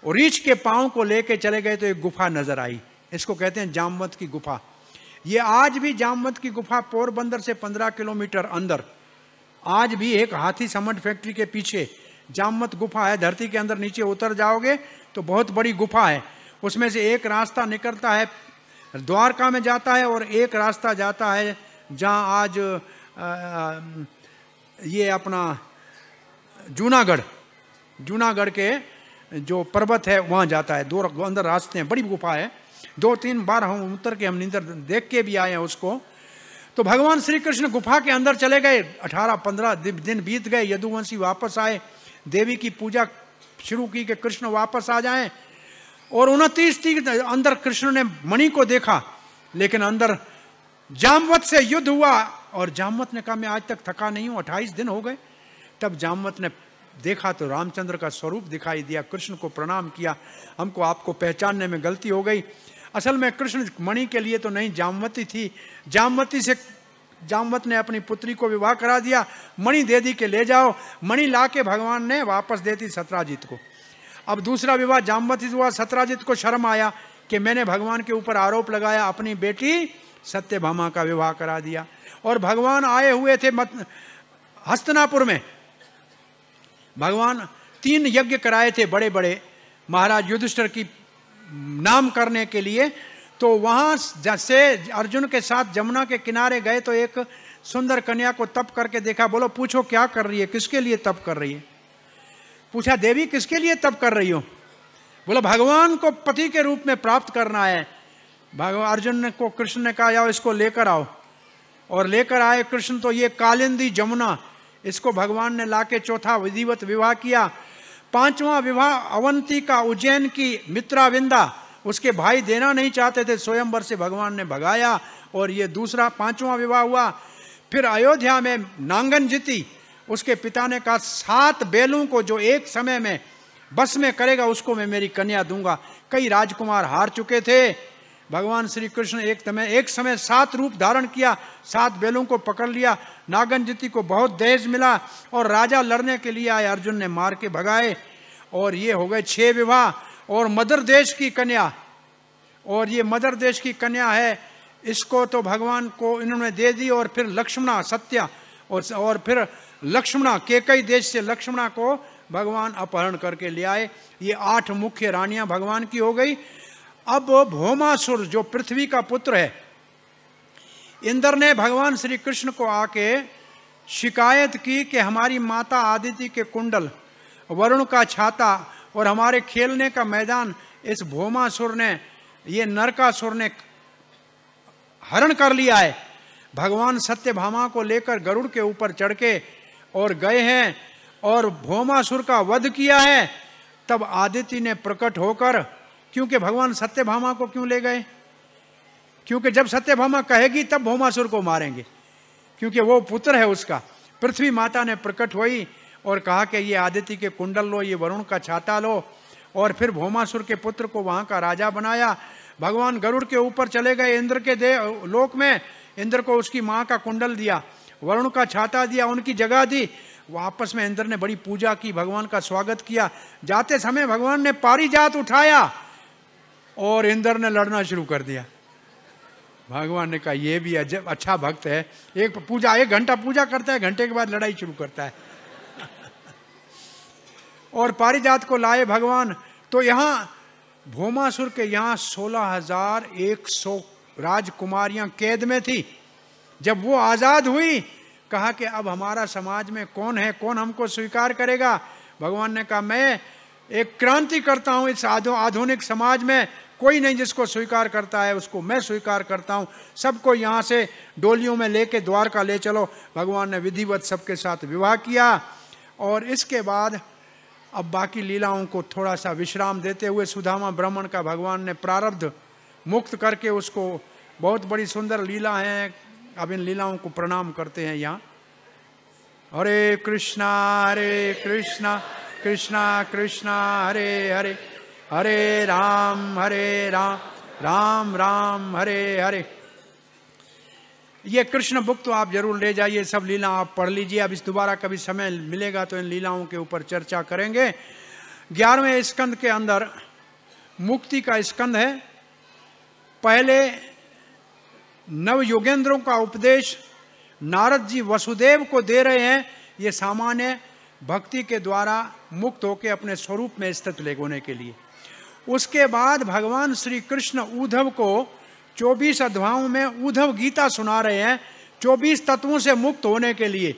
और रीछ के पांव को लेके चले गए तो एक गुफा नजर आई इसको कहते हैं जामवंत की गुफा ये आज भी जामवंत की गुफा पोरबंदर से पंद्रह किलोमीटर अंदर आज भी एक हाथी समंड फैक्ट्री के पीछे जामत गुफा है धरती के अंदर नीचे उतर जाओगे तो बहुत बड़ी गुफा है उसमें से एक रास्ता निकलता है द्वारका में जाता है और एक रास्ता जाता है जहाँ आज आ, आ, ये अपना जूनागढ़ जूनागढ़ के जो पर्वत है वहाँ जाता है दो अंदर रास्ते हैं बड़ी गुफा है दो तीन बार हम उतर के हम निंदर देख के भी आए हैं उसको तो भगवान श्री कृष्ण गुफा के अंदर चले गए अठारह पंद्रह दिन बीत गए यदुवंशी वापस आए देवी की पूजा शुरू की कि कृष्ण वापस आ जाएं और उनतीस तीर्थ अंदर कृष्ण ने मणि को देखा लेकिन अंदर जामवत से युद्ध हुआ और जामवत ने कहा मैं आज तक थका नहीं हूं अट्ठाईस दिन हो गए तब जामवत ने देखा तो रामचंद्र का स्वरूप दिखाई दिया कृष्ण को प्रणाम किया हमको आपको पहचानने में गलती हो गई असल में कृष्ण मणि के लिए तो नहीं जामवती थी जामवती से जामवत ने अपनी पुत्री को विवाह करा दिया मणि दे दी के ले जाओ मणि ला के भगवान ने वापस दे दी सतराजीत को अब दूसरा विवाह जामवत हुआ सतराजीत को शर्म आया कि मैंने भगवान के ऊपर आरोप लगाया अपनी बेटी सत्यभामा का विवाह करा दिया और भगवान आए हुए थे मत हस्तनापुर में भगवान तीन यज्ञ कराए थे बड़े बड़े महाराज युधिष्ठर की नाम करने के लिए तो वहाँ जैसे अर्जुन के साथ जमुना के किनारे गए तो एक सुंदर कन्या को तप करके देखा बोलो पूछो क्या कर रही है किसके लिए तप कर रही है पूछा देवी किसके लिए तप कर रही हो बोला भगवान को पति के रूप में प्राप्त करना है भगवान अर्जुन को कृष्ण ने कहा जाओ इसको लेकर आओ और लेकर आए कृष्ण तो ये कालिंदी जमुना इसको भगवान ने लाके चौथा विधिवत विवाह किया पांचवा विवाह अवंती का उज्जैन की मित्राविंदा उसके भाई देना नहीं चाहते थे स्वयंवर से भगवान ने भगाया और ये दूसरा पांचवा विवाह हुआ फिर अयोध्या में नांगन जीती उसके पिता ने कहा सात बेलों को जो एक समय में बस में करेगा उसको मैं मेरी कन्या दूंगा कई राजकुमार हार चुके थे भगवान श्री कृष्ण एक समय एक समय सात रूप धारण किया सात बेलों को पकड़ लिया नागन जीती को बहुत दहेज मिला और राजा लड़ने के लिए आए अर्जुन ने मार के भगाए और ये हो गए छः विवाह और मदर देश की कन्या और ये मदर देश की कन्या है इसको तो भगवान को इन्होंने दे दी और फिर लक्ष्मणा सत्या और और फिर लक्ष्मणा केकई देश से लक्ष्मणा को भगवान अपहरण करके ले आए ये आठ मुख्य रानियां भगवान की हो गई अब भोमासुर जो पृथ्वी का पुत्र है इंद्र ने भगवान श्री कृष्ण को आके शिकायत की कि हमारी माता आदिति के कुंडल वरुण का छाता और हमारे खेलने का मैदान इस भोमासुर ने ये नरकासुर ने हरण कर लिया है भगवान सत्यभामा को लेकर गरुड़ के ऊपर चढ़ के और गए हैं और भोमासुर का वध किया है तब आदित्य ने प्रकट होकर क्योंकि भगवान सत्यभामा को क्यों ले गए क्योंकि जब सत्यभामा कहेगी तब भोमासुर को मारेंगे क्योंकि वो पुत्र है उसका पृथ्वी माता ने प्रकट हुई और कहा कि ये आदित्य के कुंडल लो ये वरुण का छाता लो और फिर भोमासुर के पुत्र को वहाँ का राजा बनाया भगवान गरुड़ के ऊपर चले गए इंद्र के दे लोक में इंद्र को उसकी माँ का कुंडल दिया वरुण का छाता दिया उनकी जगह दी वापस में इंद्र ने बड़ी पूजा की भगवान का स्वागत किया जाते समय भगवान ने पारी उठाया और इंद्र ने लड़ना शुरू कर दिया भगवान ने कहा यह भी अजब अच्छा भक्त है एक पूजा एक घंटा पूजा करता है घंटे के बाद लड़ाई शुरू करता है और पारिजात को लाए भगवान तो यहाँ भोमासुर के यहाँ सोलह हजार एक सौ राजकुमारियाँ कैद में थी जब वो आज़ाद हुई कहा कि अब हमारा समाज में कौन है कौन हमको स्वीकार करेगा भगवान ने कहा मैं एक क्रांति करता हूँ इस आधुनिक समाज में कोई नहीं जिसको स्वीकार करता है उसको मैं स्वीकार करता हूँ सबको यहाँ से डोलियों में लेके द्वारका ले चलो भगवान ने विधिवत सबके साथ विवाह किया और इसके बाद अब बाकी लीलाओं को थोड़ा सा विश्राम देते हुए सुधामा ब्राह्मण का भगवान ने प्रारब्ध मुक्त करके उसको बहुत बड़ी सुंदर लीला है अब इन लीलाओं को प्रणाम करते हैं यहाँ हरे कृष्णा हरे कृष्णा कृष्णा कृष्णा हरे हरे हरे राम हरे राम राम राम हरे हरे ये कृष्ण बुक तो आप जरूर ले जाइए सब लीला आप पढ़ लीजिए अब इस दोबारा कभी समय मिलेगा तो इन लीलाओं के ऊपर चर्चा करेंगे ग्यारहवें स्कंद के अंदर मुक्ति का स्कंद है पहले नव योगेंद्रों का उपदेश नारद जी वसुदेव को दे रहे हैं ये सामान्य भक्ति के द्वारा मुक्त होकर अपने स्वरूप में स्थित ले के लिए उसके बाद भगवान श्री कृष्ण उद्धव को चौबीस अध्यायों में उद्धव गीता सुना रहे हैं चौबीस तत्वों से मुक्त होने के लिए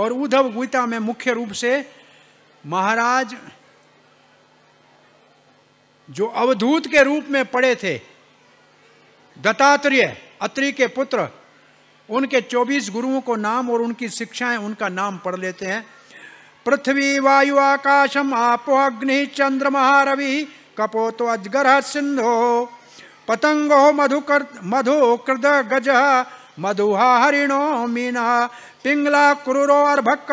और उद्धव गीता में मुख्य रूप से महाराज जो अवधूत के रूप में पड़े थे दत्तात्रेय अत्रि के पुत्र उनके 24 गुरुओं को नाम और उनकी शिक्षाएं उनका नाम पढ़ लेते हैं पृथ्वी वायु आकाशम आपो अग्नि चंद्र महारवि कपोतो अजगर सिंधो पतंगो मधुकर मधु कृद गज मधुहा हरिणो मीना पिंगला क्रूरो अर्भक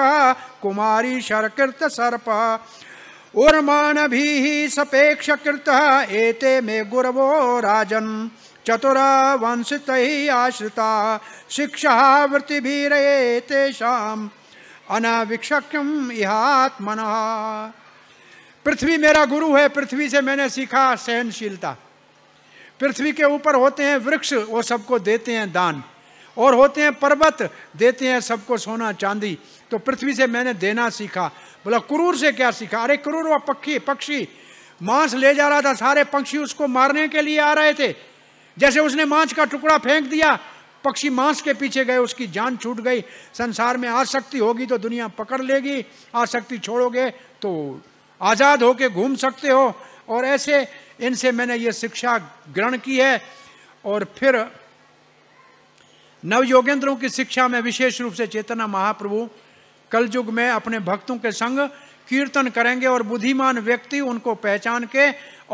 कुमारी शरकृत सर्प उर्मान भी सपेक्ष कृत एते में गुरवो राजन चतुरा वंशित ही आश्रिता शिक्षा रे तेषाम अनाविक्षक्यम इहात्मना पृथ्वी मेरा गुरु है पृथ्वी से मैंने सीखा सहनशीलता पृथ्वी के ऊपर होते हैं वृक्ष वो सबको देते हैं दान और होते हैं पर्वत देते हैं सबको सोना चांदी तो पृथ्वी से मैंने देना सीखा बोला क्रूर से क्या सीखा अरे क्रूर वह पक्षी पक्षी मांस ले जा रहा था सारे पक्षी उसको मारने के लिए आ रहे थे जैसे उसने मांस का टुकड़ा फेंक दिया पक्षी मांस के पीछे गए उसकी जान छूट गई संसार में आसक्ति होगी तो दुनिया पकड़ लेगी आसक्ति छोड़ोगे तो आज़ाद होके घूम सकते हो और ऐसे इनसे मैंने ये शिक्षा ग्रहण की है और फिर नव योगेंद्रों की शिक्षा में विशेष रूप से चेतना महाप्रभु कल युग में अपने भक्तों के संग कीर्तन करेंगे और बुद्धिमान व्यक्ति उनको पहचान के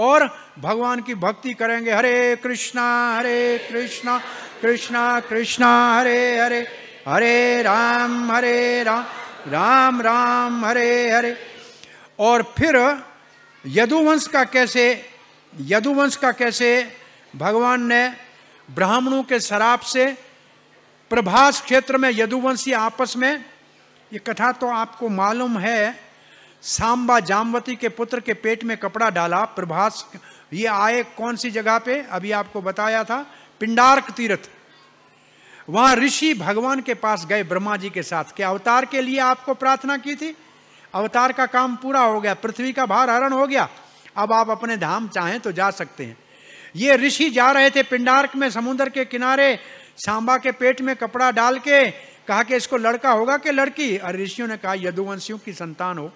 और भगवान की भक्ति करेंगे हरे कृष्णा हरे कृष्णा कृष्णा कृष्णा हरे हरे हरे राम हरे राम राम राम हरे हरे और फिर यदुवंश का कैसे यदुवंश का कैसे भगवान ने ब्राह्मणों के शराब से प्रभास क्षेत्र में यदुवंशी आपस में ये कथा तो आपको मालूम है सांबा जामवती के पुत्र के पेट में कपड़ा डाला प्रभास ये आए कौन सी जगह पे अभी आपको बताया था पिंडार्क तीर्थ वहां ऋषि भगवान के पास गए ब्रह्मा जी के साथ के अवतार के लिए आपको प्रार्थना की थी अवतार का काम पूरा हो गया पृथ्वी का भार हरण हो गया अब आप अपने धाम चाहें तो जा सकते हैं ये ऋषि जा रहे थे पिंडार्क में समुद्र के किनारे सांबा के पेट में कपड़ा डाल के कहा कि इसको लड़का होगा कि लड़की और ऋषियों ने कहा यदुवंशियों की संतान हो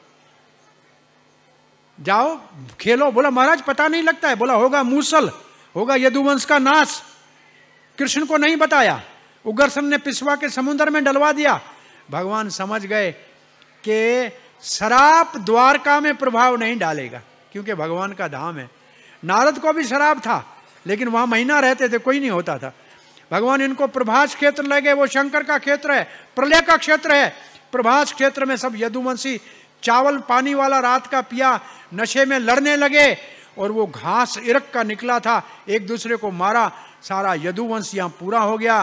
जाओ खेलो बोला महाराज पता नहीं लगता है बोला होगा मूसल होगा यदुवंश का नाश कृष्ण को नहीं बताया उग्रसन ने पिसवा के समुद्र में डलवा दिया भगवान समझ गए कि शराप द्वारका में प्रभाव नहीं डालेगा क्योंकि भगवान का धाम है नारद को भी शराब था लेकिन वहाँ महीना रहते थे कोई नहीं होता था भगवान इनको प्रभास क्षेत्र लगे वो शंकर का क्षेत्र है प्रलय का क्षेत्र है प्रभास क्षेत्र में सब यदुवंशी चावल पानी वाला रात का पिया नशे में लड़ने लगे और वो घास इरक का निकला था एक दूसरे को मारा सारा यदुवंश यहाँ पूरा हो गया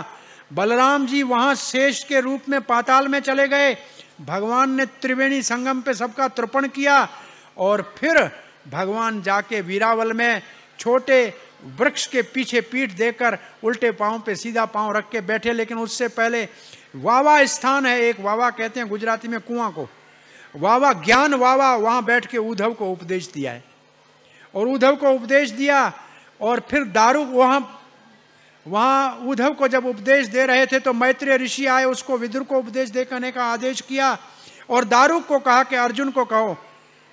बलराम जी वहाँ शेष के रूप में पाताल में चले गए भगवान ने त्रिवेणी संगम पे सबका तर्पण किया और फिर भगवान जाके वीरावल में छोटे वृक्ष के पीछे पीठ देकर उल्टे पांव पे सीधा पांव रख के बैठे लेकिन उससे पहले वावा स्थान है एक वावा कहते हैं गुजराती में कुआं को वावा ज्ञान वावा वहां बैठ के उद्धव को उपदेश दिया है और उद्धव को उपदेश दिया और फिर दारू वहां वहां उद्धव को जब उपदेश दे रहे थे तो मैत्रेय ऋषि आए उसको विदुर को उपदेश दे करने का आदेश किया और दारू को कहा कि अर्जुन को कहो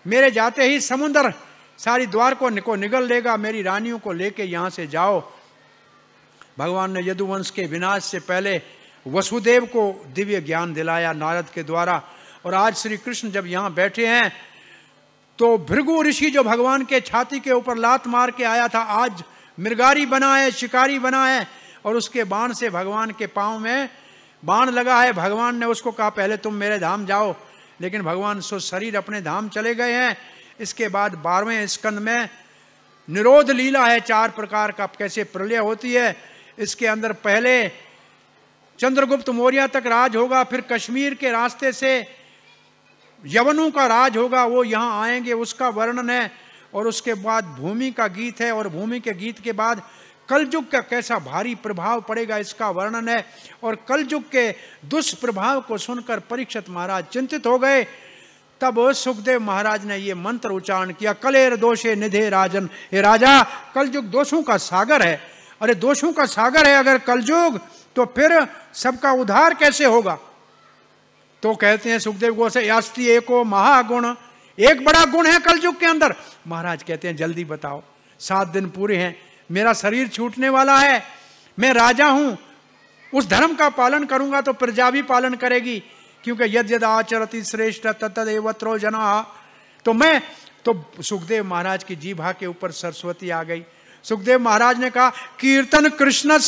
मेरे जाते ही समुंदर सारी द्वार को निको निगल लेगा मेरी रानियों को लेके यहाँ से जाओ भगवान ने यदुवंश के विनाश से पहले वसुदेव को दिव्य ज्ञान दिलाया नारद के द्वारा और आज श्री कृष्ण जब यहाँ बैठे हैं तो भृगु ऋषि जो भगवान के छाती के ऊपर लात मार के आया था आज मृगारी बना है शिकारी बना है और उसके बाण से भगवान के पाँव में बाण लगा है भगवान ने उसको कहा पहले तुम मेरे धाम जाओ लेकिन भगवान सो शरीर अपने धाम चले गए हैं इसके बाद बारहवें स्कंद में निरोध लीला है चार प्रकार का कैसे प्रलय होती है इसके अंदर पहले चंद्रगुप्त मौर्य तक राज होगा फिर कश्मीर के रास्ते से यवनों का राज होगा वो यहाँ आएंगे उसका वर्णन है और उसके बाद भूमि का गीत है और भूमि के गीत के बाद कलयुग का कैसा भारी प्रभाव पड़ेगा इसका वर्णन है और कलयुग के दुष्प्रभाव को सुनकर परीक्षित महाराज चिंतित हो गए तब सुखदेव महाराज ने ये मंत्र उच्चारण किया कलेर दोषे निधे राजन हे राजा कलयुग दोषों का सागर है अरे दोषों का सागर है अगर कलयुग तो फिर सबका उद्धार कैसे होगा तो कहते हैं सुखदेव गो से यास्ती एको महागुण एक बड़ा गुण है कलयुग के अंदर महाराज कहते हैं जल्दी बताओ सात दिन पूरे हैं मेरा शरीर छूटने वाला है मैं राजा हूं उस धर्म का पालन करूंगा तो प्रजा भी पालन करेगी क्योंकि यद यद आचरति श्रेष्ठ तत्देवत्रो जना तो मैं तो सुखदेव महाराज की जीभा के ऊपर सरस्वती आ गई सुखदेव महाराज ने कहा कीर्तन कृष्ण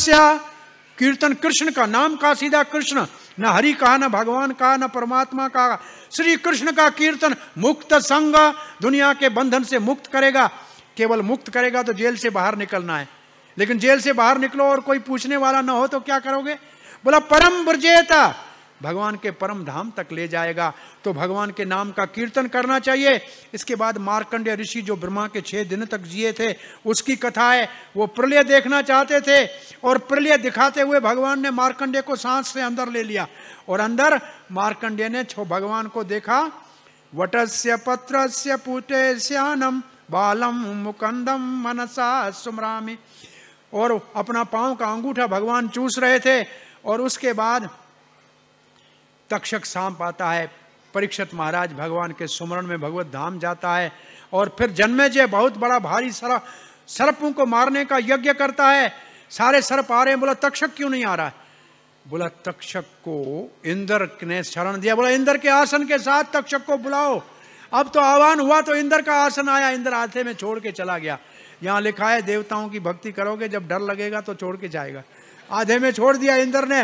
कीर्तन कृष्ण का नाम का सीधा कृष्ण न हरि कहा न भगवान कहा न परमात्मा कहा श्री कृष्ण का कीर्तन मुक्त संग दुनिया के बंधन से मुक्त करेगा केवल मुक्त करेगा तो जेल से बाहर निकलना है लेकिन जेल से बाहर निकलो और कोई पूछने वाला ना हो तो क्या करोगे बोला परम ब्रजेता भगवान के परम धाम तक ले जाएगा तो भगवान के नाम का कीर्तन करना चाहिए इसके बाद मार्कंडेय ऋषि जो ब्रह्मा के छह दिन तक जिए थे उसकी कथा है वो प्रलय देखना चाहते थे और प्रलय दिखाते हुए भगवान ने मार्कंडेय को सांस से अंदर ले लिया और अंदर मार्कंडेय ने भगवान को देखा वटस्य पत्र पुटे श्यानम बालम मुकंदम मनसा सुमरा और अपना पांव का अंगूठा भगवान चूस रहे थे और उसके बाद तक्षक सांप आता है परीक्षित महाराज भगवान के सुमरण में भगवत धाम जाता है और फिर जन्मे जय बहुत बड़ा भारी सरा सर्पों को मारने का यज्ञ करता है सारे सर्प आ रहे हैं बोला तक्षक क्यों नहीं आ रहा है बोला तक्षक को इंद्र ने शरण दिया बोला इंद्र के आसन के साथ तक्षक को बुलाओ अब तो आह्वान हुआ तो इंद्र का आसन आया इंद्र आधे में छोड़ के चला गया यहाँ लिखा है देवताओं की भक्ति करोगे जब डर लगेगा तो छोड़ के जाएगा आधे में छोड़ दिया इंद्र ने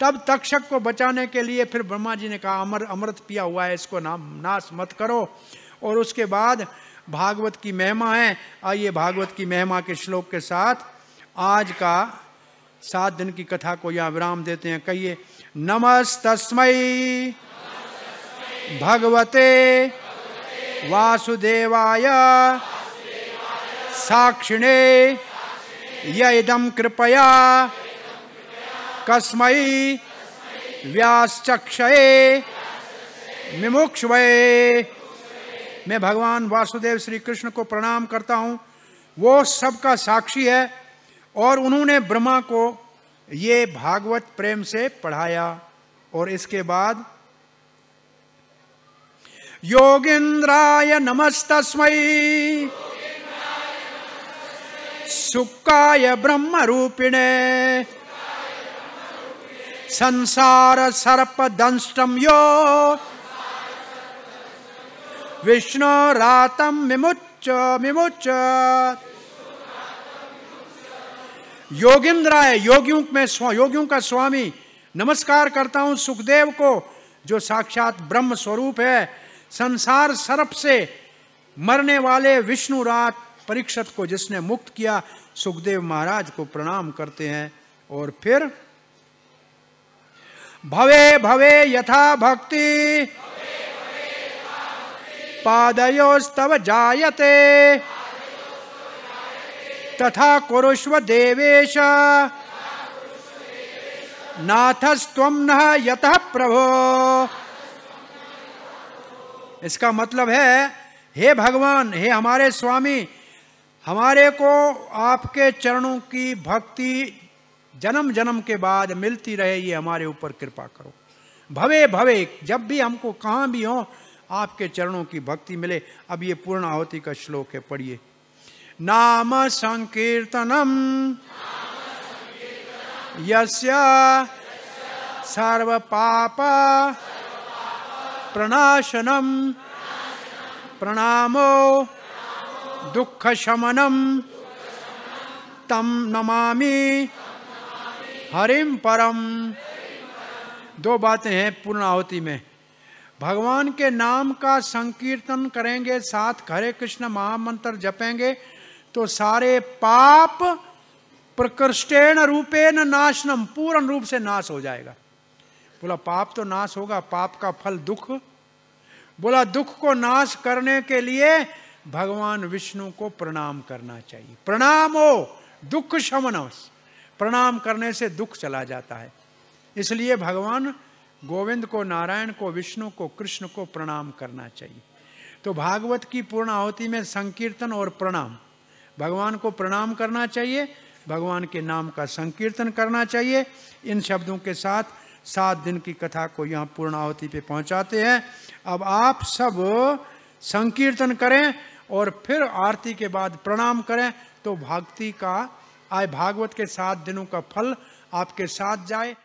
तब तक्षक को बचाने के लिए फिर ब्रह्मा जी ने कहा अमर अमृत पिया हुआ है इसको नाम नाश मत करो और उसके बाद भागवत की महिमा है आइए भागवत की महिमा के श्लोक के साथ आज का सात दिन की कथा को यहाँ विराम देते हैं कहिए नमस्तस्मय भगवते वासुदेवाय साक्षिणे यदम कृपया कस्मै व्यासचक्षये विमुक्षवे मैं भगवान वासुदेव श्री कृष्ण को प्रणाम करता हूँ वो सबका साक्षी है और उन्होंने ब्रह्मा को ये भागवत प्रेम से पढ़ाया और इसके बाद योगींद्राय नमस्तस्म सुखाय ब्रह्म रूपिणे संसार सर्प दंष्टम यो विष्णु रातम विमुच विमुच योगिंद्राय योगियों में योगियों का स्वामी नमस्कार करता हूं सुखदेव को जो साक्षात ब्रह्म स्वरूप है संसार सर्प से मरने वाले रात परीक्षत को जिसने मुक्त किया सुखदेव महाराज को प्रणाम करते हैं और फिर भवे भवे यथा भक्ति पादयोस्तव जायते तथा कुरुष्व देवेश नाथस्तम न यत प्रभो इसका मतलब है हे भगवान हे हमारे स्वामी हमारे को आपके चरणों की भक्ति जन्म जन्म के बाद मिलती रहे ये हमारे ऊपर कृपा करो भवे भवे जब भी हमको कहाँ भी हो आपके चरणों की भक्ति मिले अब ये पूर्ण आहुति का श्लोक है पढ़िए नाम संकीर्तनम यस्य सर्व पापा प्रणाशनम प्रणामो शमनम तम नमा हरिम परम दो बातें हैं पूर्णावती में भगवान के नाम का संकीर्तन करेंगे साथ हरे कृष्ण महामंत्र जपेंगे तो सारे पाप प्रकृष्टेण रूपेण नाशनम पूर्ण रूप से नाश हो जाएगा बोला पाप तो नाश होगा पाप का फल दुख बोला दुख को नाश करने के लिए भगवान विष्णु को प्रणाम करना चाहिए प्रणाम हो दुख शमन प्रणाम करने से दुख चला जाता है इसलिए भगवान गोविंद को नारायण को विष्णु को कृष्ण को प्रणाम करना चाहिए तो भागवत की आहुति में संकीर्तन और प्रणाम भगवान को प्रणाम करना चाहिए भगवान के नाम का संकीर्तन करना चाहिए इन शब्दों के साथ सात दिन की कथा को यहाँ पूर्णावती पे पहुँचाते हैं अब आप सब संकीर्तन करें और फिर आरती के बाद प्रणाम करें तो भक्ति का आय भागवत के सात दिनों का फल आपके साथ जाए